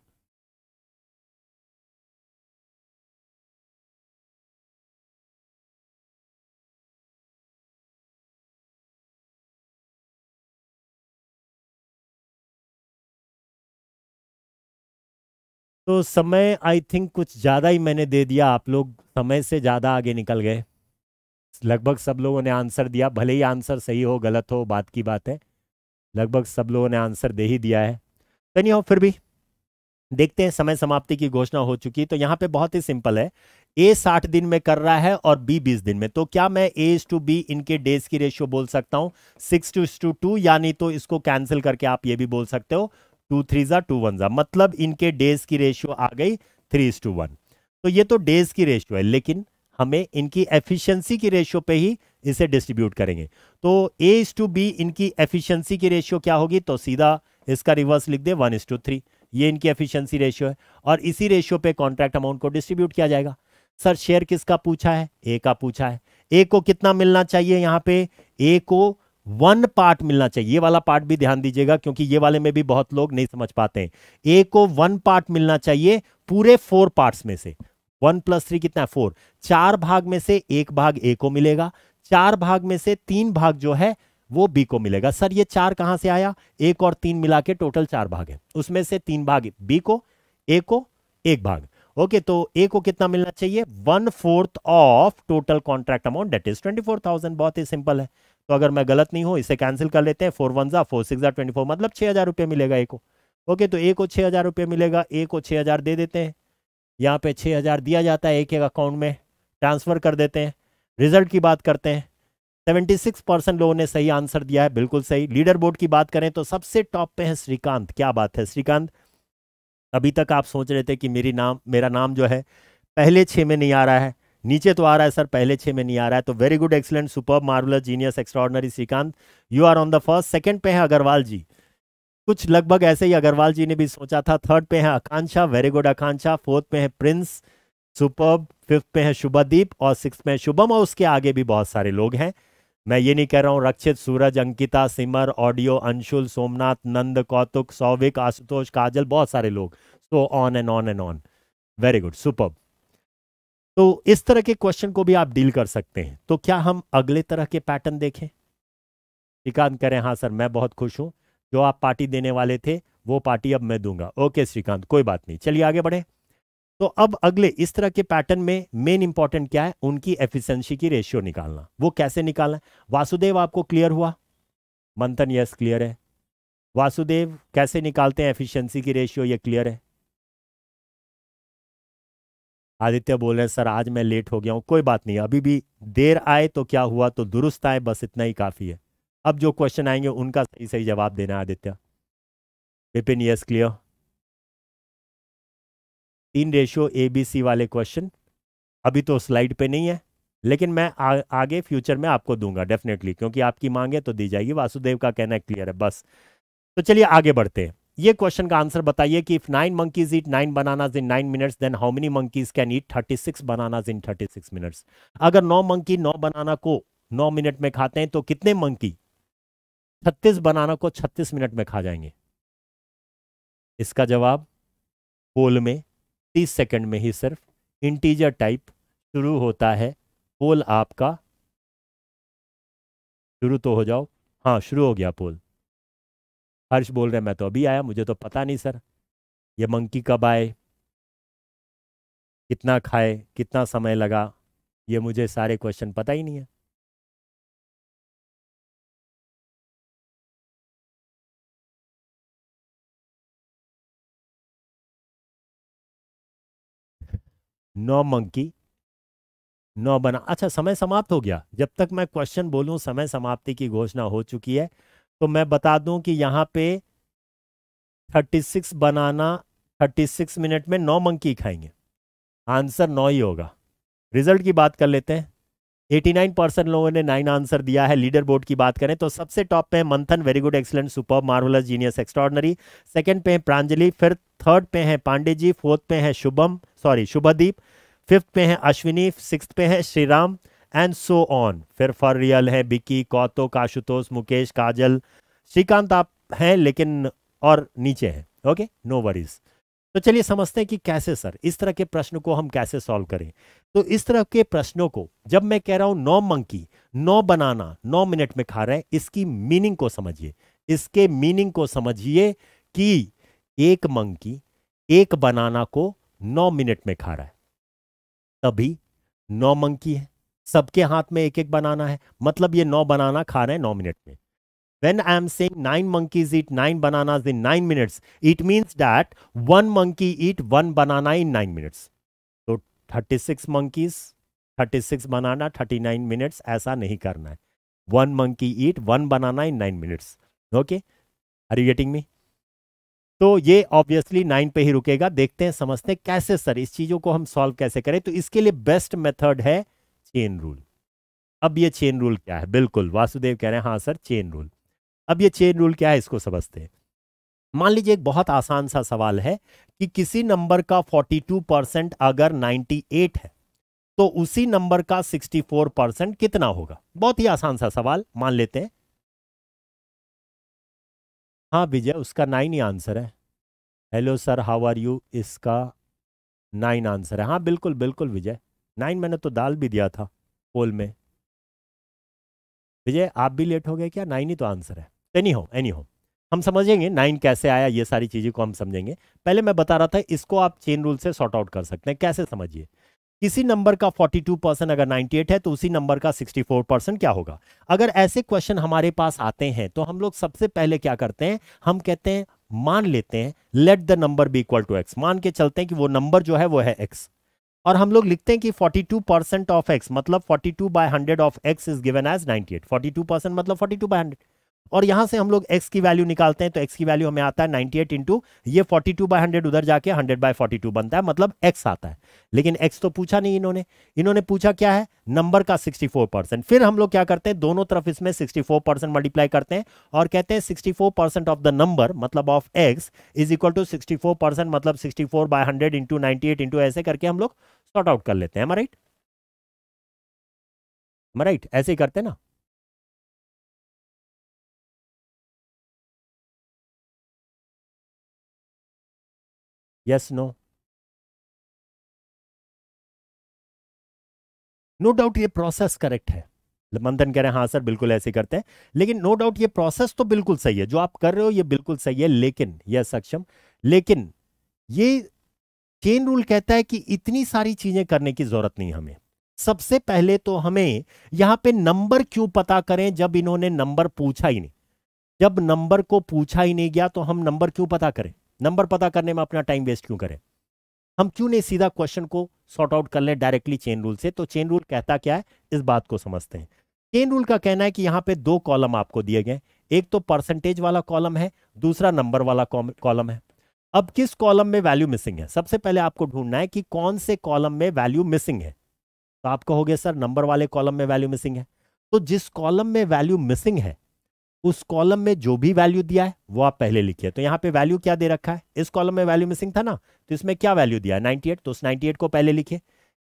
तो समय आई थिंक कुछ ज़्यादा ही मैंने दे दिया आप लोग समय से ज़्यादा आगे निकल गए लगभग सब लोगों ने आंसर दिया भले ही आंसर सही हो गलत हो बात की बात है लगभग सब लोगों ने आंसर दे ही दिया है तो नहीं हो फिर भी देखते हैं समय समाप्ति की घोषणा हो चुकी है तो यहाँ पे बहुत ही सिंपल है ए साठ दिन में कर रहा है और बी बीस दिन में तो क्या मैं ए टू बी इनके डेज की रेशियो बोल सकता हूँ सिक्स टू टू यानी तो इसको कैंसिल करके आप ये भी बोल सकते हो टू थ्री ज़ा टू वन ज़ा मतलब इनके डेज की रेशियो आ गई थ्री इज टू वन तो ये तो डेज की रेशियो है लेकिन हमें इनकी एफिशिएंसी की रेशियो पे ही इसे डिस्ट्रीब्यूट करेंगे तो ए इज टू बी इनकी एफिशिएंसी की रेशियो क्या होगी तो सीधा इसका रिवर्स लिख दे वन इज टू थ्री ये इनकी एफिशिएंसी रेशियो है और इसी रेशियो पे कॉन्ट्रैक्ट अमाउंट को डिस्ट्रीब्यूट किया जाएगा सर शेयर किसका पूछा है ए का पूछा है ए को कितना मिलना चाहिए यहाँ पे ए को वन पार्ट मिलना चाहिए ये वाला पार्ट भी ध्यान दीजिएगा क्योंकि ये वाले में भी बहुत लोग नहीं समझ पाते हैं ए को वन पार्ट मिलना चाहिए पूरे फोर पार्ट्स में से वन प्लस थ्री कितना है फोर चार भाग में से एक भाग ए को मिलेगा चार भाग में से तीन भाग जो है वो बी को मिलेगा सर ये चार कहां से आया एक और तीन मिला के टोटल चार भाग है उसमें से तीन भाग बी को ए को एक भाग ओके तो ए को कितना मिलना चाहिए one fourth of total contract amount that is twenty four thousand बहुत ही सिंपल है तो अगर मैं गलत नहीं हूँ इसे कैंसिल कर लेते हैं फोर वन ज़ा फोर सिक्स ट्वेंटी फोर मतलब छः हज़ार रुपये मिलेगा ए को ओके तो ए को छः हज़ार रुपये मिलेगा ए को छः हज़ार दे देते हैं यहाँ पे छः हज़ार दिया जाता है ए के अकाउंट में ट्रांसफ़र कर देते हैं रिजल्ट की बात करते हैं सेवेंटी सिक्स परसेंट लोगों ने सही आंसर दिया है बिल्कुल सही लीडर बोर्ड की बात करें तो सबसे टॉप पे है श्रीकांत क्या बात है श्रीकांत अभी तक आप सोच रहे थे कि मेरी नाम मेरा नाम जो है पहले छः में नहीं आ रहा है नीचे तो आ रहा है सर पहले छह में नहीं आ रहा है तो very good excellent super marvel genius extraordinary Shrikant you are on the first second पे है अग्रवाल जी कुछ लगभग ऐसे ही अग्रवाल जी ने भी सोचा था थर्ड पे है Akanksha very good Akanksha fourth पे है प्रिंस सुपर फिफ्थ पे है शुभदीप और सिक्स पे है शुभम और उसके आगे भी बहुत सारे लोग हैं मैं ये नहीं कह रहा हूँ रक्षित सूरज अंकिता सिमर ऑडियो अंशुल सोमनाथ नंद कौतुक सौविक आशुतोष काजल बहुत सारे लोग so on and on and on very good super तो इस तरह के क्वेश्चन को भी आप डील कर सकते हैं तो क्या हम अगले तरह के पैटर्न देखें श्रीकांत कह रहे हैं हाँ सर मैं बहुत खुश हूं जो आप पार्टी देने वाले थे वो पार्टी अब मैं दूंगा ओके श्रीकांत कोई बात नहीं चलिए आगे बढ़े तो अब अगले इस तरह के पैटर्न में मेन इंपॉर्टेंट क्या है उनकी एफिशिएंसी की रेशियो निकालना वो कैसे निकालना वासुदेव आपको क्लियर हुआ मंथन यस क्लियर है वासुदेव कैसे निकालते हैं एफिशिएंसी की रेशियो ये क्लियर है आदित्य बोल रहे हैं सर आज मैं लेट हो गया हूँ कोई बात नहीं अभी भी देर आए तो क्या हुआ तो दुरुस्त आए बस इतना ही काफ़ी है अब जो क्वेश्चन आएंगे उनका सही सही जवाब देना है आदित्य विपिन यस क्लियर तीन रेशियो ए बी सी वाले क्वेश्चन अभी तो स्लाइड पे नहीं है लेकिन मैं आ, आगे फ्यूचर में आपको दूंगा डेफिनेटली क्योंकि आपकी मांग है तो दी जाएगी वासुदेव का कहना क्लियर है बस तो चलिए आगे बढ़ते हैं ये क्वेश्चन का आंसर बताइए कि if nine monkeys eat nine bananas in nine minutes then how many monkeys can eat thirty six bananas in thirty six minutes अगर नौ मंकी नौ बनाना को नौ मिनट में खाते हैं तो कितने मंकी छत्तीस बनाना को छत्तीस मिनट में खा जाएंगे इसका जवाब पोल में तीस सेकेंड में ही सिर्फ इंटीजर टाइप शुरू होता है पोल आपका शुरू तो हो जाओ हाँ शुरू हो गया पोल हर्ष बोल रहे मैं तो अभी आया मुझे तो पता नहीं सर ये मंकी कब आए कितना खाए कितना समय लगा ये मुझे सारे क्वेश्चन पता ही नहीं है नौ मंकी नौ बना अच्छा समय समाप्त हो गया जब तक मैं क्वेश्चन बोलूं समय समाप्ति की घोषणा हो चुकी है तो मैं बता दूं कि यहाँ पे 36 बनाना 36 मिनट में नौ मंकी खाएंगे आंसर नौ ही होगा रिजल्ट की बात कर लेते हैं 89 परसेंट लोगों ने नाइन आंसर दिया है लीडर बोर्ड की बात करें तो सबसे टॉप पे है Manthan very good excellent super marvellous genius extraordinary second पे है प्रांजलि फिर थर्ड पे है पांडे जी फोर्थ पे है शुभम सॉरी शुभदीप फिफ्थ पे है अश्विनी सिक्स पे है श्रीराम एंड सो ऑन फिर फॉर रियल है बिकी कौतो काशुतोष मुकेश काजल श्रीकांत आप हैं लेकिन और नीचे हैं ओके नो वरीज तो चलिए समझते हैं कि कैसे सर इस तरह के प्रश्न को हम कैसे सॉल्व करें तो इस तरह के प्रश्नों को जब मैं कह रहा हूं नौ मंकी नौ बनाना नौ मिनट में खा रहे हैं इसकी मीनिंग को समझिए इसके मीनिंग को समझिए कि एक मंकी एक बनाना को नौ मिनट में खा रहा है तभी नौ मंकी है सबके हाथ में एक एक बनाना है मतलब ये नौ बनाना खा रहे हैं नौ मिनट में when I am saying nine monkeys eat nine banana in nine minutes it means that one monkey eat one banana in nine minutes तो thirty six monkeys thirty six banana thirty nine minutes ऐसा नहीं करना है one monkey eat one banana in nine minutes okay are you getting me तो ये obviously nine पे ही रुकेगा देखते हैं समझते हैं कैसे सर इस चीजों को हम सॉल्व कैसे करें तो इसके लिए बेस्ट मेथड है चेन रूल अब ये चेन रूल क्या है बिल्कुल वासुदेव कह रहे हैं हाँ सर चेन रूल अब ये चेन रूल क्या है इसको समझते हैं मान लीजिए एक बहुत आसान सा सवाल है कि किसी नंबर का 42 परसेंट अगर 98 है तो उसी नंबर का 64 परसेंट कितना होगा बहुत ही आसान सा सवाल मान लेते हैं हाँ विजय उसका नाइन ही आंसर है hello sir how are you इसका नाइन आंसर है हाँ बिल्कुल बिल्कुल विजय नाइन मैंने तो डाल भी दिया था पोल में विजय आप भी लेट हो गए क्या नाइन ही तो आंसर है एनी हो एनी हो हम समझेंगे नाइन कैसे आया ये सारी चीज़ों को हम समझेंगे पहले मैं बता रहा था इसको आप चेन रूल से सॉर्ट आउट कर सकते हैं कैसे समझिए किसी नंबर का 42 परसेंट अगर 98 है तो उसी नंबर का 64 परसेंट क्या होगा अगर ऐसे क्वेश्चन हमारे पास आते हैं तो हम लोग सबसे पहले क्या करते हैं हम कहते हैं मान लेते हैं let the number be equal to X मान के चलते हैं कि वो नंबर जो है वो है एक्स और हम लोग लिखते हैं कि 42 परसेंट ऑफ एक्स मतलब 42 two by hundred of X is given as 98 42 percent मतलब 42 बाय 100 और यहां से हम लोग एक्स की वैल्यू निकालते हैं तो एक्स की वैल्यू हमें आता है 98 एट इंटू ये फोर्टी टू बाई हंड्रेड उधर जाके 100 बाय 42 बनता है मतलब एक्स आता है लेकिन एक्स तो पूछा नहीं इन्होंने इन्होंने पूछा क्या है नंबर का 64 परसेंट फिर हम लोग क्या करते हैं दोनों तरफ इसमें 64 परसेंट मल्टीप्लाई करते हैं और कहते हैं 64 परसेंट ऑफ द नंबर मतलब of X is equal to 64 percent मतलब 64 बाय 100 इंटू 98 इंटू ऐसे करके हम लोग सॉर्ट आउट कर लेते हैं हमारा राइट राइट ऐसे ही करते हैं ना यस नो नो डाउट ये प्रोसेस करेक्ट है मंथन कह रहे हैं हाँ सर बिल्कुल ऐसे करते हैं लेकिन नो no डाउट ये प्रोसेस तो बिल्कुल सही है जो आप कर रहे हो ये बिल्कुल सही है लेकिन यह सक्षम लेकिन ये केन रूल कहता है कि इतनी सारी चीजें करने की जरूरत नहीं हमें सबसे पहले तो हमें यहां पे नंबर क्यों पता करें जब इन्होंने नंबर पूछा ही नहीं जब नंबर को पूछा ही नहीं गया तो हम नंबर क्यों पता करें नंबर पता करने में अपना टाइम वेस्ट क्यों करें हम क्यों नहीं सीधा क्वेश्चन को सॉर्ट आउट कर लें डायरेक्टली चेन रूल से तो चेन रूल कहता क्या है इस बात को समझते हैं चेन रूल का कहना है कि यहाँ पे दो कॉलम आपको दिए गए एक तो परसेंटेज वाला कॉलम है दूसरा नंबर वाला कॉलम है अब किस कॉलम में वैल्यू मिसिंग है सबसे पहले आपको ढूंढना है कि कौन से कॉलम में वैल्यू मिसिंग है तो आप कहोगे सर नंबर वाले कॉलम में वैल्यू मिसिंग है तो जिस कॉलम में वैल्यू मिसिंग है उस कॉलम में जो भी वैल्यू दिया है वो आप पहले लिखिए तो यहाँ पे वैल्यू क्या दे रखा है इस कॉलम में वैल्यू मिसिंग था ना तो इसमें क्या वैल्यू दिया नाइनटी एट तो उस 98 को पहले लिखिए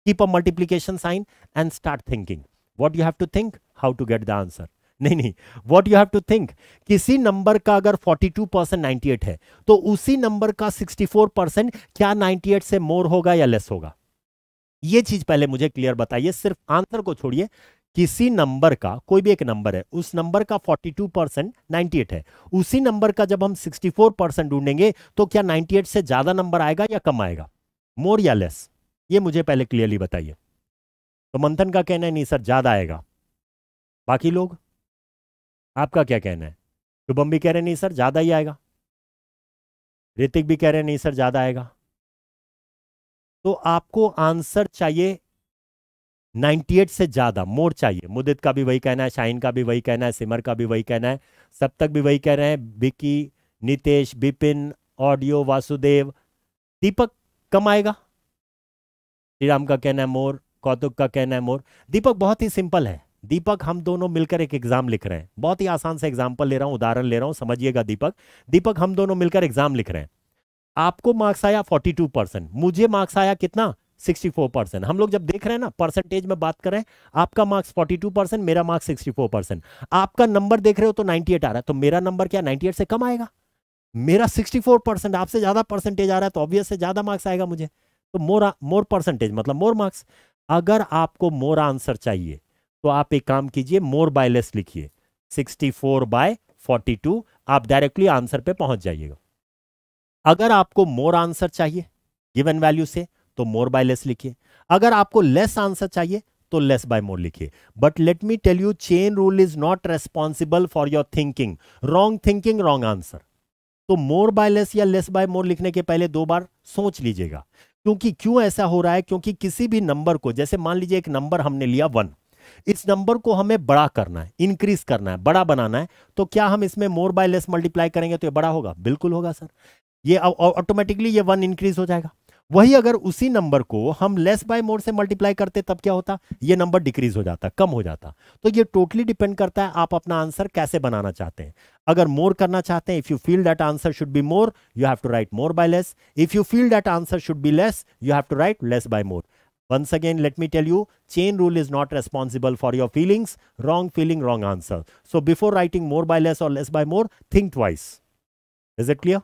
keep a multiplication sign and start thinking what you have to think how to get the answer नहीं नहीं what you have to think किसी नंबर का अगर 42 परसेंट नाइन्टी है तो उसी नंबर का 64 परसेंट क्या 98 से मोर होगा या लेस होगा ये चीज पहले मुझे क्लियर बताइए सिर्फ आंसर को छोड़िए किसी नंबर का कोई भी एक नंबर है उस नंबर का 42 परसेंट नाइन्टी है उसी नंबर का जब हम 64 परसेंट ढूंढेंगे तो क्या 98 से ज्यादा नंबर आएगा या कम आएगा मोर या लेस ये मुझे पहले क्लियरली बताइए तो मंथन का कहना है नहीं सर ज्यादा आएगा बाकी लोग आपका क्या कहना है शुभम भी कह रहे नहीं सर ज़्यादा ही आएगा ऋतिक भी कह रहे नहीं सर ज़्यादा आएगा तो आपको आंसर चाहिए 98 से ज़्यादा मोर चाहिए मुदित का भी वही कहना है शाइन का भी वही कहना है सिमर का भी वही कहना है सब तक भी वही कह रहे हैं बिकी नितेश बिपिन ऑडियो वासुदेव दीपक कम आएगा श्री राम का कहना है मोर कौतुक का कहना है मोर दीपक बहुत ही सिंपल है दीपक हम दोनों मिलकर एक एग्जाम लिख रहे हैं बहुत ही आसान से एग्जाम्पल ले रहा हूं उदाहरण ले रहा हूं समझिएगा दीपक दीपक हम दोनों मिलकर एग्जाम लिख रहे हैं आपको मार्क्स आया 42 परसेंट मुझे मार्क्स आया कितना 64 परसेंट हम लोग जब देख रहे हैं ना परसेंटेज में बात कर रहे हैं आपका मार्क्स 42 परसेंट मेरा मार्क्स 64 परसेंट आपका नंबर देख रहे हो तो 98 आ रहा है तो मेरा नंबर क्या 98 से कम आएगा मेरा 64 परसेंट आपसे ज्यादा परसेंटेज आ रहा है तो ऑब्वियस से ज्यादा मार्क्स आएगा मुझे तो मोर मोर परसेंटेज मतलब मोर मार्क्स अगर आपको मोर आंसर चाहिए तो आप एक काम कीजिए मोर बाय लेस लिखिए 64 फोर बाय फोर्टी आप डायरेक्टली आंसर पे पहुंच जाइएगा अगर आपको मोर आंसर चाहिए गिवन वैल्यू से तो मोर बाय लेस लिखिए अगर आपको लेस आंसर चाहिए तो लेस बाय मोर लिखिए but let me tell you chain rule is not responsible for your thinking wrong thinking wrong answer तो मोर बाय लेस या लेस बाय मोर लिखने के पहले दो बार सोच लीजिएगा क्योंकि क्यों ऐसा हो रहा है क्योंकि किसी भी नंबर को जैसे मान लीजिए एक नंबर हमने लिया वन इस नंबर को हमें बड़ा करना है इंक्रीज करना है बड़ा बनाना है तो क्या हम इसमें मोर बाय लेस मल्टीप्लाई करेंगे तो ये बड़ा होगा बिल्कुल होगा सर ये ऑटोमेटिकली ये वन इंक्रीज हो जाएगा वही अगर उसी नंबर को हम लेस बाय मोर से मल्टीप्लाई करते तब क्या होता ये नंबर डिक्रीज हो जाता कम हो जाता तो ये टोटली डिपेंड करता है आप अपना आंसर कैसे बनाना चाहते हैं अगर मोर करना चाहते हैं if you feel that answer should be more you have to write more by less if you feel that answer should be less you have to write less by more Once again, let me tell you, chain rule is not responsible for your feelings. Wrong feeling, wrong answer. So before writing more by less or less by more, think twice. Is it clear?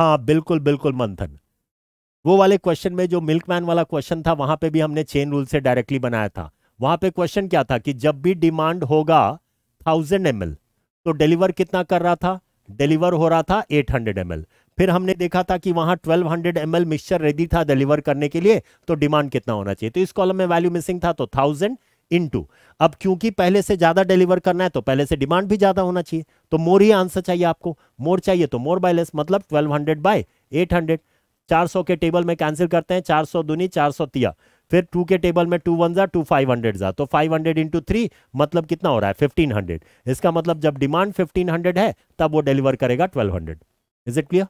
हाँ बिल्कुल बिल्कुल मंथन वो वाले question में जो milkman वाला question था वहां पे भी हमने चेन रूल से डायरेक्टली बनाया था वहां पे क्वेश्चन क्या था कि जब भी डिमांड होगा थाउजेंड एम तो डिलीवर कितना कर रहा था डिलीवर हो रहा था एट हंड्रेड एम फिर हमने देखा था कि वहां 1200 हंड्रेड एम मिक्सचर रेडी था डिलीवर करने के लिए तो डिमांड कितना होना चाहिए तो इस कॉलम में वैल्यू मिसिंग था तो थाउजेंड इनटू अब क्योंकि पहले से ज्यादा डिलीवर करना है तो पहले से डिमांड भी ज्यादा होना चाहिए तो मोर ही आंसर चाहिए आपको मोर चाहिए तो मोर बाय लेस मतलब twelve hundred by eight hundred चार सौ के टेबल में कैंसिल करते हैं चार सौ दूनी चार सौ तिया फिर टू के टेबल में टू वन जा टू फाइव हंड्रेड जा तो फाइव हंड्रेड इंटू थ्री मतलब कितना हो रहा है फिफ्टीन हंड्रेड इसका मतलब जब डिमांड फिफ्टीन हंड्रेड है तब वो डिलीवर करेगा twelve hundred is it clear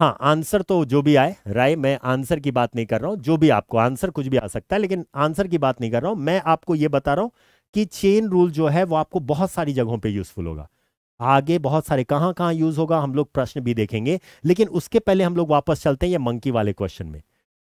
हाँ आंसर तो जो भी आए राय मैं आंसर की बात नहीं कर रहा हूँ जो भी आपको आंसर कुछ भी आ सकता है लेकिन आंसर की बात नहीं कर रहा हूं मैं आपको ये बता रहा हूं कि चेन रूल जो है वो आपको बहुत सारी जगहों पे यूजफुल होगा आगे बहुत सारे कहां कहां यूज होगा हम लोग प्रश्न भी देखेंगे लेकिन उसके पहले हम लोग वापस चलते हैं ये मंकी वाले क्वेश्चन में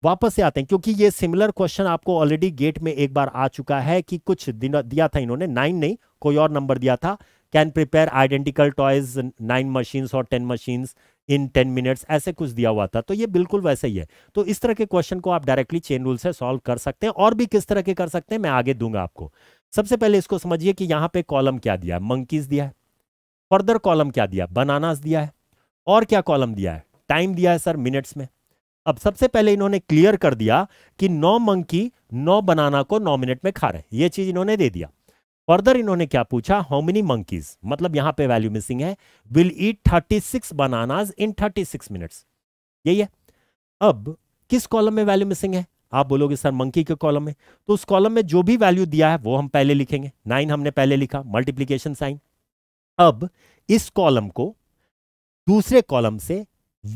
वापस से आते हैं क्योंकि ये सिमिलर क्वेश्चन आपको ऑलरेडी गेट में एक बार आ चुका है कि कुछ दिन दिया था इन्होंने नाइन नहीं कोई और नंबर दिया था can prepare identical toys nine machines और ten machines in ten minutes ऐसे कुछ दिया हुआ था तो ये बिल्कुल वैसे ही है तो इस तरह के क्वेश्चन को आप डायरेक्टली चेन रूल से सॉल्व कर सकते हैं और भी किस तरह के कर सकते हैं मैं आगे दूंगा आपको सबसे पहले इसको समझिए कि यहाँ पे कॉलम क्या दिया है मंकीज दिया है फर्दर कॉलम क्या दिया बनानास दिया है और क्या कॉलम दिया है टाइम दिया है सर मिनट्स में अब सबसे पहले इन्होंने क्लियर कर दिया कि नौ मंकी नौ बनाना को नौ मिनट में खा रहे ये चीज इन्होंने दे दिया फर्दर इन्होंने क्या पूछा हाउ मेनी मंकीज मतलब यहां पे वैल्यू मिसिंग है will eat six banana in six minutes यही है अब किस कॉलम में वैल्यू मिसिंग है आप बोलोगे सर मंकी के कॉलम में तो उस कॉलम में जो भी वैल्यू दिया है वो हम पहले लिखेंगे नाइन हमने पहले लिखा मल्टीप्लीकेशन साइन अब इस कॉलम को दूसरे कॉलम से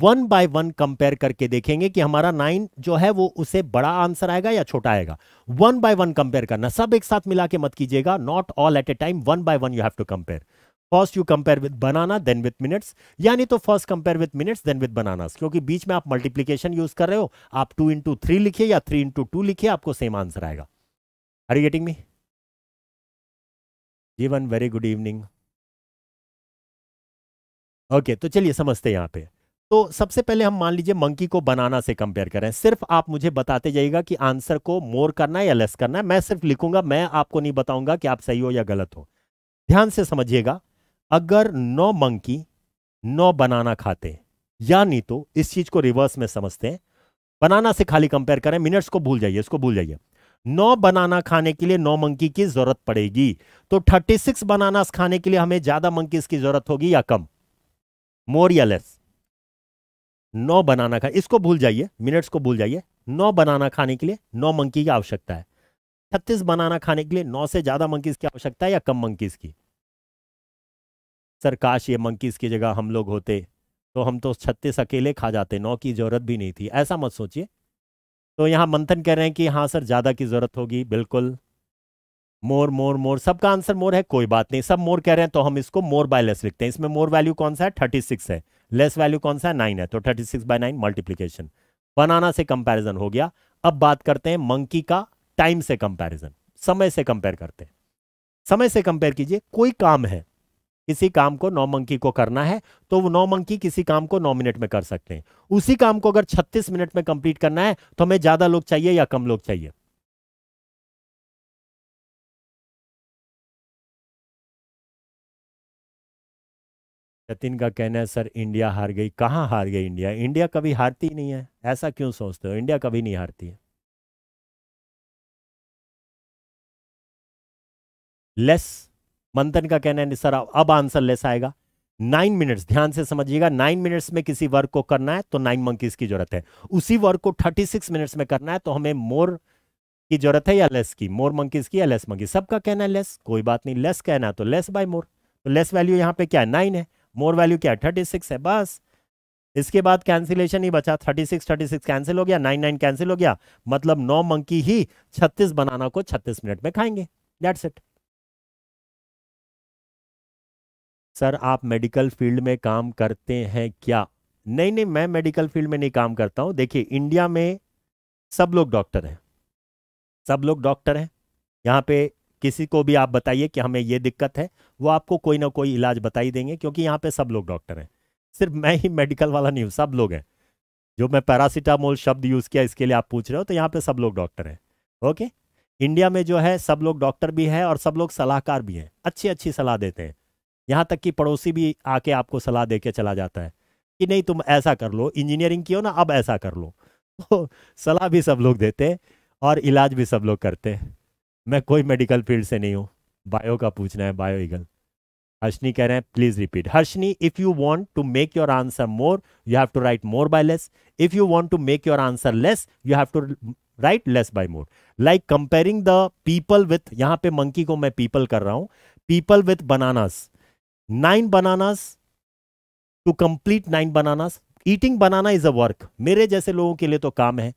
वन बाय वन कंपेयर करके देखेंगे कि हमारा नाइन जो है वो उसे बड़ा आंसर आएगा या छोटा आएगा वन बाय वन कंपेयर करना सब एक साथ मिला के मत कीजिएगा not all at a time one by one you have to compare first you compare with banana then with minutes यानी तो first compare with minutes then with banana क्योंकि बीच में आप मल्टीप्लीकेशन यूज कर रहे हो आप टू इंटू थ्री लिखिए या थ्री इंटू टू लिखिए आपको सेम आंसर आएगा are you getting me Jeevan very good evening okay तो चलिए समझते हैं यहां पर तो सबसे पहले हम मान लीजिए मंकी को बनाना से कंपेयर करें सिर्फ आप मुझे बताते जाइएगा कि आंसर को मोर करना है या लेस करना है मैं सिर्फ लिखूंगा मैं आपको नहीं बताऊंगा कि आप सही हो या गलत हो ध्यान से समझिएगा अगर नौ मंकी नौ बनाना खाते यानी तो इस चीज को रिवर्स में समझते हैं बनाना से खाली कंपेयर करें मिनट्स को भूल जाइए इसको भूल जाइए नौ बनाना खाने के लिए नौ मंकी की जरूरत पड़ेगी तो थर्टी सिक्स बनाना खाने के लिए हमें ज्यादा मंकी की जरूरत होगी या कम मोर या लेस नौ बनाना खा इसको भूल जाइए मिनट्स को भूल जाइए नौ बनाना खाने के लिए नौ मंकी की आवश्यकता है छत्तीस बनाना खाने के लिए नौ से ज़्यादा मंकीज़ की आवश्यकता है या कम मंकीज़ की सर काश ये मंकीज़ की जगह हम लोग होते तो हम तो छत्तीस अकेले खा जाते नौ की ज़रूरत भी नहीं थी ऐसा मत सोचिए तो यहाँ मंथन कह रहे हैं कि हाँ सर ज़्यादा की ज़रूरत होगी बिल्कुल मोर मोर मोर सबका आंसर मोर है कोई बात नहीं सब मोर कह रहे हैं तो हम इसको मोर बायलेस लिखते हैं इसमें मोर वैल्यू कौन सा है थर्टी सिक्स है लेस वैल्यू कौन सा नाइन है तो thirty six by nine multiplication banana से कंपेरिजन हो गया अब बात करते हैं मंकी का टाइम से कंपेरिजन समय से कंपेयर करते हैं समय से कंपेयर कीजिए कोई काम है किसी काम को नौ मंकी को करना है तो वो नौ मंकी किसी काम को नौ मिनट में कर सकते हैं उसी काम को अगर छत्तीस मिनट में कंप्लीट करना है तो हमें ज्यादा लोग चाहिए या कम लोग चाहिए जतिन का कहना है सर इंडिया हार गई कहाँ हार गई इंडिया इंडिया कभी हारती नहीं है ऐसा क्यों सोचते हो इंडिया कभी नहीं हारती है लेस मंथन का कहना है सर अब आंसर लेस आएगा नाइन मिनट्स ध्यान से समझिएगा नाइन मिनट्स में किसी वर्क को करना है तो नाइन मंकीज की जरूरत है उसी वर्क को थर्टी सिक्स मिनट्स में करना है तो हमें मोर की जरूरत है या लेस की मोर मंकीज की या लेस मंकी सबका कहना है लेस कोई बात नहीं लेस कहना है तो लेस बाय मोर तो लेस वैल्यू यहाँ पे क्या है नाइन है मोर वैल्यू क्या थर्टी सिक्स है बस इसके बाद कैंसिलेशन ही बचा thirty six thirty six cancel हो गया नाइन नाइन कैंसिल हो गया मतलब नौ मंकी ही छत्तीस बनाना को छत्तीस मिनट में खाएंगे दैट्स इट सर आप मेडिकल फील्ड में काम करते हैं क्या नहीं नहीं मैं मेडिकल फील्ड में नहीं काम करता हूं देखिए इंडिया में सब लोग डॉक्टर हैं सब लोग डॉक्टर हैं यहाँ पे किसी को भी आप बताइए कि हमें ये दिक्कत है वो आपको कोई ना कोई इलाज बता ही देंगे क्योंकि यहाँ पे सब लोग डॉक्टर हैं सिर्फ मैं ही मेडिकल वाला नहीं हूँ सब लोग हैं जो मैं पैरासीटामोल शब्द यूज़ किया इसके लिए आप पूछ रहे हो तो यहाँ पे सब लोग डॉक्टर हैं ओके इंडिया में जो है सब लोग डॉक्टर भी हैं और सब लोग सलाहकार भी हैं अच्छी अच्छी सलाह देते हैं यहाँ तक कि पड़ोसी भी आके आपको सलाह दे चला जाता है कि नहीं तुम ऐसा कर लो इंजीनियरिंग की हो ना अब ऐसा कर लो तो सलाह भी सब लोग देते हैं और इलाज भी सब लोग करते हैं मैं कोई मेडिकल फील्ड से नहीं हूँ बायो का पूछना है बायो ईगल हर्षनी कह रहे हैं please repeat Harshini if you want to make your answer more you have to write more by less if you want to make your answer less you have to write less by more like comparing the people with यहां पे monkey को मैं people कर रहा हूं people with bananas nine bananas to complete nine bananas eating banana is a work मेरे जैसे लोगों के लिए तो काम है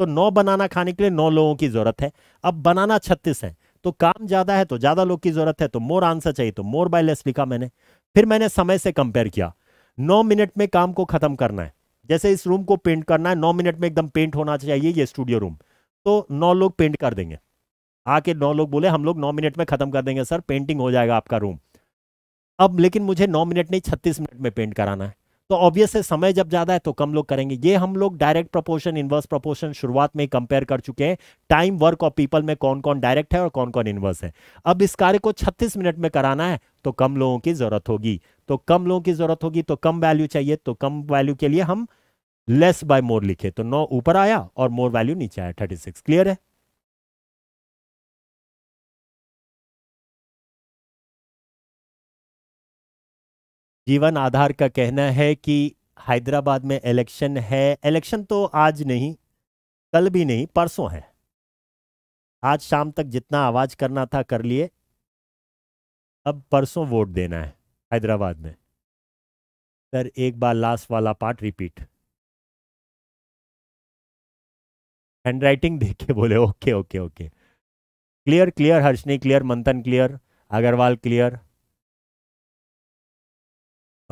तो नौ बनाना खाने के लिए नौ लोगों की जरूरत है अब बनाना छत्तीस है तो काम ज्यादा है तो ज्यादा लोग की जरूरत है तो मोर आंसर चाहिए तो मोर बाय लेस लिखा मैंने फिर मैंने समय से कंपेयर किया नौ मिनट में काम को खत्म करना है जैसे इस रूम को पेंट करना है नौ मिनट में एकदम पेंट होना चाहिए ये स्टूडियो रूम तो नौ लोग पेंट कर देंगे आके नौ लोग बोले हम लोग नौ मिनट में खत्म कर देंगे सर पेंटिंग हो जाएगा आपका रूम अब लेकिन मुझे नौ मिनट नहीं छत्तीस मिनट में पेंट कराना है तो ऑब्वियस है समय जब ज्यादा है तो कम लोग करेंगे ये हम लोग डायरेक्ट प्रपोर्शन इनवर्स प्रपोर्शन शुरुआत में कंपेयर कर चुके हैं टाइम वर्क ऑफ पीपल में कौन कौन डायरेक्ट है और कौन कौन इनवर्स है अब इस कार्य को 36 मिनट में कराना है तो कम लोगों की जरूरत होगी तो कम लोगों की जरूरत होगी तो कम वैल्यू चाहिए तो कम वैल्यू के लिए हम लेस बाय मोर लिखे तो नौ ऊपर आया और मोर वैल्यू नीचे आया थर्टी सिक्स क्लियर है जीवन आधार का कहना है कि हैदराबाद में इलेक्शन है इलेक्शन तो आज नहीं कल भी नहीं परसों है आज शाम तक जितना आवाज करना था कर लिए अब परसों वोट देना है हैदराबाद में सर एक बार लास्ट वाला पार्ट रिपीट हैंड राइटिंग देख के बोले okay okay okay clear clear Harshini clear Manthan clear Agarwal clear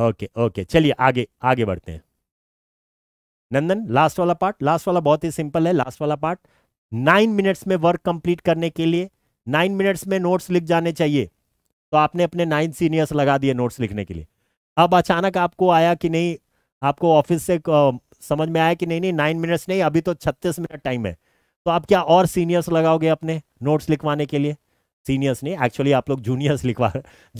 okay okay चलिए आगे आगे बढ़ते हैं नंदन लास्ट वाला पार्ट लास्ट वाला बहुत ही सिंपल है लास्ट वाला पार्ट नाइन मिनट्स में वर्क कंप्लीट करने के लिए नाइन मिनट्स में नोट्स लिख जाने चाहिए तो आपने अपने नाइन सीनियर्स लगा दिए नोट्स लिखने के लिए अब अचानक आपको आया कि नहीं आपको ऑफिस से समझ में आया कि नहीं नहीं नाइन मिनट्स नहीं अभी तो छत्तीस मिनट टाइम है तो आप क्या और सीनियर्स लगाओगे अपने नोट्स लिखवाने के लिए सीनियर्स नहीं एक्चुअली आप लोग जूनियर्स लिखवा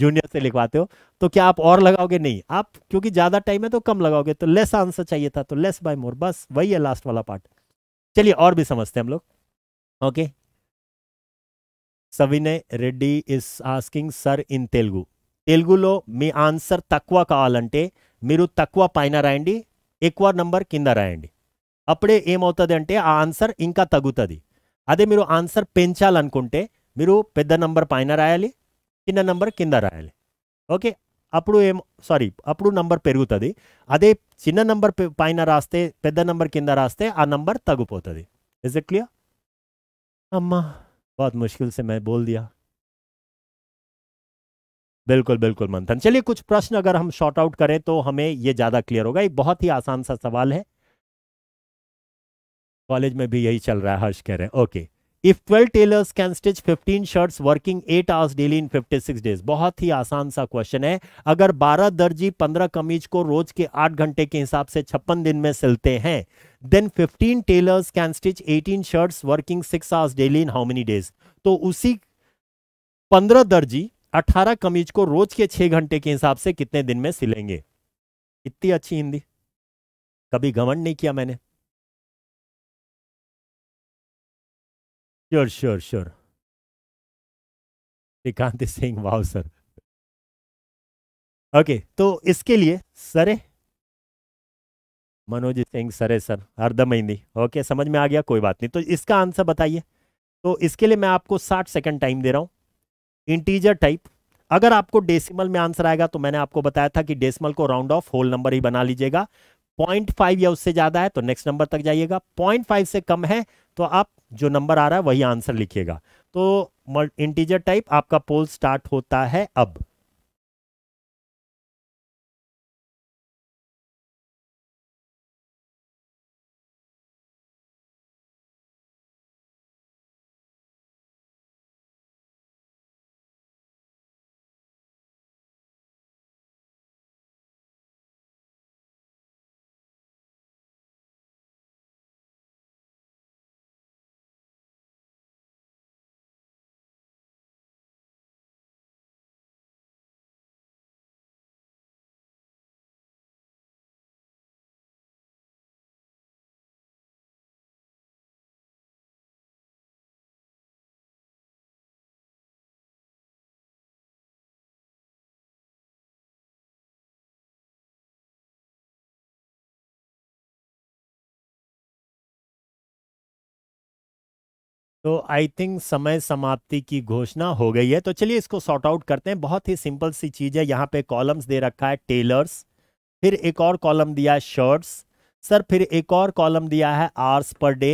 जूनियर से लिखवाते हो तो क्या आप और लगाओगे नहीं आप क्योंकि ज़्यादा टाइम है तो कम लगाओगे तो लेस आंसर चाहिए था तो लेस बाय मोर बस वही है लास्ट वाला पार्ट चलिए और भी समझते हैं हम लोग okay Savinay Reddy is asking sir in Telugu తెలుగులో మీ ఆన్సర్ తక్కువ కావాలంటే మీరు తక్కువ పైన రాయండి ఎక్కువ నంబర్ కింద రాయండి అప్పుడే ఏమవుతుంది అంటే ఆ ఆన్సర్ ఇంకా తగ్గుతుంది అదే మీరు ఆన్సర్ పెంచాలనుకుంటే नंबर पैन रायी कि नंबर किंद ओके अब सारी अब नंबर पे अदे नंबर पैन रास्ते नंबर किंद आ नंबर तग्पोद इज इट क्लियर अम्मा बहुत मुश्किल से मैं बोल दिया बिल्कुल बिल्कुल मंथन चलिए कुछ प्रश्न अगर हम शॉर्ट आउट करें तो हमें ये ज्यादा क्लियर होगा ये बहुत ही आसान सा सवाल है कॉलेज में भी यही चल रहा है हर्ष कह रहे हैं okay if 12 tailors can stitch 15 shirts working 8 hours daily in 56 days बहुत ही आसान सा क्वेश्चन है अगर 12 दर्जी 15 कमीज को रोज के 8 घंटे के हिसाब से छप्पन दिन में सिलते हैं then 15 tailors can stitch 18 shirts working 6 hours daily in how many days तो उसी 15 दर्जी 18 कमीज को रोज के 6 घंटे के हिसाब से कितने दिन में सिलेंगे इतनी अच्छी हिंदी कभी घमंड नहीं किया मैंने Sure, sure, sure. Srikanth is saying, wow, okay okay, तो इसके लिए सरे मनोज सिंह सरे सर हरदम हिंदी ओके समझ में आ गया कोई बात नहीं तो इसका आंसर बताइए तो इसके लिए मैं आपको 60 सेकंड टाइम दे रहा हूं इंटीजर टाइप अगर आपको डेसिमल में आंसर आएगा तो मैंने आपको बताया था कि डेसिमल को राउंड ऑफ होल नंबर ही बना लीजिएगा पॉइंट फाइव या उससे ज़्यादा है तो नेक्स्ट नंबर तक जाइएगा पॉइंट फाइव से कम है तो आप जो नंबर आ रहा है वही आंसर लिखिएगा तो इंटीजर टाइप आपका पोल स्टार्ट होता है अब तो आई थिंक समय समाप्ति की घोषणा हो गई है तो चलिए इसको सॉर्ट आउट करते हैं बहुत ही सिंपल सी चीज़ है यहाँ पे कॉलम्स दे रखा है टेलर्स फिर एक और कॉलम दिया है शर्ट्स सर फिर एक और कॉलम दिया है आर्स पर डे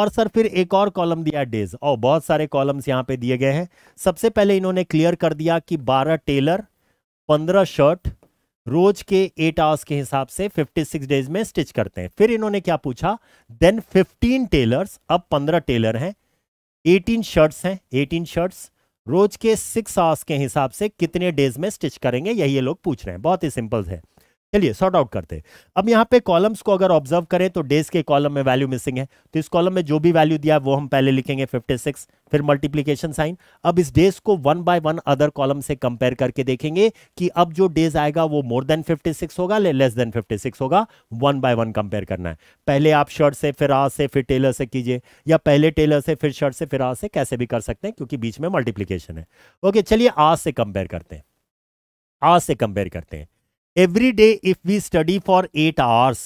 और सर फिर एक और कॉलम दिया डेज और बहुत सारे कॉलम्स यहाँ पे दिए गए हैं सबसे पहले इन्होंने क्लियर कर दिया कि 12 टेलर 15 शर्ट रोज के एट आवर्स के हिसाब से 56 डेज में स्टिच करते हैं फिर इन्होंने क्या पूछा देन 15 टेलर्स अब 15 टेलर हैं 18 शर्ट्स हैं 18 शर्ट्स रोज के सिक्स आवर्स के हिसाब से कितने डेज में स्टिच करेंगे यही ये लोग पूछ रहे हैं बहुत ही सिंपल है चलिए सॉर्ट आउट करते हैं अब यहाँ पे कॉलम्स को अगर ऑब्जर्व करें तो डेज के कॉलम में वैल्यू मिसिंग है तो इस कॉलम में जो भी वैल्यू दिया वो हम पहले लिखेंगे 56 फिर मल्टीप्लीकेशन साइन अब इस डेज को one by one other column से कंपेयर करके देखेंगे कि अब जो डेज आएगा वो मोर देन 56 होगा लेस देन 56 होगा वन बाय वन कंपेयर करना है पहले आप शर्ट से फिर आ से फिर टेलर से कीजिए या पहले टेलर से फिर शर्ट से फिर आ से कैसे भी कर सकते हैं क्योंकि बीच में मल्टीप्लीकेशन है ओके चलिए आज से कंपेयर करते हैं आज से कंपेयर करते हैं every day if we study for eight hours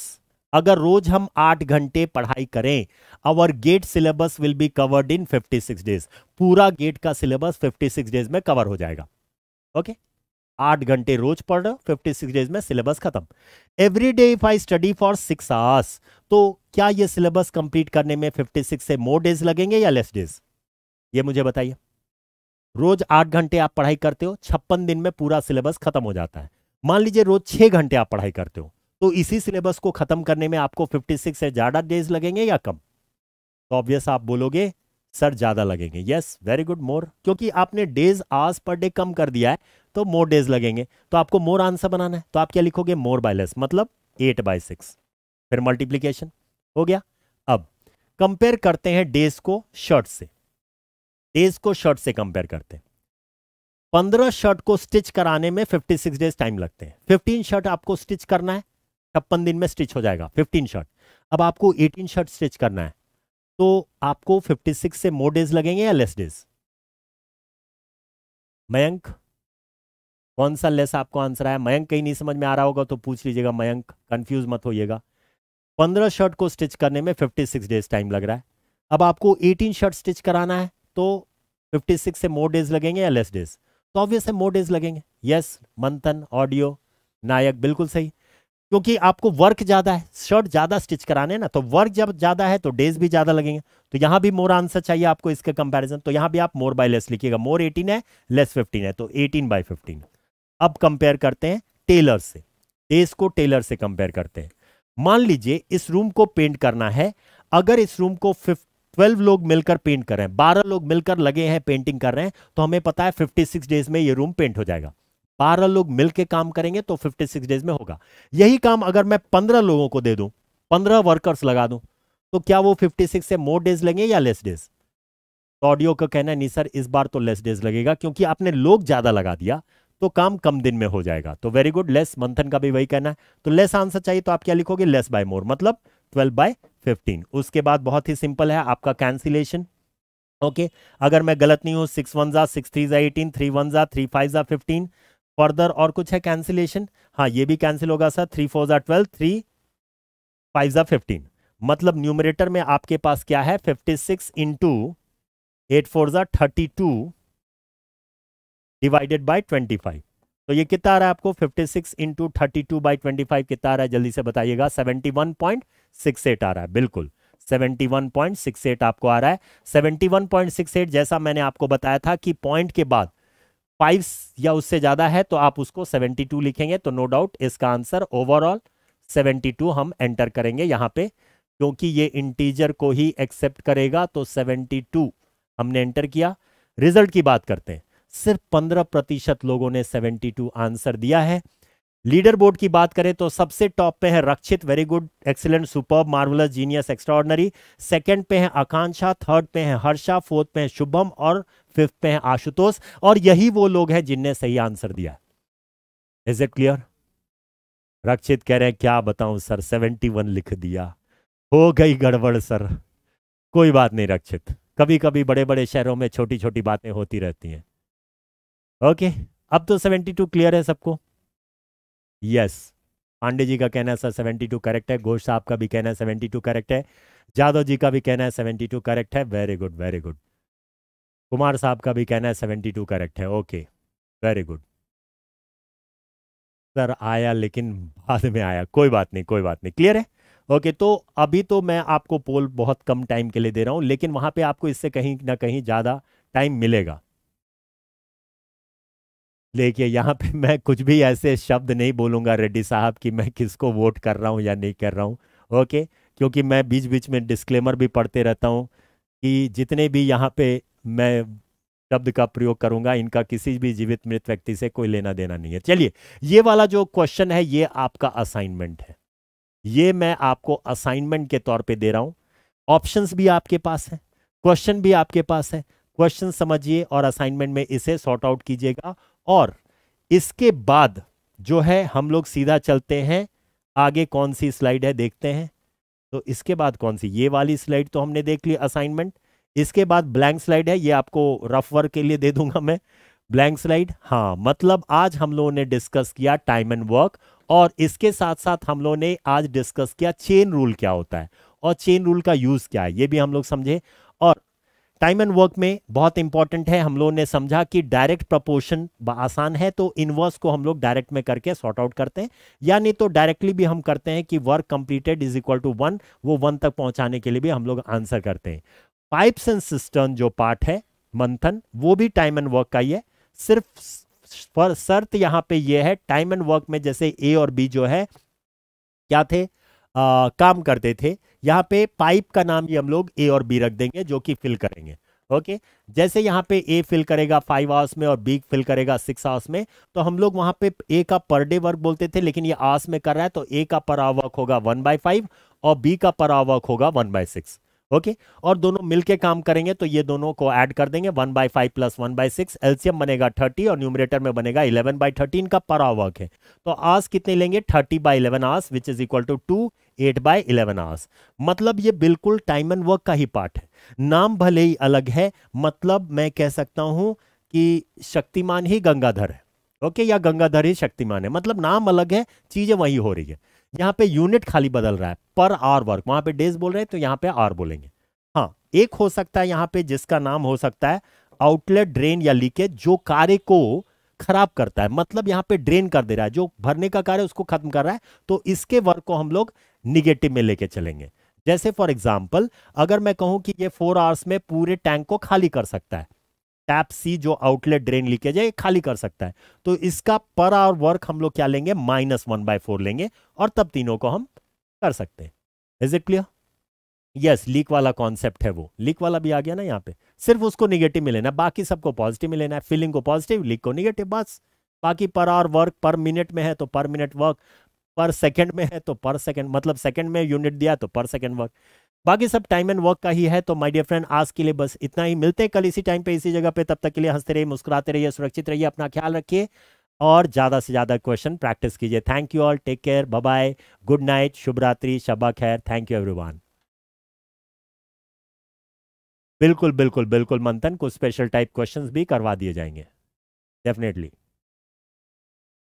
अगर रोज हम आठ घंटे पढ़ाई करें our GATE syllabus will be covered in 56 days पूरा गेट का सिलेबस 56 डेज में कवर हो जाएगा ओके आठ घंटे रोज पढ़ फिफ्टी सिक्स डेज में सिलेबस खत्म every day if I study for six hours तो क्या ये सिलेबस कंप्लीट करने में फिफ्टी सिक्स से मोर डेज लगेंगे या लेस डेज ये मुझे बताइए रोज आठ घंटे आप पढ़ाई करते हो छप्पन दिन में पूरा सिलेबस खत्म हो जाता है मान लीजिए रोज छह घंटे आप पढ़ाई करते हो तो इसी सिलेबस को खत्म करने में आपको 56 से ज़्यादा डेज लगेंगे या कम तो ऑब्वियस आप बोलोगे सर ज़्यादा लगेंगे यस वेरी गुड मोर क्योंकि आपने डेज आवर्स पर डे कम कर दिया है तो मोर डेज लगेंगे तो आपको मोर आंसर बनाना है तो आप क्या लिखोगे मोर बाय लेस मतलब एट बाय सिक्स फिर मल्टीप्लीकेशन हो गया अब कंपेयर करते हैं डेज को शर्ट से डेज को शर्ट से कंपेयर करते हैं पंद्रह शर्ट को स्टिच कराने में फिफ्टी सिक्स डेज टाइम लगते हैं फिफ्टीन शर्ट आपको स्टिच करना है छप्पन दिन में स्टिच हो जाएगा फिफ्टीन शर्ट अब आपको एटीन शर्ट स्टिच करना है तो आपको फिफ्टी सिक्स से मोर डेज लगेंगे या लेस डेज मयंक कौन सा लेस आपको आंसर आया मयंक कहीं नहीं समझ में आ रहा होगा तो पूछ लीजिएगा मयंक कंफ्यूज मत होइएगा पंद्रह शर्ट को स्टिच करने में फिफ्टी सिक्स डेज टाइम लग रहा है अब आपको एटीन शर्ट स्टिच कराना है तो फिफ्टी सिक्स से मोर डेज लगेंगे या लेस डेज तो ऑब्वियस है मोर डेज लगेंगे यस मंथन ऑडियो नायक बिल्कुल सही क्योंकि आपको वर्क ज़्यादा है शर्ट ज़्यादा स्टिच कराने ना तो वर्क जब ज़्यादा है तो डेज भी ज़्यादा लगेंगे तो यहां भी मोर आंसर चाहिए आपको इसके कंपैरिजन तो यहां भी आप मोर बाय लेस लिखिएगा मोर 18 है लेस 15 है तो 18 बाय 15 अब कंपेयर करते हैं टेलर से डेज को टेलर से कंपेयर करते हैं मान लीजिए इस रूम को पेंट करना है अगर इस रूम को फिफ्थ ट्वेल्व लोग मिलकर पेंट कर रहे हैं बारह लोग मिलकर लगे हैं पेंटिंग कर रहे हैं तो हमें पता है फिफ्टी सिक्स डेज में ये रूम पेंट हो जाएगा बारह लोग मिलकर काम करेंगे तो फिफ्टी सिक्स डेज में होगा यही काम अगर मैं पंद्रह लोगों को दे दूं पंद्रह वर्कर्स लगा दूं तो क्या वो फिफ्टी सिक्स से मोर डेज लेंगे या लेस डेज तो ऑडियो का कहना है नहीं सर इस बार तो लेस डेज लगेगा क्योंकि आपने लोग ज्यादा लगा दिया तो काम कम दिन में हो जाएगा तो वेरी गुड लेस मंथन का भी वही कहना है तो लेस आंसर चाहिए तो आप क्या लिखोगे लेस बाय मोर मतलब 12 बाय 15 उसके बाद बहुत ही सिंपल है आपका कैंसिलेशन ओके अगर मैं गलत नहीं हूं सिक्स वन जा सिक्स थ्री जा एटीन थ्री वन जा थ्री फाइव जा फिफ्टीन फर्दर और कुछ है कैंसिलेशन हाँ ये भी कैंसिल होगा सर थ्री फोर जा ट्वेल्व थ्री फाइव जा फिफ्टीन मतलब न्यूमरेटर में आपके पास क्या है fifty six into eight four जा thirty two divided by twenty five तो ये कितना आ रहा है आपको fifty six into thirty two by twenty five कितना आ रहा है जल्दी से बताइएगा seventy one point six eight आ रहा है बिल्कुल 71.68 आपको आ रहा है 71.68 जैसा मैंने आपको बताया था कि पॉइंट के बाद फाइव या उससे ज्यादा है तो आप उसको 72 लिखेंगे तो नो डाउट इसका आंसर ओवरऑल 72 हम एंटर करेंगे यहां पे क्योंकि ये इंटीजर को ही एक्सेप्ट करेगा तो 72 हमने एंटर किया रिजल्ट की बात करते हैं सिर्फ 15 प्रतिशत लोगों ने 72 आंसर दिया है लीडर बोर्ड की बात करें तो सबसे टॉप पे है Rakshit very good excellent super marvellous genius extraordinary second पे है आकांक्षा थर्ड पे है हर्षा फोर्थ पे है शुभम और फिफ्थ पे है आशुतोष और यही वो लोग हैं जिनने सही आंसर दिया इज इट क्लियर रक्षित कह रहे हैं क्या बताऊं सर वन लिख दिया हो गई गड़बड़ सर कोई बात नहीं रक्षित कभी कभी बड़े बड़े शहरों में छोटी छोटी बातें होती रहती हैं ओके अब तो टू क्लियर है सबको यस पांडे जी का कहना है सर 72 करेक्ट है घोष साहब का भी कहना है 72 करेक्ट है जादव जी का भी कहना है 72 करेक्ट है very good very good Kumar साहब का भी कहना है 72 करेक्ट है ओके वेरी गुड सर आया लेकिन बाद में आया कोई बात नहीं कोई बात नहीं क्लियर है ओके okay, तो अभी तो मैं आपको पोल बहुत कम टाइम के लिए दे रहा हूं लेकिन वहां पे आपको इससे कहीं ना कहीं ज़्यादा टाइम मिलेगा देखिए यहाँ पे मैं कुछ भी ऐसे शब्द नहीं बोलूँगा रेड्डी साहब कि मैं किसको वोट कर रहा हूँ या नहीं कर रहा हूँ ओके क्योंकि मैं बीच बीच में डिस्क्लेमर भी पढ़ते रहता हूँ कि जितने भी यहाँ पे मैं शब्द का प्रयोग करूंगा इनका किसी भी जीवित मृत व्यक्ति से कोई लेना देना नहीं है चलिए ये वाला जो क्वेश्चन है ये आपका असाइनमेंट है ये मैं आपको असाइनमेंट के तौर पर दे रहा हूं ऑप्शन भी आपके पास है क्वेश्चन भी आपके पास है क्वेश्चन समझिए और असाइनमेंट में इसे सॉर्ट आउट कीजिएगा और इसके बाद जो है हम लोग सीधा चलते हैं आगे कौन सी स्लाइड है देखते हैं तो इसके बाद कौन सी ये वाली स्लाइड तो हमने देख ली असाइनमेंट इसके बाद ब्लैंक स्लाइड है ये आपको रफ वर्क के लिए दे दूंगा मैं ब्लैंक स्लाइड हाँ मतलब आज हम लोगों ने डिस्कस किया टाइम एंड वर्क और इसके साथ साथ हम लोगों ने आज डिस्कस किया चेन रूल क्या होता है और चेन रूल का यूज क्या है ये भी हम लोग समझे टाइम एंड वर्क में बहुत इंपॉर्टेंट है हम लोगों ने समझा कि डायरेक्ट प्रपोर्शन आसान है तो इनवर्स को हम लोग डायरेक्ट में करके सॉर्ट आउट करते हैं या नहीं तो डायरेक्टली भी हम करते हैं कि work completed is equal to one वो वन तक पहुंचाने के लिए भी हम लोग आंसर करते हैं पाइप्स एंड सिस्टर्न जो पार्ट है मंथन वो भी टाइम एंड वर्क का ही है सिर्फ पर शर्त यहाँ पे ये है टाइम एंड वर्क में जैसे ए और बी जो है क्या थे आ, काम करते थे यहाँ पे पाइप का नाम भी हम लोग ए और बी रख देंगे जो कि फिल करेंगे ओके जैसे यहाँ पे ए फिल करेगा फाइव आवर्स में और बी फिल करेगा सिक्स आवर्स में तो हम लोग वहां पे ए का पर डे वर्क बोलते थे लेकिन ये आवर्स में कर रहा है तो ए का पर आवर्क होगा वन बाय फाइव और बी का पर आवर्क होगा वन बाय सिक्स ओके और दोनों मिलके काम करेंगे तो ये दोनों को ऐड कर देंगे one by five plus one by six LCM बनेगा थर्टी और न्यूमरेटर में बनेगा इलेवन बाई थर्टीन का पर आवर्क है तो आस कितने लेंगे thirty by eleven hours which is equal to two eight by eleven hours मतलब ये बिल्कुल टाइम एंड वर्क का ही पार्ट है नाम भले ही अलग है मतलब मैं कह सकता हूं कि शक्तिमान ही गंगाधर है ओके या गंगाधर ही शक्तिमान है मतलब नाम अलग है चीज़ें वही हो रही है यहाँ पे यूनिट खाली बदल रहा है पर आर वर्क वहां पे डेज बोल रहे हैं तो यहाँ पे आर बोलेंगे हाँ एक हो सकता है यहाँ पे जिसका नाम हो सकता है आउटलेट ड्रेन या लीकेज जो कार्य को खराब करता है मतलब यहां पे ड्रेन कर दे रहा है जो भरने का कार्य उसको खत्म कर रहा है तो इसके वर्क को हम लोग निगेटिव में लेके चलेंगे जैसे फॉर एग्जाम्पल अगर मैं कहूं कि ये फोर आवर्स में पूरे टैंक को खाली कर सकता है टैप सी जो आउटलेट ड्रेन लीकेज है ये खाली कर सकता है तो इसका पर आवर वर्क हम लोग क्या लेंगे माइनस वन बाय फोर लेंगे और तब तीनों को हम कर सकते हैं is it clear yes leak वाला कॉन्सेप्ट है वो लीक वाला भी आ गया ना यहाँ पे सिर्फ उसको निगेटिव में लेना बाकी सबको पॉजिटिव में लेना है फिलिंग को पॉजिटिव लीक को निगेटिव बस बाकी पर आवर वर्क पर मिनट में है तो पर मिनट वर्क पर सेकंड में है तो पर सेकंड मतलब सेकंड में यूनिट दिया तो पर सेकंड वर्क बाकी सब टाइम एंड वर्क का ही है तो माय डियर फ्रेंड आज के लिए बस इतना ही मिलते हैं कल इसी टाइम पे इसी जगह पे तब तक के लिए हंसते रहिए मुस्कुराते रहिए सुरक्षित रहिए अपना ख्याल रखिए और ज़्यादा से ज़्यादा क्वेश्चन प्रैक्टिस कीजिए thank you all take care bye good night शुभ रात्रि शबा खैर थैंक यू एवरी बिल्कुल बिल्कुल बिल्कुल मंथन कुछ स्पेशल टाइप क्वेश्चंस भी करवा दिए जाएंगे डेफिनेटली